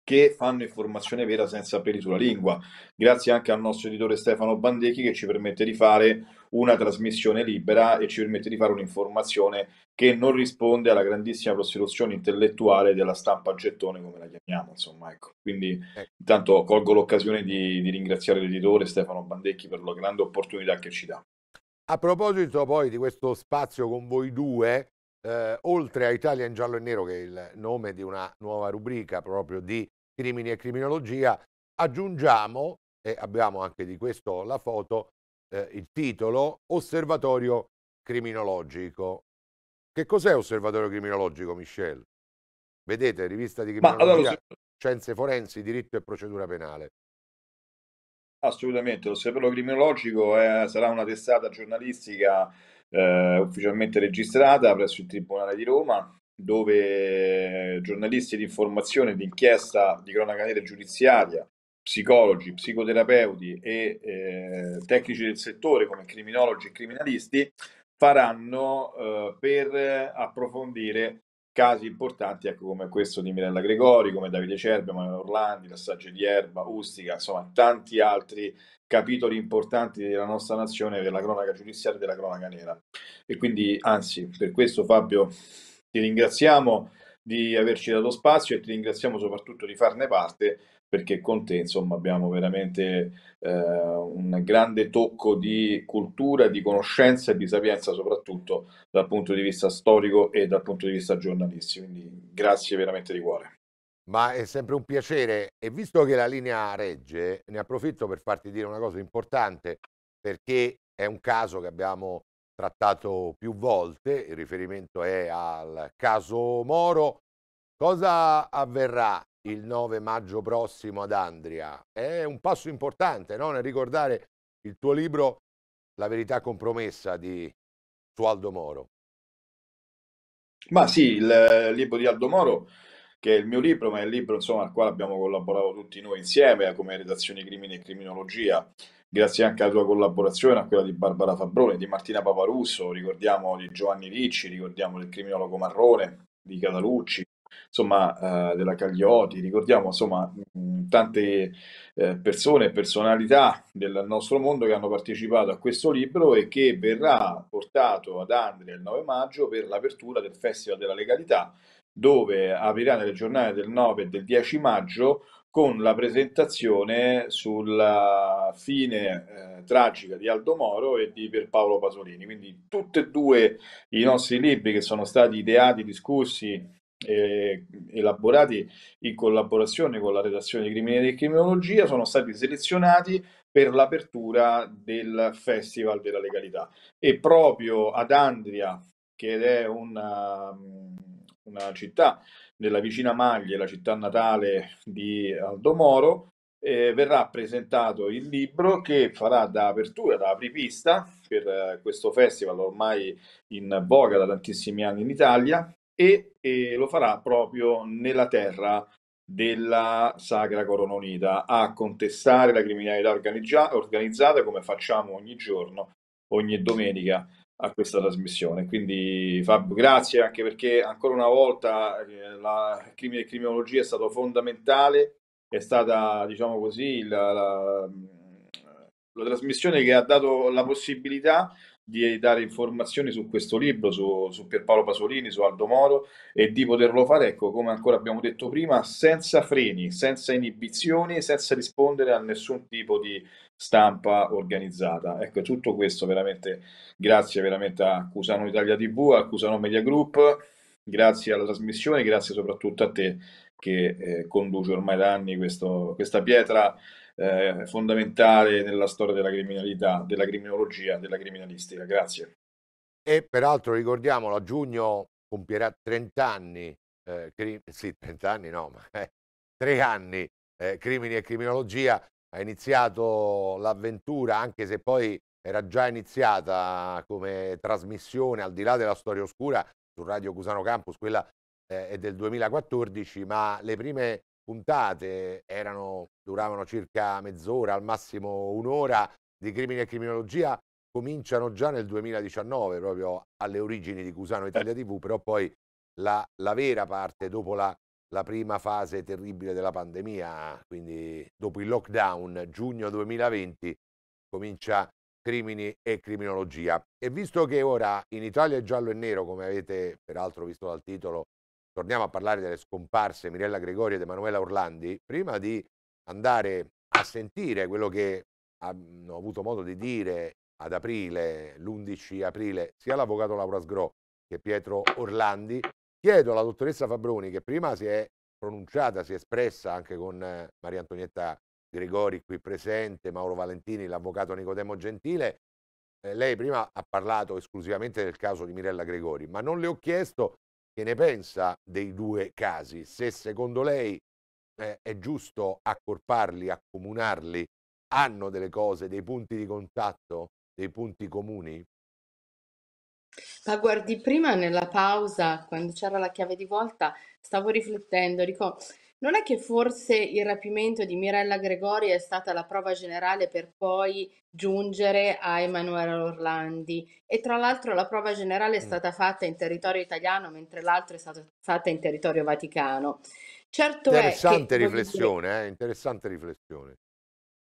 che fanno informazione vera senza peli sulla lingua. Grazie anche al nostro editore Stefano Bandecchi che ci permette di fare una trasmissione libera e ci permette di fare un'informazione che non risponde alla grandissima prostituzione intellettuale della stampa gettone, come la chiamiamo, insomma, ecco. Quindi ecco. intanto colgo l'occasione di, di ringraziare l'editore Stefano Bandecchi per la grande opportunità che ci dà. A proposito poi di questo spazio con voi due, eh, oltre a Italia in giallo e nero, che è il nome di una nuova rubrica proprio di crimini e criminologia, aggiungiamo, e abbiamo anche di questo la foto, eh, il titolo Osservatorio criminologico. Che cos'è Osservatorio criminologico, Michel? Vedete, rivista di criminologia, allora, scienze forensi, diritto e procedura penale. Assolutamente, l'Osservatorio Criminologico è- eh, sarà una testata giornalistica eh, ufficialmente registrata presso il Tribunale di Roma, dove eh, giornalisti di informazione, di inchiesta, di cronaca nera giudiziaria, psicologi, psicoterapeuti e eh, tecnici del settore come criminologi e criminalisti faranno eh, per eh, approfondire casi importanti ecco, come questo di Mirella Gregori, come Davide Cerbe, Manuel Orlandi, Passaggio di Erba, Ustica, insomma tanti altri capitoli importanti della nostra nazione, della cronaca giudiziaria e della cronaca nera. E quindi, anzi, per questo Fabio ti ringraziamo di averci dato spazio e ti ringraziamo soprattutto di farne parte perché con te insomma abbiamo veramente eh, un grande tocco di cultura, di conoscenza e di sapienza soprattutto dal punto di vista storico e dal punto di vista giornalistico, quindi grazie veramente di cuore. Ma è sempre un piacere e visto che la linea regge ne approfitto per farti dire una cosa importante perché è un caso che abbiamo trattato più volte, il riferimento è al caso Moro, cosa avverrà il 9 maggio prossimo ad Andria. È un passo importante no? nel ricordare il tuo libro La verità compromessa di Sualdo Moro. Ma sì, il libro di Aldo Moro, che è il mio libro, ma è il libro insomma, al quale abbiamo collaborato tutti noi insieme eh, come redazione Crimini e Criminologia, grazie anche alla tua collaborazione, a quella di Barbara Fabrone, di Martina Paparusso, ricordiamo di Giovanni Ricci, ricordiamo del criminologo Marrone, di Catalucci, insomma, eh, della Cagliotti, ricordiamo insomma, mh, mm, tante eh, persone e personalità del nostro mondo che hanno partecipato a questo libro e che verrà portato ad Andria il 9 maggio per l'apertura del Festival della Legalità, dove aprirà nelle giornate del 9 e del 10 maggio con la presentazione sulla fine eh, tragica di Aldo Moro e di Pierpaolo Pasolini. Quindi tutti e due i nostri libri che sono stati ideati, discussi eh, elaborati in collaborazione con la redazione di Crimine e Criminologia, sono stati selezionati per l'apertura del Festival della Legalità. E proprio ad Andria, che è una, una città nella vicina Maglie, la città natale di Aldo Moro, eh, verrà presentato il libro che farà da apertura, da apripista per eh, questo festival ormai in voga da tantissimi anni in Italia, e, e lo farà proprio nella terra della Sacra Corona Unita a contestare la criminalità organizzata come facciamo ogni giorno, ogni domenica a questa trasmissione. Quindi Fabio, grazie anche perché ancora una volta eh, la crimine e criminologia è stato fondamentale, è stata, diciamo così, la, la, la trasmissione che ha dato la possibilità di dare informazioni su questo libro, su, su Pierpaolo Pasolini, su Aldo Moro e di poterlo fare, ecco, come ancora abbiamo detto prima, senza freni, senza inibizioni, senza rispondere a nessun tipo di stampa organizzata. Ecco, tutto questo veramente grazie veramente a Cusano Italia TV, a Cusano Media Group, grazie alla trasmissione, grazie soprattutto a te che eh, conduce ormai da anni questo, questa pietra eh, fondamentale nella storia della criminalità, della criminologia, della criminalistica. Grazie. E peraltro ricordiamolo, a giugno compierà 30 anni, eh, cri- sì 30 anni no, ma eh, 3 anni eh, crimini e criminologia, ha iniziato l'avventura anche se poi era già iniziata come trasmissione al di là della storia oscura su Radio Cusano Campus, quella eh, è del 2014, ma le prime puntate, erano, duravano circa mezz'ora, al massimo un'ora, di crimine e criminologia cominciano già nel 2019, proprio alle origini di Cusano eh. Italia TV, però poi la, la vera parte dopo la, la, prima fase terribile della pandemia, quindi dopo il lockdown, giugno 2020, comincia crimini e criminologia. E visto che ora in Italia è giallo e nero, come avete peraltro visto dal titolo, torniamo a parlare delle scomparse Mirella Gregori ed Emanuela Orlandi, prima di andare a sentire quello che hanno avuto modo di dire ad aprile, l'11 aprile, sia l'avvocato Laura Sgro che Pietro Orlandi, chiedo alla dottoressa Fabroni, che prima si è pronunciata, si è espressa anche con eh, Maria Antonietta Gregori qui presente, Mauro Valentini, l'avvocato Nicodemo Gentile, eh, lei prima ha parlato esclusivamente del caso di Mirella Gregori, ma non le ho chiesto che ne pensa dei due casi, se secondo lei eh, è giusto accorparli, accomunarli, hanno delle cose, dei punti di contatto, dei punti comuni? Ma guardi, prima nella pausa, quando c'era la chiave di volta, stavo riflettendo, dico, non è che forse il rapimento di Mirella Gregori è stata la prova generale per poi giungere a Emanuele Orlandi e tra l'altro la prova generale è mm. stata fatta in territorio italiano mentre l'altra è stata fatta in territorio vaticano. Certo interessante è che, riflessione, eh, interessante riflessione.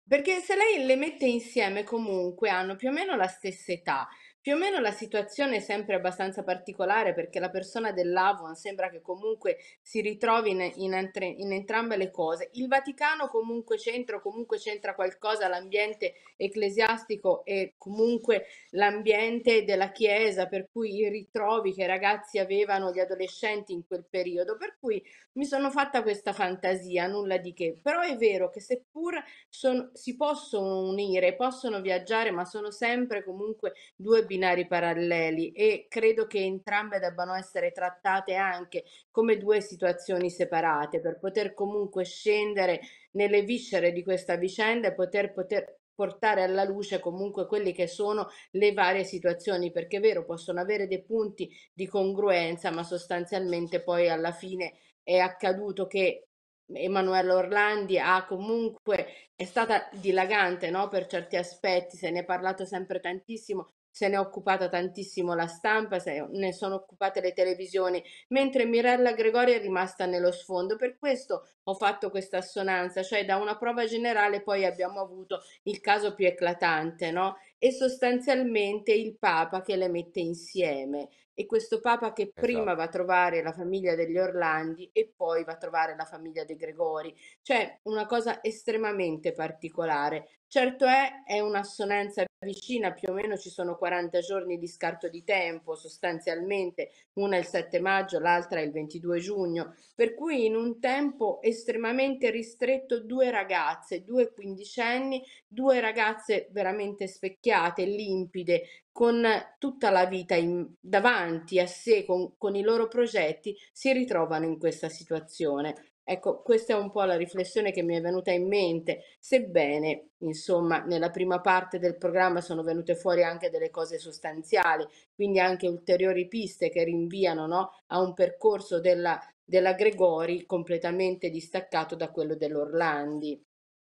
Perché se lei le mette insieme comunque hanno più o meno la stessa età. Più o meno la situazione è sempre abbastanza particolare perché la persona dell'Avon sembra che comunque si ritrovi in, in, entre, in entrambe le cose. Il Vaticano comunque c'entra, comunque c'entra qualcosa, l'ambiente ecclesiastico e comunque l'ambiente della Chiesa, per cui i ritrovi che i ragazzi avevano, gli adolescenti in quel periodo. Per cui mi sono fatta questa fantasia, nulla di che. Però è vero che seppur son, si possono unire, possono viaggiare, ma sono sempre comunque due binari binari paralleli e credo che entrambe debbano essere trattate anche come due situazioni separate per poter comunque scendere nelle viscere di questa vicenda e poter, poter portare alla luce comunque quelle che sono le varie situazioni, perché è vero, possono avere dei punti di congruenza, ma sostanzialmente poi alla fine è accaduto che Emanuele Orlandi ha comunque è stata dilagante no? per certi aspetti, se ne è parlato sempre tantissimo, se ne è occupata tantissimo la stampa, se ne sono occupate le televisioni, mentre Mirella Gregori è rimasta nello sfondo. Per questo ho fatto questa assonanza, cioè da una prova generale poi abbiamo avuto il caso più eclatante, no? e sostanzialmente il papa che le mette insieme. E questo papa che prima va a esatto. trovare la famiglia degli Orlandi e poi va a trovare la famiglia dei Gregori. Cioè, una cosa estremamente particolare. Certo è, è un'assonanza vicina, più o meno ci sono 40 giorni di scarto di tempo, sostanzialmente una il 7 maggio, l'altra il 22 giugno, per cui in un tempo estremamente ristretto due ragazze, due quindicenni, due ragazze veramente specchiate rischiate, limpide, con tutta la vita in, davanti a sé, con, con i loro progetti, si ritrovano in questa situazione. Ecco, questa è un po' la riflessione che mi è venuta in mente, sebbene, insomma, nella prima parte del programma sono venute fuori anche delle cose sostanziali, quindi anche ulteriori piste che rinviano no, a un percorso della, della Gregori completamente distaccato da quello dell'Orlandi.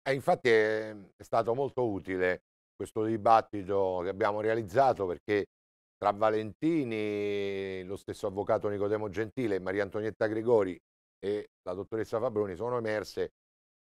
Eh, infatti è, è stato molto utile questo dibattito che abbiamo realizzato perché tra Valentini, lo stesso avvocato Nicodemo Gentile, Maria Antonietta Gregori e la dottoressa Fabroni sono emerse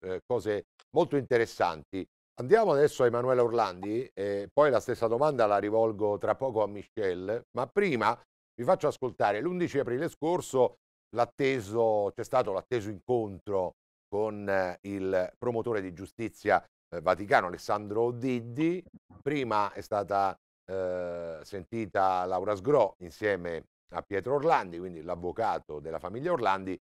eh, cose molto interessanti. Andiamo adesso a Emanuela Orlandi, eh, poi la stessa domanda la rivolgo tra poco a Michelle, ma prima vi faccio ascoltare l'11 aprile scorso c'è stato l'atteso incontro con eh, il promotore di giustizia eh, Vaticano Alessandro Diddi, prima è stata eh, sentita Laura Sgro insieme a Pietro Orlandi, quindi l'avvocato della famiglia Orlandi,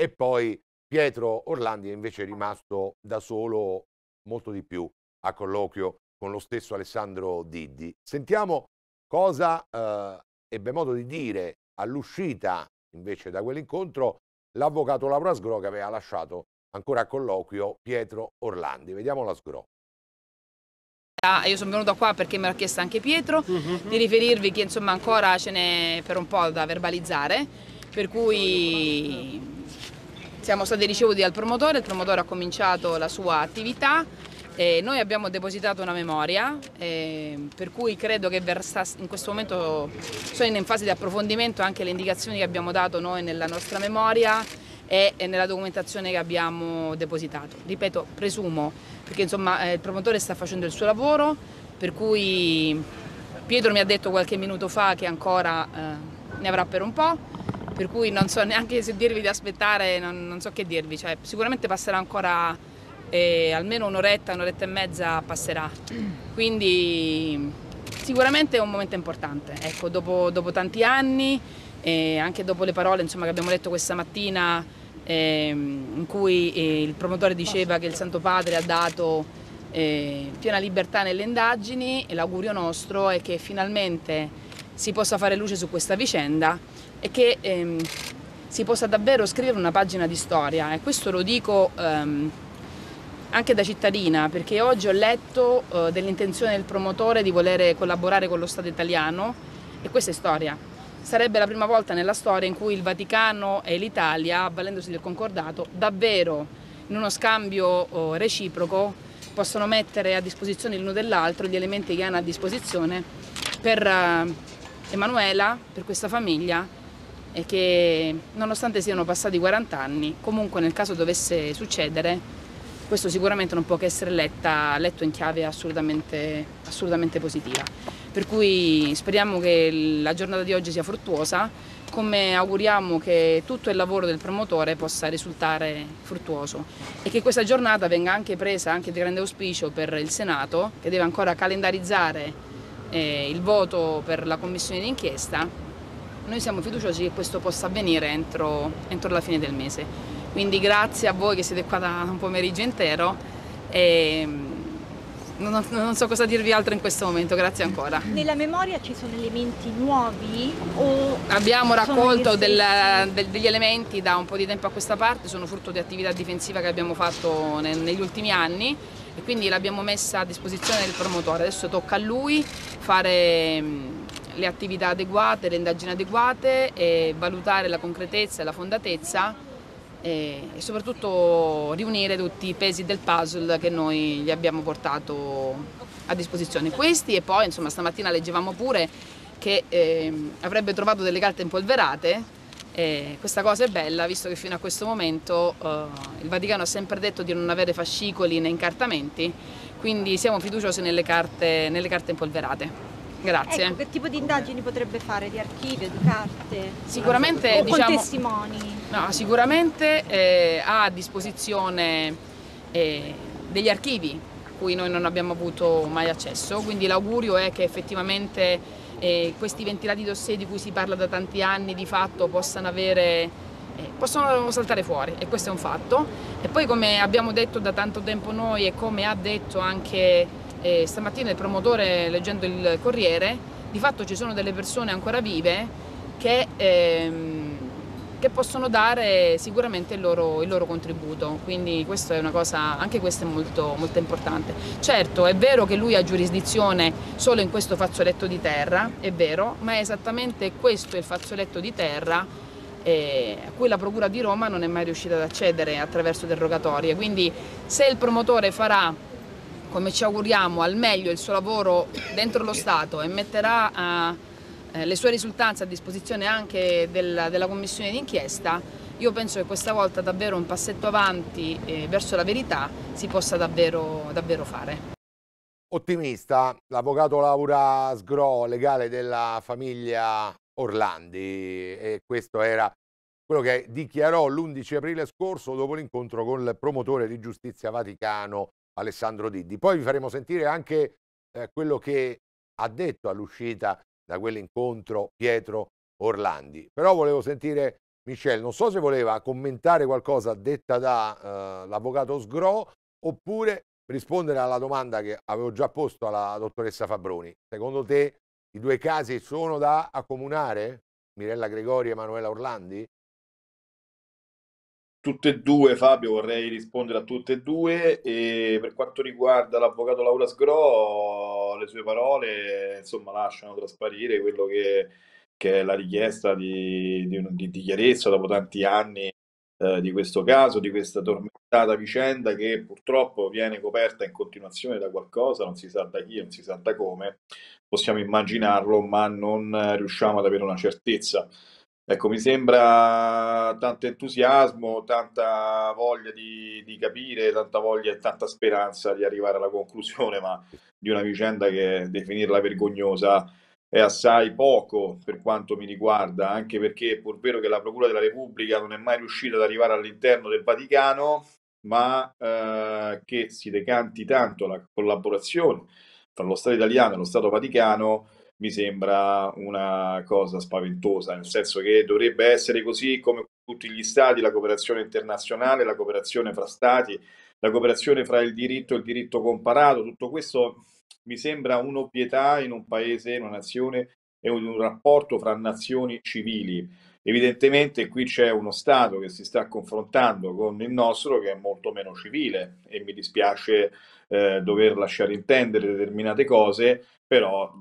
e poi Pietro Orlandi è invece rimasto da solo molto di più a colloquio con lo stesso Alessandro Diddi. Sentiamo cosa eh, ebbe modo di dire all'uscita invece da quell'incontro l'avvocato Laura Sgro che aveva lasciato ancora a colloquio Pietro Orlandi. Vediamo la sgro. Ah, io sono venuta qua perché me l'ha chiesto anche Pietro, mhm. di riferirvi che insomma ancora ce n'è per un po' da verbalizzare, per cui siamo stati ricevuti dal promotore, il promotore ha cominciato la sua attività, e noi abbiamo depositato una memoria, eh, per cui credo che versa, in questo momento sono in fase di approfondimento anche le indicazioni che abbiamo dato noi nella nostra memoria e nella documentazione che abbiamo depositato. Ripeto, presumo, perché insomma eh, il promotore sta facendo il suo lavoro, per cui Pietro mi ha detto qualche minuto fa che ancora eh, ne avrà per un po', per cui non so neanche se dirvi di aspettare, non, non so che dirvi, cioè, sicuramente passerà ancora eh, almeno un'oretta, un'oretta e mezza passerà, quindi sicuramente è un momento importante, ecco, dopo, dopo tanti anni. E anche dopo le parole insomma, che abbiamo letto questa mattina eh, in cui eh, il promotore diceva che il Santo Padre ha dato eh, piena libertà nelle indagini e l'augurio nostro è che finalmente si possa fare luce su questa vicenda e che ehm, si possa davvero scrivere una pagina di storia e questo lo dico ehm, anche da cittadina perché oggi ho letto eh, dell'intenzione del promotore di volere collaborare con lo Stato italiano e questa è storia sarebbe la prima volta nella storia in cui il Vaticano e l'Italia, avvalendosi del concordato, davvero in uno scambio oh, reciproco possono mettere a disposizione l'uno dell'altro gli elementi che hanno a disposizione per eh, Emanuela, per questa famiglia e che nonostante siano passati 40 anni, comunque nel caso dovesse succedere, questo sicuramente non può che essere letta, letto in chiave assolutamente, assolutamente positiva per cui speriamo che la giornata di oggi sia fruttuosa, come auguriamo che tutto il lavoro del promotore possa risultare fruttuoso e che questa giornata venga anche presa anche di grande auspicio per il Senato che deve ancora calendarizzare eh, il voto per la commissione d'inchiesta. Noi siamo fiduciosi che questo possa avvenire entro, entro la fine del mese. Quindi grazie a voi che siete qua da un pomeriggio intero. E, non, non, so cosa dirvi altro in questo momento, grazie ancora. Nella memoria ci sono elementi nuovi? Abbiamo raccolto del, del, degli elementi da un po' di tempo a questa parte, sono frutto di attività difensiva che abbiamo fatto ne, negli ultimi anni e quindi l'abbiamo messa a disposizione del promotore. Adesso tocca a lui fare mm, le attività adeguate, le indagini adeguate e valutare la concretezza e la fondatezza e, e soprattutto riunire tutti i pesi del puzzle che noi gli abbiamo portato a disposizione. Questi e poi insomma stamattina leggevamo pure che eh, avrebbe trovato delle carte impolverate e questa cosa è bella visto che fino a questo momento eh, il Vaticano ha sempre detto di non avere fascicoli né incartamenti, quindi siamo fiduciosi nelle carte, nelle carte impolverate. Grazie. Ecco, che tipo di indagini potrebbe fare? Di archivio, di carte? Sicuramente, o diciamo, con testimoni? No, sicuramente eh, ha a disposizione eh, degli archivi a cui noi non abbiamo avuto mai accesso, quindi l'augurio è che effettivamente eh, questi ventilati dossier di cui si parla da tanti anni di fatto possano avere eh, possono saltare fuori e questo è un fatto. E poi come abbiamo detto da tanto tempo noi e come ha detto anche e stamattina il promotore, leggendo il Corriere, di fatto ci sono delle persone ancora vive che, ehm, che possono dare sicuramente il loro, il loro, contributo, quindi questa è una cosa, anche questo è molto, molto importante. Certo, è vero che lui ha giurisdizione solo in questo fazzoletto di terra, è vero, ma è esattamente questo il fazzoletto di terra eh, a cui la Procura di Roma non è mai riuscita ad accedere attraverso derogatorie. Quindi se il promotore farà come ci auguriamo, al meglio il suo lavoro dentro lo Stato e metterà eh, eh, le sue risultanze a disposizione anche del, della Commissione d'inchiesta, io penso che questa volta davvero un passetto avanti eh, verso la verità si possa davvero, davvero fare. Ottimista, l'avvocato Laura Sgro, legale della famiglia Orlandi, e questo era quello che dichiarò l'11 aprile scorso dopo l'incontro con il promotore di giustizia vaticano Alessandro Diddi. Poi vi faremo sentire anche eh, quello che ha detto all'uscita da quell'incontro Pietro Orlandi. Però volevo sentire Michel, non so se voleva commentare qualcosa detta dall'avvocato eh, Sgro oppure rispondere alla domanda che avevo già posto alla dottoressa Fabroni. Secondo te i due casi sono da accomunare? Mirella Gregori e Emanuela Orlandi? Tutte e due, Fabio, vorrei rispondere a tutte e due. E per quanto riguarda l'avvocato Laura Sgro, le sue parole insomma, lasciano trasparire quello che, che è la richiesta di, di, di, di chiarezza dopo tanti anni eh, di questo caso, di questa tormentata vicenda che purtroppo viene coperta in continuazione da qualcosa, non si sa da chi, non si sa da come, possiamo immaginarlo, ma non eh, riusciamo ad avere una certezza. Ecco, mi sembra tanto entusiasmo, tanta voglia di, di, capire, tanta voglia e tanta speranza di arrivare alla conclusione, ma di una vicenda che definirla vergognosa è assai poco per quanto mi riguarda, anche perché pur vero che la Procura della Repubblica non è mai riuscita ad arrivare all'interno del Vaticano, ma eh, che si decanti tanto la collaborazione tra lo Stato italiano e lo Stato Vaticano mi sembra una cosa spaventosa, nel senso che dovrebbe essere così come tutti gli stati, la cooperazione internazionale, la cooperazione fra stati, la cooperazione fra il diritto e il diritto comparato, tutto questo mi sembra un'obvietà in un paese, in una nazione e un rapporto fra nazioni civili. Evidentemente qui c'è uno Stato che si sta confrontando con il nostro che è molto meno civile e mi dispiace eh, dover lasciare intendere determinate cose, però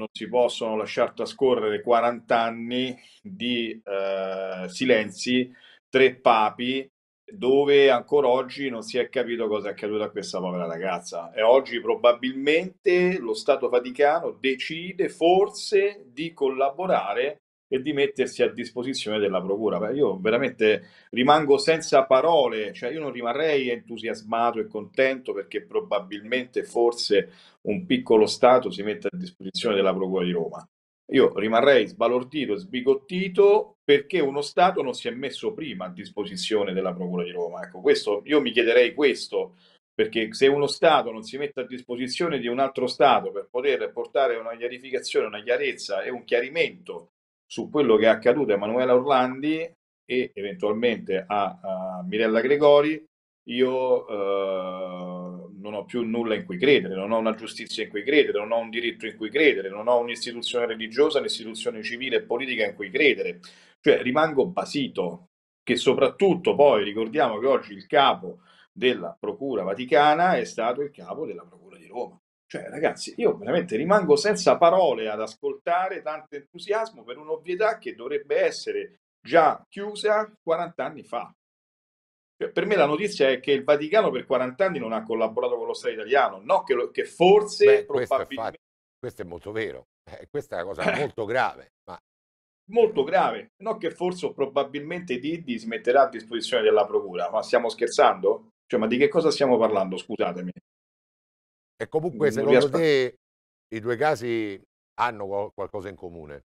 non si possono lasciare trascorrere 40 anni di eh, silenzi, tre papi, dove ancora oggi non si è capito cosa è accaduto a questa povera ragazza. E oggi probabilmente lo Stato Vaticano decide forse di collaborare e di mettersi a disposizione della procura. Beh, io veramente rimango senza parole, cioè io non rimarrei entusiasmato e contento perché probabilmente forse un piccolo Stato si mette a disposizione della procura di Roma. Io rimarrei sbalordito e sbigottito perché uno Stato non si è messo prima a disposizione della Procura di Roma. Ecco, questo, io mi chiederei questo, perché se uno Stato non si mette a disposizione di un altro Stato per poter portare una chiarificazione, una chiarezza e un chiarimento su quello che è accaduto a Emanuela Orlandi e eventualmente a, a Mirella Gregori, io eh, non ho più nulla in cui credere, non ho una giustizia in cui credere, non ho un diritto in cui credere, non ho un'istituzione religiosa, un'istituzione civile e politica in cui credere. Cioè rimango basito, che soprattutto poi ricordiamo che oggi il capo della Procura Vaticana è stato il capo della Procura di Roma. Cioè, ragazzi, io veramente rimango senza parole ad ascoltare tanto entusiasmo per un'ovvietà che dovrebbe essere già chiusa 40 anni fa. Cioè, per me la notizia è che il Vaticano per 40 anni non ha collaborato con lo Stato italiano, no che, lo, che forse Beh, probabilmente... Questo è, questo è, molto vero, eh, questa è una cosa eh. molto grave. Ma... Molto grave, no che forse probabilmente Didi si metterà a disposizione della Procura, ma stiamo scherzando? Cioè, ma di che cosa stiamo parlando? Scusatemi. E comunque, secondo riesco... te, i due casi hanno qualcosa in comune?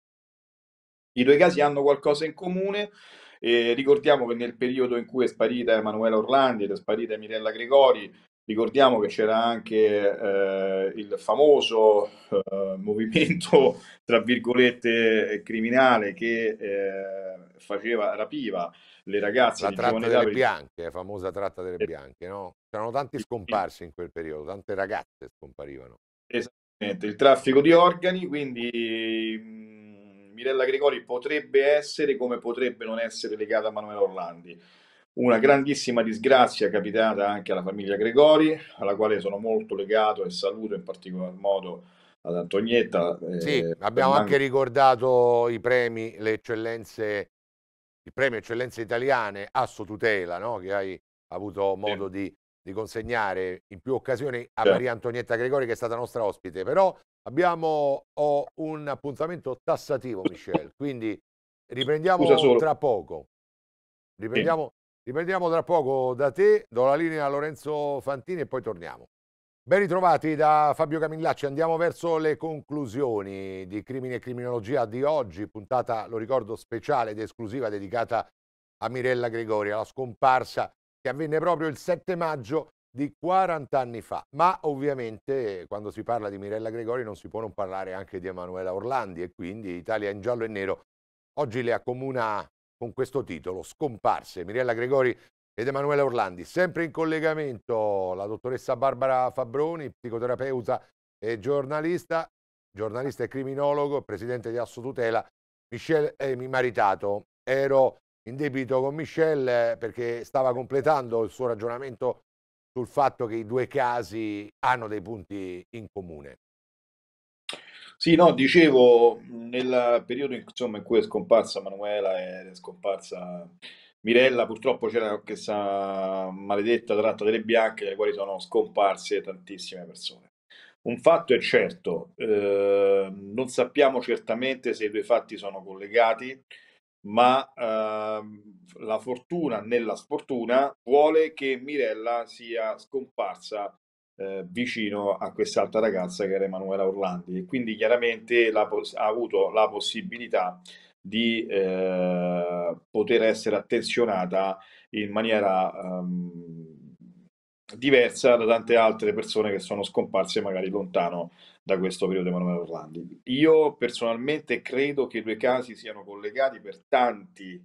I due casi hanno qualcosa in comune. E ehm, ricordiamo che nel periodo in cui è sparita Emanuela Orlandi ed è sparita Mirella Gregori, ricordiamo che c'era anche eh, il famoso eh, movimento, tra virgolette, criminale che eh, faceva, rapiva le ragazze la tratta delle Davide... bianche, la famosa tratta delle eh, bianche, no? C'erano tanti scomparsi in quel periodo, tante ragazze scomparivano. Esattamente, il traffico di organi, quindi mm, Mirella Gregori potrebbe essere come potrebbe non essere legata a Manuela Orlandi. Una grandissima disgrazia capitata anche alla famiglia Gregori, alla quale sono molto legato e saluto in particolar modo ad Antonietta. Eh, sì, eh, abbiamo anche ricordato i premi, le eccellenze il premio Eccellenze Italiane Asso Tutela, no? che hai avuto modo sì. di, di, consegnare in più occasioni a sì. Certo. Maria Antonietta Gregori, che è stata nostra ospite. Però abbiamo un appuntamento tassativo, Michel, quindi riprendiamo tra poco. Riprendiamo, sì. riprendiamo tra poco da te, do la linea a Lorenzo Fantini e poi torniamo. Ben ritrovati da Fabio Camillacci, andiamo verso le conclusioni di Crimine e Criminologia di oggi, puntata, lo ricordo, speciale ed esclusiva dedicata a Mirella Gregoria, la scomparsa che avvenne proprio il 7 maggio di 40 anni fa. Ma ovviamente quando si parla di Mirella Gregoria non si può non parlare anche di Emanuela Orlandi e quindi Italia in giallo e nero oggi le accomuna con questo titolo, Scomparse. Mirella Gregori ed Emanuela Orlandi. Sempre in collegamento la dottoressa Barbara Fabroni, psicoterapeuta e giornalista, giornalista e criminologo, presidente di Assotutela, Michelle eh, mi maritato. Ero in debito con Michelle eh, perché stava completando il suo ragionamento sul fatto che i due casi hanno dei punti in comune. Sì, no, dicevo, nel periodo insomma, in cui è scomparsa Manuela, è scomparsa Mirella purtroppo c'era questa maledetta tratta delle bianche, dalle quali sono scomparse tantissime persone. Un fatto è certo, eh, non sappiamo certamente se i due fatti sono collegati, ma eh, la fortuna nella sfortuna vuole che Mirella sia scomparsa eh, vicino a quest'altra ragazza che era Emanuela Orlandi e quindi chiaramente la, ha avuto la possibilità eh, di eh, poter essere attenzionata in maniera um, diversa da tante altre persone che sono scomparse magari lontano da questo periodo di Emanuele Orlandi. Io personalmente credo che i due casi siano collegati per tanti,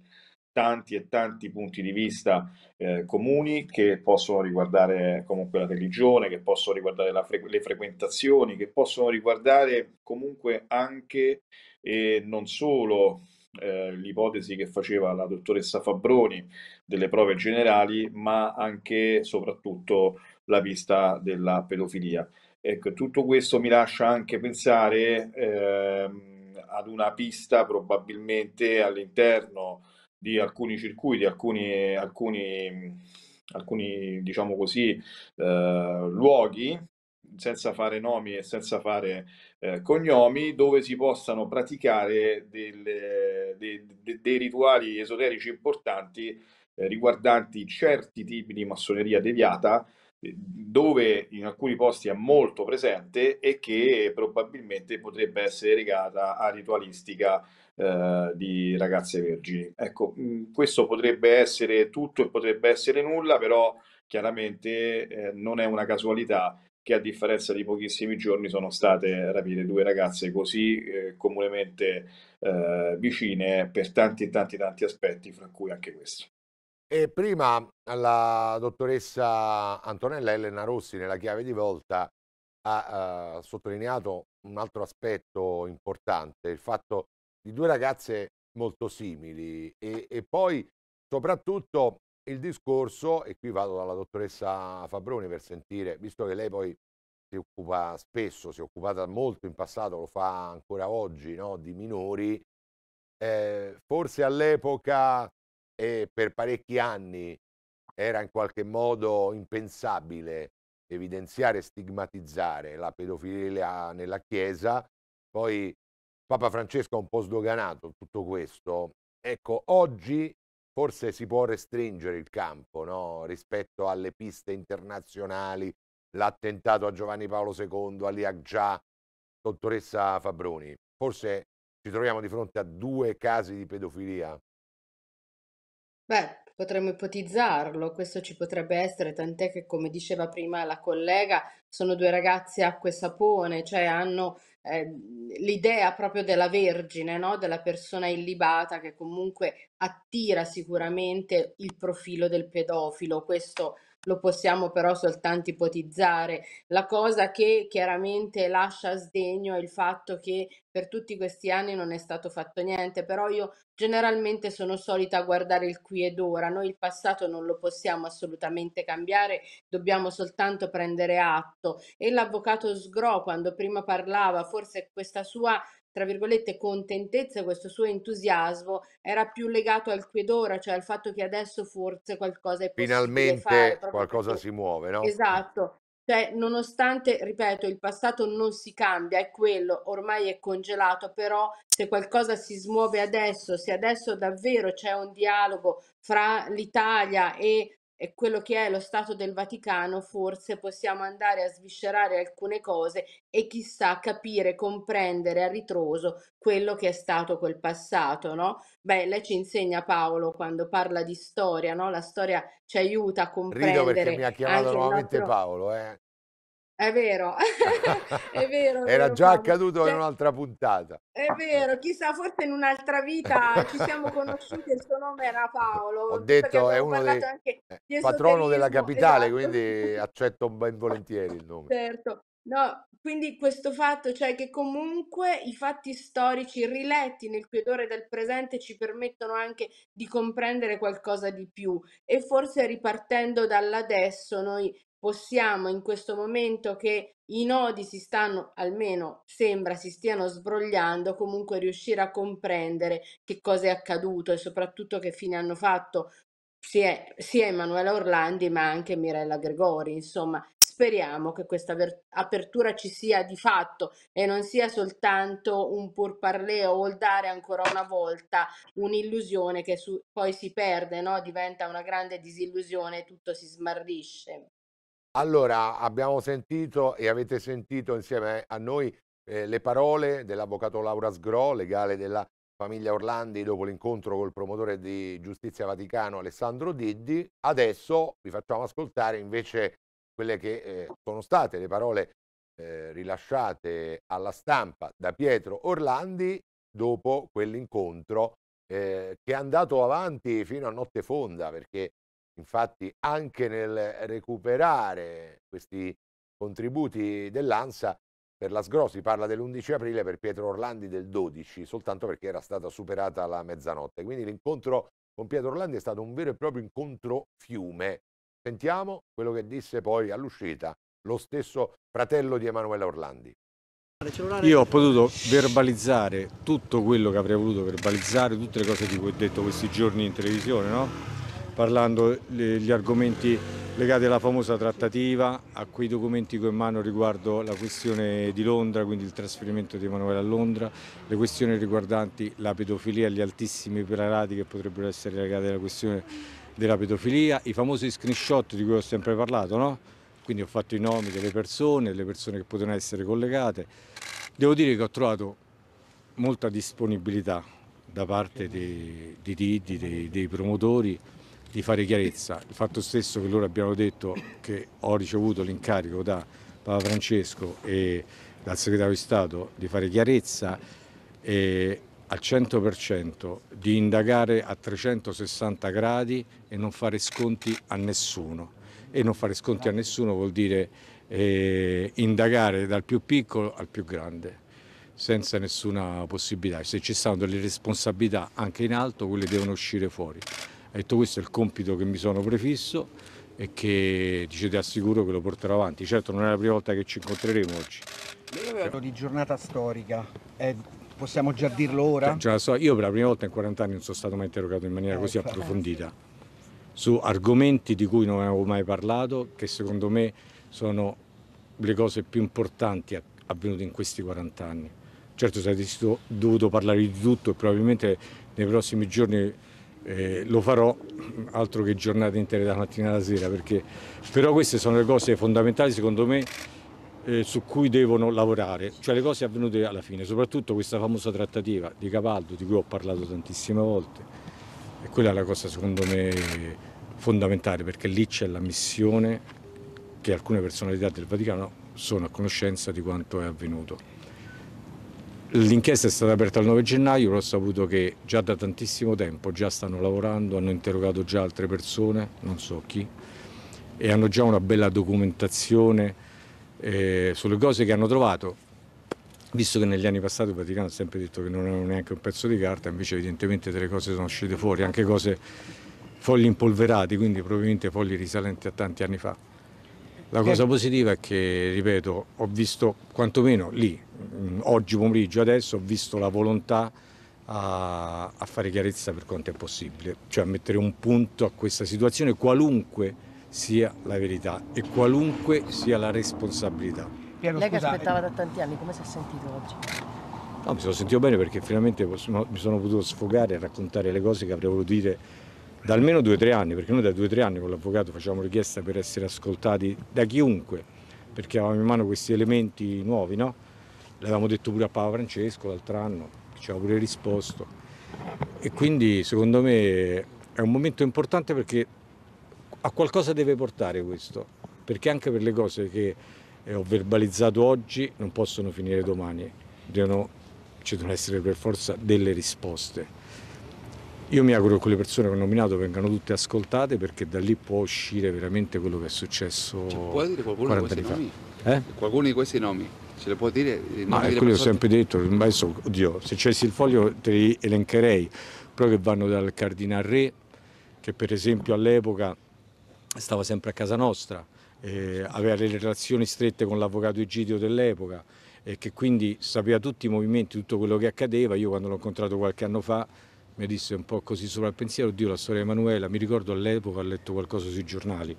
tanti e tanti punti di vista eh, comuni che possono riguardare comunque la religione, che possono riguardare fre- le frequentazioni, che possono riguardare comunque anche e non solo eh, l'ipotesi che faceva la dottoressa Fabbroni delle prove generali, ma anche e soprattutto la pista della pedofilia. Ecco, tutto questo mi lascia anche pensare ehm, ad una pista probabilmente all'interno di alcuni circuiti, alcuni, alcuni, alcuni diciamo così, eh, luoghi senza fare nomi e senza fare eh, cognomi, dove si possano praticare delle, de, de, dei rituali esoterici importanti eh, riguardanti certi tipi di massoneria deviata, eh, dove in alcuni posti è molto presente e che probabilmente potrebbe essere legata a ritualistica eh, di ragazze vergini. Ecco, mm, questo potrebbe essere tutto e potrebbe essere nulla, però chiaramente eh, non è una casualità che a differenza di pochissimi giorni sono state rapite due ragazze così eh, comunemente eh, vicine per tanti tanti tanti aspetti, fra cui anche questo. E prima la dottoressa Antonella Elena Rossi nella chiave di volta ha eh, sottolineato un altro aspetto importante, il fatto di due ragazze molto simili e, e poi soprattutto il discorso, e qui vado dalla dottoressa Fabroni per sentire, visto che lei poi si occupa spesso, si è occupata molto in passato, lo fa ancora oggi, no? di minori, eh, forse all'epoca e eh, per parecchi anni era in qualche modo impensabile evidenziare e stigmatizzare la pedofilia nella Chiesa, poi Papa Francesco ha un po' sdoganato tutto questo. Ecco, oggi forse si può restringere il campo no? rispetto alle piste internazionali, l'attentato a Giovanni Paolo II, all'IAGGIA, dottoressa Fabroni. Forse ci troviamo di fronte a due casi di pedofilia. Beh, Potremmo ipotizzarlo, questo ci potrebbe essere, tant'è che come diceva prima la collega, sono due ragazzi acqua e sapone, cioè hanno ehm, l'idea proprio della vergine, no? della persona illibata che comunque attira sicuramente il profilo del pedofilo, questo lo possiamo però soltanto ipotizzare. La cosa che chiaramente lascia sdegno è il fatto che per tutti questi anni non è stato fatto niente, però io generalmente sono solita guardare il qui ed ora, noi il passato non lo possiamo assolutamente cambiare, dobbiamo soltanto prendere atto e l'avvocato Sgro quando prima parlava, forse questa sua tra virgolette, contentezza questo suo entusiasmo era più legato al qui ed ora, cioè al fatto che adesso forse qualcosa è possibile Finalmente fare, qualcosa perché... si muove, no? Esatto. Cioè, nonostante, ripeto, il passato non si cambia, è quello, ormai è congelato, però se qualcosa si smuove adesso, se adesso davvero c'è un dialogo fra l'Italia e e quello che è lo Stato del Vaticano, forse possiamo andare a sviscerare alcune cose e chissà capire, comprendere a ritroso quello che è stato quel passato, no? Beh, lei ci insegna Paolo quando parla di storia, no? La storia ci aiuta a comprendere. Rido perché mi ha chiamato nuovamente nostro... Paolo, eh? È vero, è vero. È Era vero, già Fabio. accaduto in cioè un'altra puntata. È vero, chissà, forse in un'altra vita ci siamo conosciuti il suo nome era Paolo. Ho detto, è uno dei eh, patrono della capitale, esatto. quindi accetto ben volentieri il nome. Certo. No, quindi questo fatto, cioè che comunque i fatti storici riletti nel quietore del presente ci permettono anche di comprendere qualcosa di più e forse ripartendo dall'adesso noi possiamo in questo momento che i nodi si stanno, almeno sembra, si stiano sbrogliando, comunque riuscire a comprendere che cosa è accaduto e soprattutto che fine hanno fatto sia, sia Emanuela Orlandi ma anche Mirella Gregori, insomma. Speriamo che questa apertura ci sia di fatto e non sia soltanto un pur parleo o il dare ancora una volta un'illusione che su, poi si perde, no? diventa una grande disillusione e tutto si smarrisce. Allora, abbiamo sentito e avete sentito insieme a noi eh, le parole dell'avvocato Laura Sgro, legale della famiglia Orlandi, dopo l'incontro col promotore di Giustizia Vaticano Alessandro Diddi. Adesso vi facciamo ascoltare invece quelle che eh, sono state le parole eh, rilasciate alla stampa da Pietro Orlandi dopo quell'incontro eh, che è andato avanti fino a notte fonda perché Infatti anche nel recuperare questi contributi dell'ANSA per la SGRO si parla dell'11 aprile, per Pietro Orlandi del 12, soltanto perché era stata superata la mezzanotte. Quindi l'incontro con Pietro Orlandi è stato un vero e proprio incontro fiume. Sentiamo quello che disse poi all'uscita lo stesso fratello di Emanuele Orlandi. Io ho potuto verbalizzare tutto quello che avrei voluto verbalizzare, tutte le cose di cui ho detto questi giorni in televisione, no? parlando degli argomenti legati alla famosa trattativa, a quei documenti che ho in mano riguardo la questione di Londra, quindi il trasferimento di Emanuele a Londra, le questioni riguardanti la pedofilia, gli altissimi prelati che potrebbero essere legati alla questione della pedofilia, i famosi screenshot di cui ho sempre parlato, no? quindi ho fatto i nomi delle persone, le persone che potevano essere collegate. Devo dire che ho trovato molta disponibilità da parte dei, dei, dei, dei promotori di fare chiarezza. Il fatto stesso che loro abbiano detto che ho ricevuto l'incarico da Papa Francesco e dal segretario di Stato di fare chiarezza e al 100%, di indagare a 360 gradi e non fare sconti a nessuno. E non fare sconti a nessuno vuol dire eh, indagare dal più piccolo al più grande, senza nessuna possibilità. Se ci stanno delle responsabilità anche in alto, quelle devono uscire fuori ha detto questo è il compito che mi sono prefisso e che dice, ti assicuro che lo porterò avanti. Certo non è la prima volta che ci incontreremo oggi. Lei aveva detto di giornata storica, è possiamo già dirlo ora? Già so, io per la prima volta in 40 anni non sono stato mai interrogato in maniera così ecco. approfondita su argomenti di cui non avevo mai parlato, che secondo me sono le cose più importanti avvenute in questi 40 anni. Certo sarei dovuto parlare di tutto e probabilmente nei prossimi giorni eh, lo farò altro che giornate intere da mattina alla sera, perché però queste sono le cose fondamentali secondo me eh, su cui devono lavorare, cioè le cose avvenute alla fine, soprattutto questa famosa trattativa di Cavaldo di cui ho parlato tantissime volte e quella è la cosa secondo me fondamentale perché lì c'è la missione che alcune personalità del Vaticano sono a conoscenza di quanto è avvenuto. L'inchiesta è stata aperta il 9 gennaio, però ho saputo che già da tantissimo tempo già stanno lavorando, hanno interrogato già altre persone, non so chi, e hanno già una bella documentazione eh, sulle cose che hanno trovato. Visto che negli anni passati il Vaticano ha sempre detto che non avevano neanche un pezzo di carta, invece evidentemente delle cose sono uscite fuori, anche cose fogli impolverati, quindi probabilmente fogli risalenti a tanti anni fa. La eh. cosa positiva è che, ripeto, ho visto quantomeno lì, mm, oggi pomeriggio, adesso ho visto la volontà a, a fare chiarezza per quanto è possibile, cioè a mettere un punto a questa situazione qualunque sia la verità e qualunque sia la responsabilità. Piano, Lei che aspettava da tanti anni, come si è sentito oggi? No, mi sono sentito bene perché finalmente mi sono potuto sfogare e raccontare le cose che avrei voluto dire da almeno due o tre anni, perché noi da due o tre anni con l'avvocato facciamo richiesta per essere ascoltati da chiunque, perché avevamo in mano questi elementi nuovi, no? L'avevamo detto pure a Paolo Francesco l'altro anno, ci aveva pure risposto. E quindi secondo me è un momento importante perché a qualcosa deve portare questo, perché anche per le cose che eh, ho verbalizzato oggi non possono finire domani, devono, ci devono essere per forza delle risposte. Io mi auguro che quelle persone che ho nominato vengano tutte ascoltate perché da lì può uscire veramente quello che è successo cioè, può dire qualcuno di questi eh? Qualcuno di questi nomi? Ce le può dire? Ma quello che ho sempre detto, adesso, oddio, se c'essi il foglio te li elencherei, però che vanno dal Cardinal Re, che per esempio all'epoca stava sempre a casa nostra, eh, aveva le relazioni strette con l'avvocato Egidio dell'epoca e che quindi sapeva tutti i movimenti, tutto quello che accadeva. Io quando l'ho incontrato qualche anno fa mi disse un po' così sopra il pensiero, oddio la storia di Emanuela, mi ricordo all'epoca ho letto qualcosa sui giornali,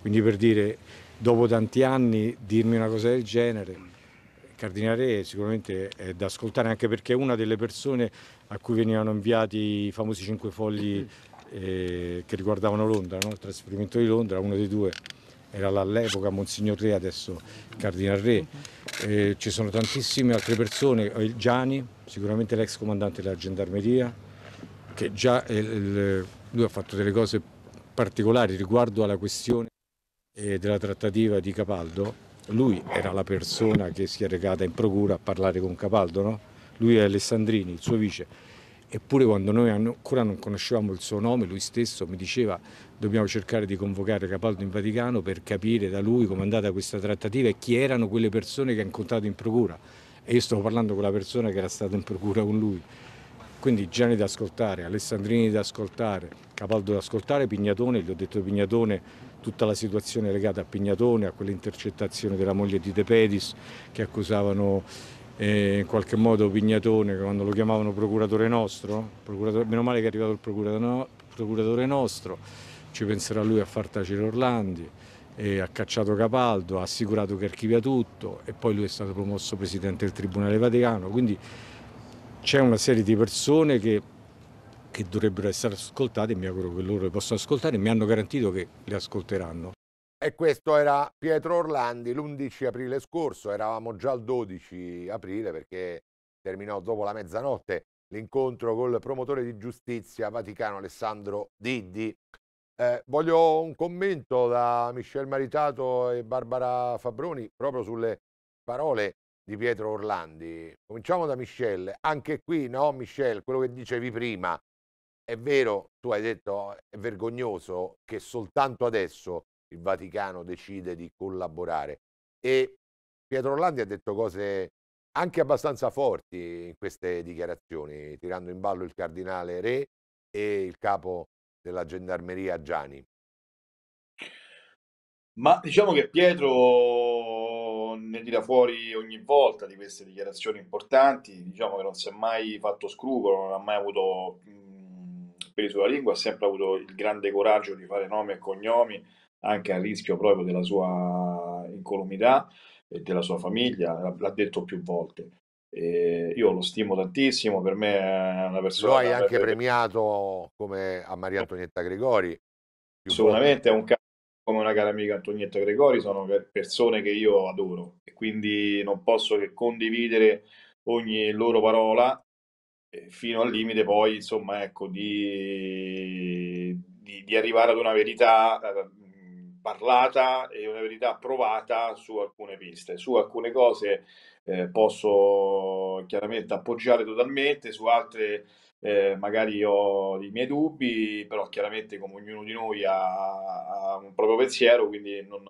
quindi per dire dopo tanti anni dirmi una cosa del genere, Cardinale sicuramente è da ascoltare anche perché è una delle persone a cui venivano inviati i famosi cinque fogli eh, che riguardavano Londra, no? il trasferimento di Londra, uno dei due era all'epoca Monsignor Re, adesso Cardinale Re. Eh, ci sono tantissime altre persone, eh, Gianni, sicuramente l'ex comandante della gendarmeria, che già eh, il, lui ha fatto delle cose particolari riguardo alla questione eh, della trattativa di Capaldo. Lui era la persona che si è recata in procura a parlare con Capaldo, no? lui è Alessandrini, il suo vice. Eppure quando noi ancora non conoscevamo il suo nome, lui stesso mi diceva dobbiamo cercare di convocare Capaldo in Vaticano per capire da lui come è andata questa trattativa e chi erano quelle persone che ha incontrato in procura. E io stavo parlando con la persona che era stata in procura con lui. Quindi Gianni da ascoltare, Alessandrini da ascoltare, Capaldo da ascoltare, Pignatone, gli ho detto Pignatone, tutta la situazione legata a Pignatone, a quell'intercettazione della moglie di De Pedis che accusavano eh, in qualche modo Pignatone quando lo chiamavano procuratore nostro, procuratore, meno male che è arrivato il procuratore, procuratore nostro, ci penserà lui a far tacere Orlandi ha cacciato Capaldo, ha assicurato che archivia tutto e poi lui è stato promosso presidente del Tribunale Vaticano, quindi c'è una serie di persone che, che dovrebbero essere ascoltate mi auguro che loro le possano ascoltare e mi hanno garantito che le ascolteranno. E questo era Pietro Orlandi l'11 aprile scorso, eravamo già al 12 aprile perché terminò dopo la mezzanotte l'incontro col promotore di giustizia Vaticano Alessandro Diddi. Eh, voglio un commento da Michel Maritato e Barbara Fabroni proprio sulle parole di Pietro Orlandi. Cominciamo da Michel. Anche qui, no, Michel, quello che dicevi prima, è vero, tu hai detto, è vergognoso che soltanto adesso il Vaticano decide di collaborare. E Pietro Orlandi ha detto cose anche abbastanza forti in queste dichiarazioni, tirando in ballo il cardinale Re e il capo della gendarmeria Gianni. Ma diciamo che Pietro ne tira fuori ogni volta di queste dichiarazioni importanti, diciamo che non si è mai fatto scrupolo, non ha mai avuto mh, peli sulla lingua, ha sempre avuto il grande coraggio di fare nomi e cognomi, anche a rischio proprio della sua incolumità e della sua famiglia, l'ha detto più volte. E io lo stimo tantissimo, per me è una persona... Lo hai anche per... premiato come a Maria Antonietta Gregori. Assolutamente, è un caso come una cara amica Antonietta Gregori sono persone che io adoro e quindi non posso che condividere ogni loro parola fino al limite poi insomma ecco di, di, di arrivare ad una verità eh, parlata e una verità provata su alcune piste. Su alcune cose eh, posso chiaramente appoggiare totalmente, su altre eh, magari ho i miei dubbi, però chiaramente come ognuno di noi ha, ha un proprio pensiero, quindi non...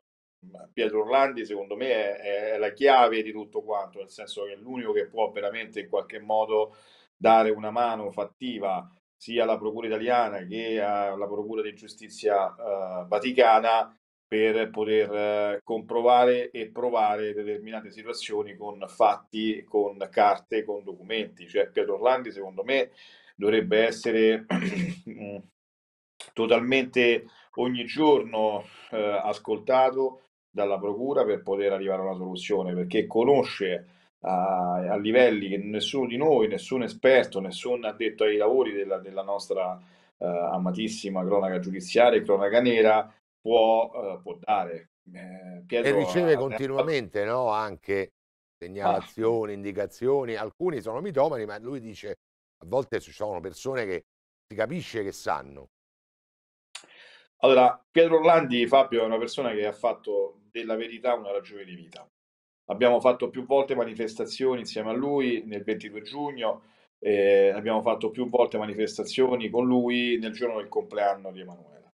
Pietro Orlandi secondo me è, è, la chiave di tutto quanto, nel senso che è l'unico che può veramente in qualche modo dare una mano fattiva sia alla Procura italiana che alla Procura di Giustizia eh, Vaticana per poter eh, comprovare e provare determinate situazioni con fatti, con carte, con documenti. Cioè Pietro Orlandi secondo me dovrebbe essere totalmente ogni giorno eh, ascoltato dalla Procura per poter arrivare a una soluzione, perché conosce a, eh, a livelli che nessuno di noi, nessun esperto, nessun addetto ai lavori della, della nostra eh, amatissima cronaca giudiziaria e cronaca nera può, eh, può dare. Eh, e riceve continuamente no? anche ah. segnalazioni, ah. indicazioni, alcuni sono mitomani, ma lui dice a volte ci sono persone che si capisce che sanno. Allora, Pietro Orlandi, Fabio, è una persona che ha fatto della verità una ragione di vita. Abbiamo fatto più volte manifestazioni insieme a lui nel 22 giugno, eh, abbiamo fatto più volte manifestazioni con lui nel giorno del compleanno di Emanuela.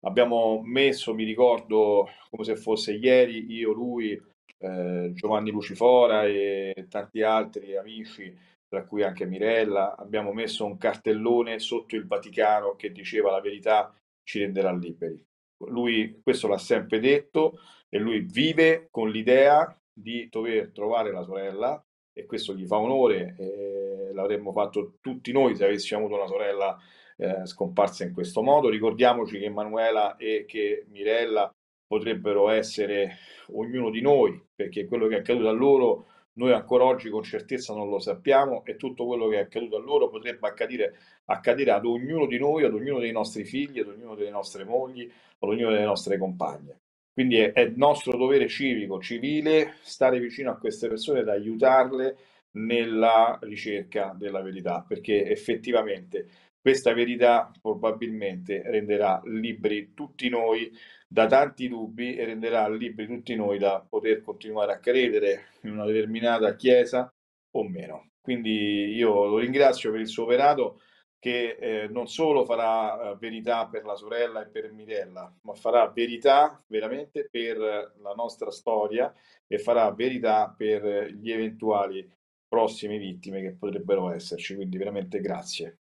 Abbiamo messo, mi ricordo, come se fosse ieri, io, lui, eh, Giovanni Lucifora e tanti altri amici tra cui anche Mirella, abbiamo messo un cartellone sotto il Vaticano che diceva la verità ci renderà liberi. Lui questo l'ha sempre detto e lui vive con l'idea di dover trovare la sorella e questo gli fa onore, eh, l'avremmo fatto tutti noi se avessimo avuto una sorella eh, scomparsa in questo modo. Ricordiamoci che Emanuela e che Mirella potrebbero essere ognuno di noi, perché quello che è accaduto a loro noi ancora oggi con certezza non lo sappiamo e tutto quello che è accaduto a loro potrebbe accadere, accadere ad ognuno di noi, ad ognuno dei nostri figli, ad ognuno delle nostre mogli, ad ognuno delle nostre compagne. Quindi è, è nostro dovere civico, civile, stare vicino a queste persone ed aiutarle nella ricerca della verità, perché effettivamente questa verità probabilmente renderà liberi tutti noi da tanti dubbi e renderà liberi tutti noi da poter continuare a credere in una determinata chiesa o meno. Quindi io lo ringrazio per il suo operato che eh, non solo farà eh, verità per la sorella e per Mirella, ma farà verità veramente per la nostra storia e farà verità per gli eventuali prossime vittime che potrebbero esserci. Quindi veramente grazie.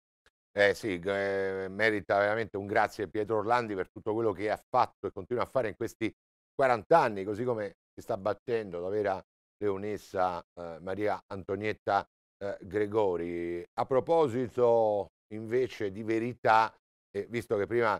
Eh sì, eh, merita veramente un grazie a Pietro Orlandi per tutto quello che ha fatto e continua a fare in questi 40 anni, così come si sta battendo la vera leonessa eh, Maria Antonietta eh, Gregori. A proposito invece di verità, eh, visto che prima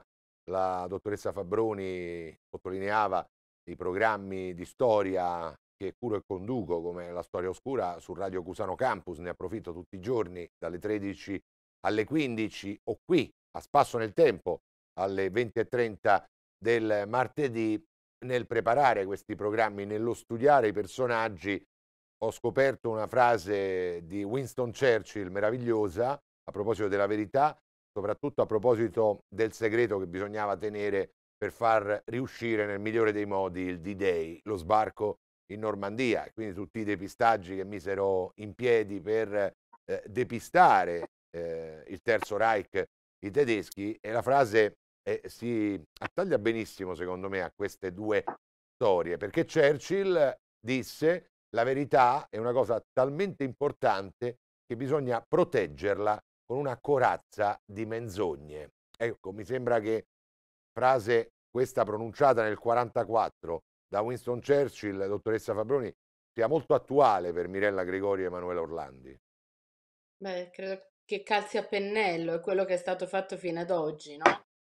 la dottoressa Fabroni sottolineava i programmi di storia che curo e conduco come la storia oscura su Radio Cusano Campus, ne approfitto tutti i giorni dalle 13 alle 15 o qui a spasso nel tempo alle 20.30 del martedì nel preparare questi programmi, nello studiare i personaggi, ho scoperto una frase di Winston Churchill meravigliosa a proposito della verità, soprattutto a proposito del segreto che bisognava tenere per far riuscire nel migliore dei modi il D-Day, lo sbarco in Normandia, quindi tutti i depistaggi che misero in piedi per eh, depistare eh, il terzo Reich i tedeschi e la frase eh, si attaglia benissimo secondo me a queste due storie perché Churchill disse la verità è una cosa talmente importante che bisogna proteggerla con una corazza di menzogne. Ecco, mi sembra che frase questa pronunciata nel 1944 da Winston Churchill, dottoressa Fabroni, sia molto attuale per Mirella Gregori e Emanuele Orlandi. Beh, credo che che calzi a pennello, è quello che è stato fatto fino ad oggi, no,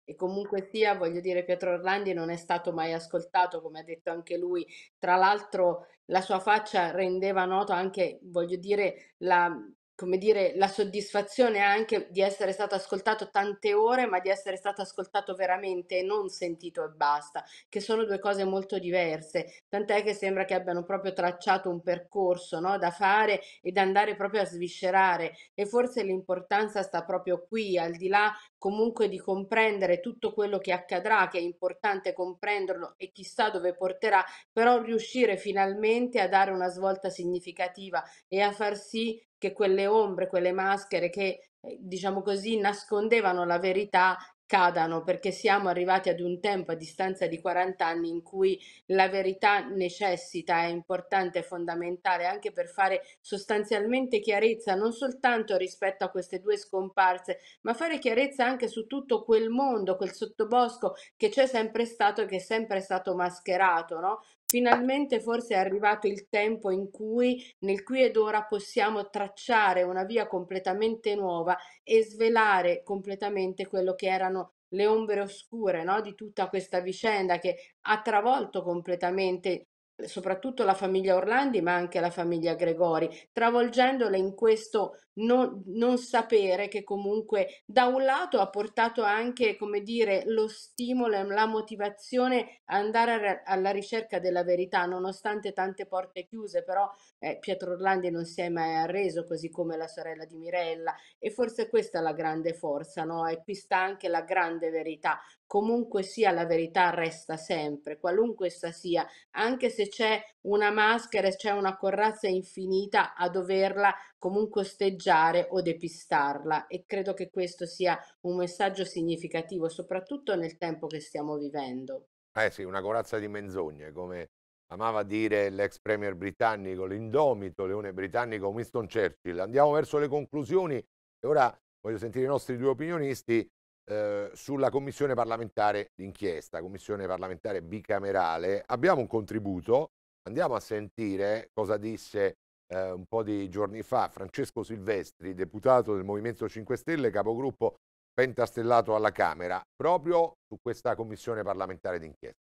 e comunque sia, voglio dire, Pietro Orlandi non è stato mai ascoltato, come ha detto anche lui. Tra l'altro la sua faccia rendeva noto anche, voglio dire, la come dire, la soddisfazione anche di essere stato ascoltato tante ore, ma di essere stato ascoltato veramente e non sentito e basta, che sono due cose molto diverse. Tant'è che sembra che abbiano proprio tracciato un percorso, no, da fare e da andare proprio a sviscerare. E forse l'importanza sta proprio qui, al di là comunque di comprendere tutto quello che accadrà, che è importante comprenderlo e chissà dove porterà, però riuscire finalmente a dare una svolta significativa e a far sì che quelle ombre, quelle maschere che, eh, diciamo così, nascondevano la verità cadano perché siamo arrivati ad un tempo a distanza di 40 anni in cui la verità necessita, è importante, è fondamentale anche per fare sostanzialmente chiarezza non soltanto rispetto a queste due scomparse, ma fare chiarezza anche su tutto quel mondo, quel sottobosco che c'è sempre stato e che è sempre stato mascherato, no? finalmente forse è arrivato il tempo in cui nel qui ed ora possiamo tracciare una via completamente nuova e svelare completamente quello che erano le ombre oscure no? di tutta questa vicenda che ha travolto completamente soprattutto la famiglia Orlandi, ma anche la famiglia Gregori, travolgendole in questo non, non sapere che comunque da un lato ha portato anche, come dire, lo stimolo la motivazione a andare alla ricerca della verità, nonostante tante porte chiuse, però eh, Pietro Orlandi non si è mai arreso, così come la sorella di Mirella, e forse questa è la grande forza, no? E qui sta anche la grande verità, comunque sia la verità resta sempre, qualunque essa sia, anche se c'è una maschera e c'è una corazza infinita a doverla comunque osteggiare o depistarla e credo che questo sia un messaggio significativo, soprattutto nel tempo che stiamo vivendo. Eh sì, una corazza di menzogne, come amava dire l'ex premier britannico, l'indomito leone britannico Winston Churchill. Andiamo verso le conclusioni e ora voglio sentire i nostri due opinionisti. Eh, sulla commissione parlamentare d'inchiesta, commissione parlamentare bicamerale. Abbiamo un contributo, andiamo a sentire cosa disse eh, un po' di giorni fa Francesco Silvestri, deputato del Movimento 5 Stelle, capogruppo pentastellato alla Camera, proprio su questa commissione parlamentare d'inchiesta.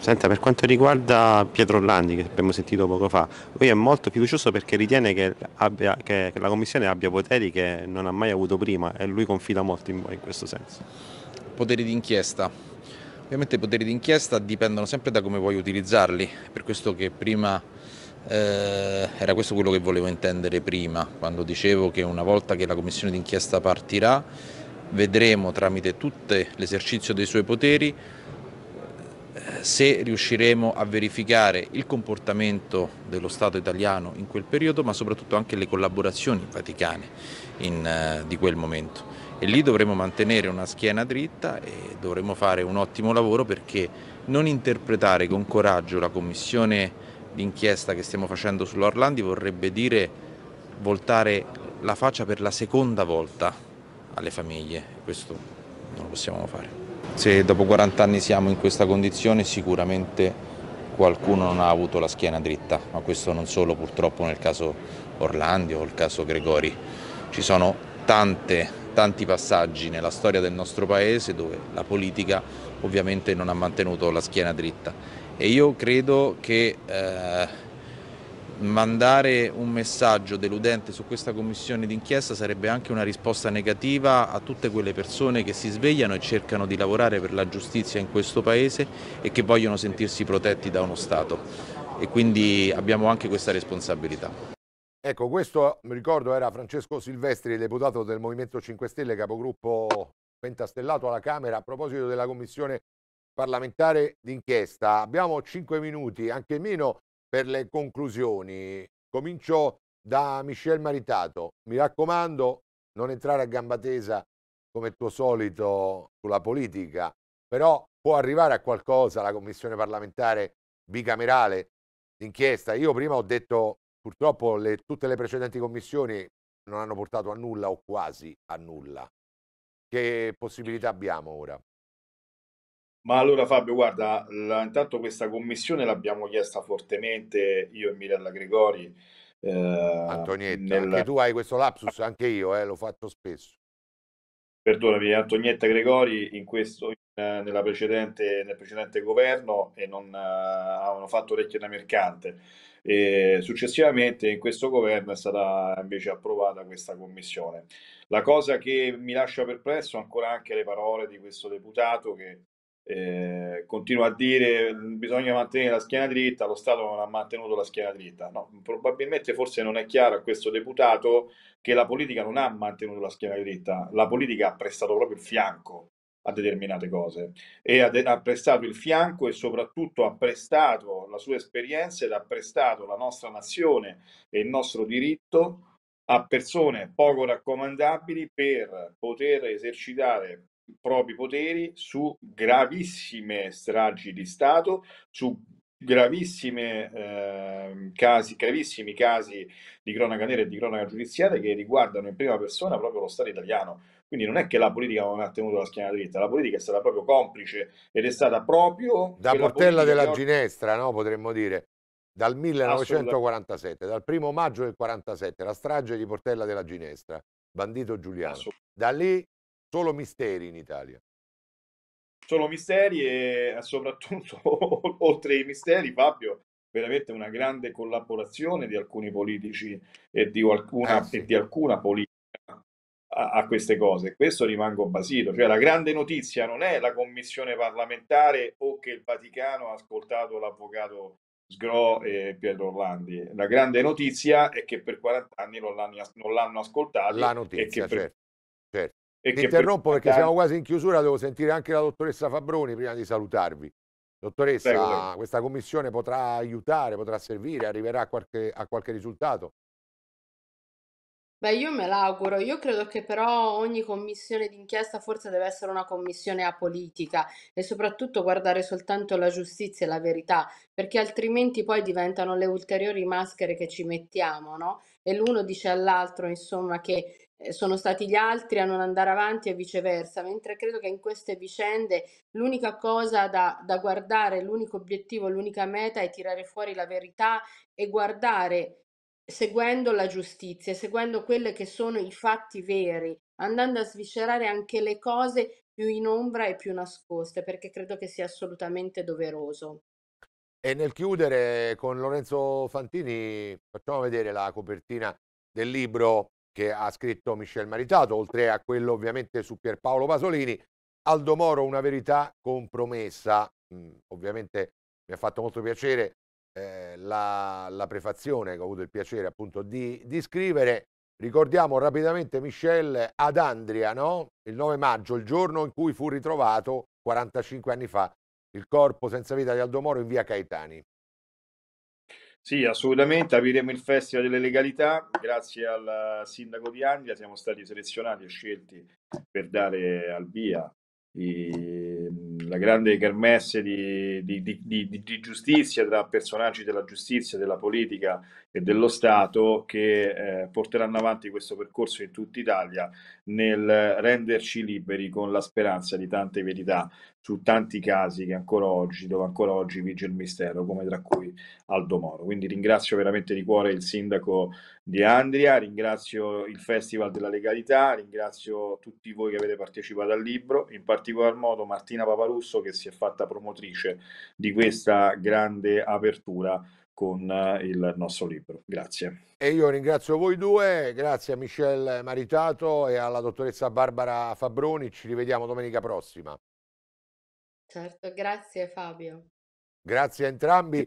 Senta, per quanto riguarda Pietro Orlandi, che abbiamo sentito poco fa, lui è molto fiducioso perché ritiene che, abbia, che, la Commissione abbia poteri che non ha mai avuto prima e lui confida molto in voi in questo senso. Poteri d'inchiesta. Ovviamente i poteri d'inchiesta dipendono sempre da come vuoi utilizzarli, per questo che prima eh, era questo quello che volevo intendere prima, quando dicevo che una volta che la Commissione d'inchiesta partirà vedremo tramite tutto l'esercizio dei suoi poteri eh, se riusciremo a verificare il comportamento dello Stato italiano in quel periodo, ma soprattutto anche le collaborazioni vaticane in, eh, di quel momento. E lì dovremo mantenere una schiena dritta e dovremo fare un ottimo lavoro perché non interpretare con coraggio la commissione d'inchiesta che stiamo facendo sull'Orlandi vorrebbe dire voltare la faccia per la seconda volta alle famiglie. Questo non lo possiamo fare. Se dopo 40 anni siamo in questa condizione sicuramente qualcuno non ha avuto la schiena dritta, ma questo non solo purtroppo nel caso Orlandi o il caso Gregori. Ci sono tante, tanti passaggi nella storia del nostro paese dove la politica ovviamente non ha mantenuto la schiena dritta e io credo che eh, mandare un messaggio deludente su questa commissione d'inchiesta sarebbe anche una risposta negativa a tutte quelle persone che si svegliano e cercano di lavorare per la giustizia in questo Paese e che vogliono sentirsi protetti da uno Stato e quindi abbiamo anche questa responsabilità. Ecco, questo mi ricordo era Francesco Silvestri, deputato del Movimento 5 Stelle, capogruppo pentastellato alla Camera, a proposito della commissione parlamentare d'inchiesta. Abbiamo 5 minuti, anche meno, per le conclusioni. Comincio da Michel Maritato. Mi raccomando, non entrare a gamba tesa come tuo solito sulla politica, però può arrivare a qualcosa la commissione parlamentare bicamerale d'inchiesta. Io prima ho detto purtroppo le, tutte le precedenti commissioni non hanno portato a nulla o quasi a nulla. Che possibilità abbiamo ora? Ma allora Fabio, guarda, la- intanto questa commissione l'abbiamo chiesta fortemente io e Mirella Gregori eh, Antonietta, anche tu hai questo lapsus, anche io, eh, lo faccio spesso. Perdonami, Antonietta Gregori in questo, in- nella precedente, nel precedente governo e non eh, avevano fatto orecchie da mercante. E successivamente in questo governo è stata invece approvata questa commissione. La cosa che mi lascia perplesso ancora anche le parole di questo deputato che eh, continua a dire bisogna mantenere la schiena dritta, lo Stato non ha mantenuto la schiena dritta. No, probabilmente forse non è chiaro a questo deputato che la politica non ha mantenuto la schiena dritta, la politica ha prestato proprio il fianco a determinate cose e ha, de- ha prestato il fianco e soprattutto ha prestato la sua esperienza ed ha prestato la nostra nazione e il nostro diritto a persone poco raccomandabili per poter esercitare propri poteri su gravissime stragi di Stato, su gravissime, eh, casi, gravissimi casi di cronaca nera e di cronaca giudiziaria che riguardano in prima persona proprio lo Stato italiano. Quindi non è che la politica non ha tenuto la schiena dritta, la politica è stata proprio complice ed è stata proprio... Da portella della or- ginestra, no? potremmo dire, dal 1947, dal primo maggio del 1947, la strage di Portella della Ginestra, bandito Giuliano. Da lì Solo misteri in Italia. Solo misteri e eh, soprattutto, oltre ai misteri, Fabio, veramente una grande collaborazione di alcuni politici e di alcuna, ah, sì. e di alcuna politica a, a, queste cose. Questo rimango basito. Cioè, la grande notizia non è la commissione parlamentare o che il Vaticano ha ascoltato l'avvocato Sgro e Pietro Orlandi. La grande notizia è che per 40 anni non l'hanno, non l'hanno ascoltato. La notizia, e che per, certo. E Mi interrompo per... perché siamo quasi in chiusura, devo sentire anche la dottoressa Fabroni prima di salutarvi. Dottoressa, Prego. questa commissione potrà aiutare, potrà servire, arriverà a qualche, a qualche risultato? Beh, io me l'auguro. Io credo che però ogni commissione d'inchiesta forse deve essere una commissione apolitica e soprattutto guardare soltanto la giustizia e la verità, perché altrimenti poi diventano le ulteriori maschere che ci mettiamo, no? E l'uno dice all'altro, insomma, che eh, sono stati gli altri a non andare avanti e viceversa, mentre credo che in queste vicende l'unica cosa da, da guardare, l'unico obiettivo, l'unica meta è tirare fuori la verità e guardare seguendo la giustizia, seguendo quelli che sono i fatti veri, andando a sviscerare anche le cose più in ombra e più nascoste, perché credo che sia assolutamente doveroso. E nel chiudere con Lorenzo Fantini facciamo vedere la copertina del libro che ha scritto Michel Maritato, oltre a quello ovviamente su Pierpaolo Pasolini, Aldo Moro una verità compromessa, mm, ovviamente mi ha fatto molto piacere eh, la, la, prefazione che ho avuto il piacere appunto di, di scrivere, ricordiamo rapidamente Michel ad Andria, no? il 9 maggio, il giorno in cui fu ritrovato 45 anni fa il corpo senza vita di Aldo Moro in via Caetani. Sì, assolutamente, apriremo il Festival delle Legalità, grazie al sindaco di Andria siamo stati selezionati e scelti per dare al via e, ehm, la grande kermesse di, di, di, di, giustizia tra personaggi della giustizia, della politica e dello Stato che eh, porteranno avanti questo percorso in tutta Italia nel renderci liberi con la speranza di tante verità su tanti casi che ancora oggi, dove ancora oggi vige il mistero, come tra cui Aldo Moro. Quindi ringrazio veramente di cuore il sindaco di Andria, ringrazio il Festival della Legalità, ringrazio tutti voi che avete partecipato al libro, in particolar modo Martina Paparusso che si è fatta promotrice di questa grande apertura con il nostro libro. Grazie. E io ringrazio voi due, grazie a Michel Maritato e alla dottoressa Barbara Fabroni, ci rivediamo domenica prossima. Certo, grazie Fabio. Grazie a entrambi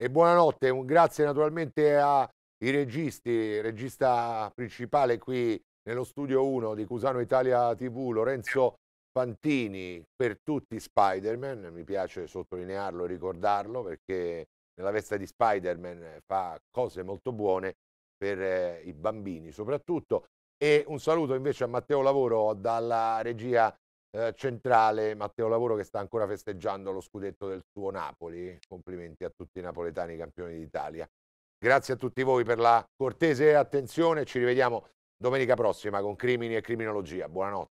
e buonanotte, un grazie naturalmente ai registi, regista principale qui nello studio 1 di Cusano Italia TV, Lorenzo Fantini, per tutti Spider-Man, mi piace sottolinearlo e ricordarlo perché nella veste di Spider-Man eh, fa cose molto buone per eh, i bambini soprattutto. E un saluto invece a Matteo Lavoro dalla regia eh, centrale, Matteo Lavoro che sta ancora festeggiando lo scudetto del suo Napoli. Complimenti a tutti i napoletani campioni d'Italia. Grazie a tutti voi per la cortese attenzione, ci rivediamo domenica prossima con Crimini e Criminologia. Buonanotte.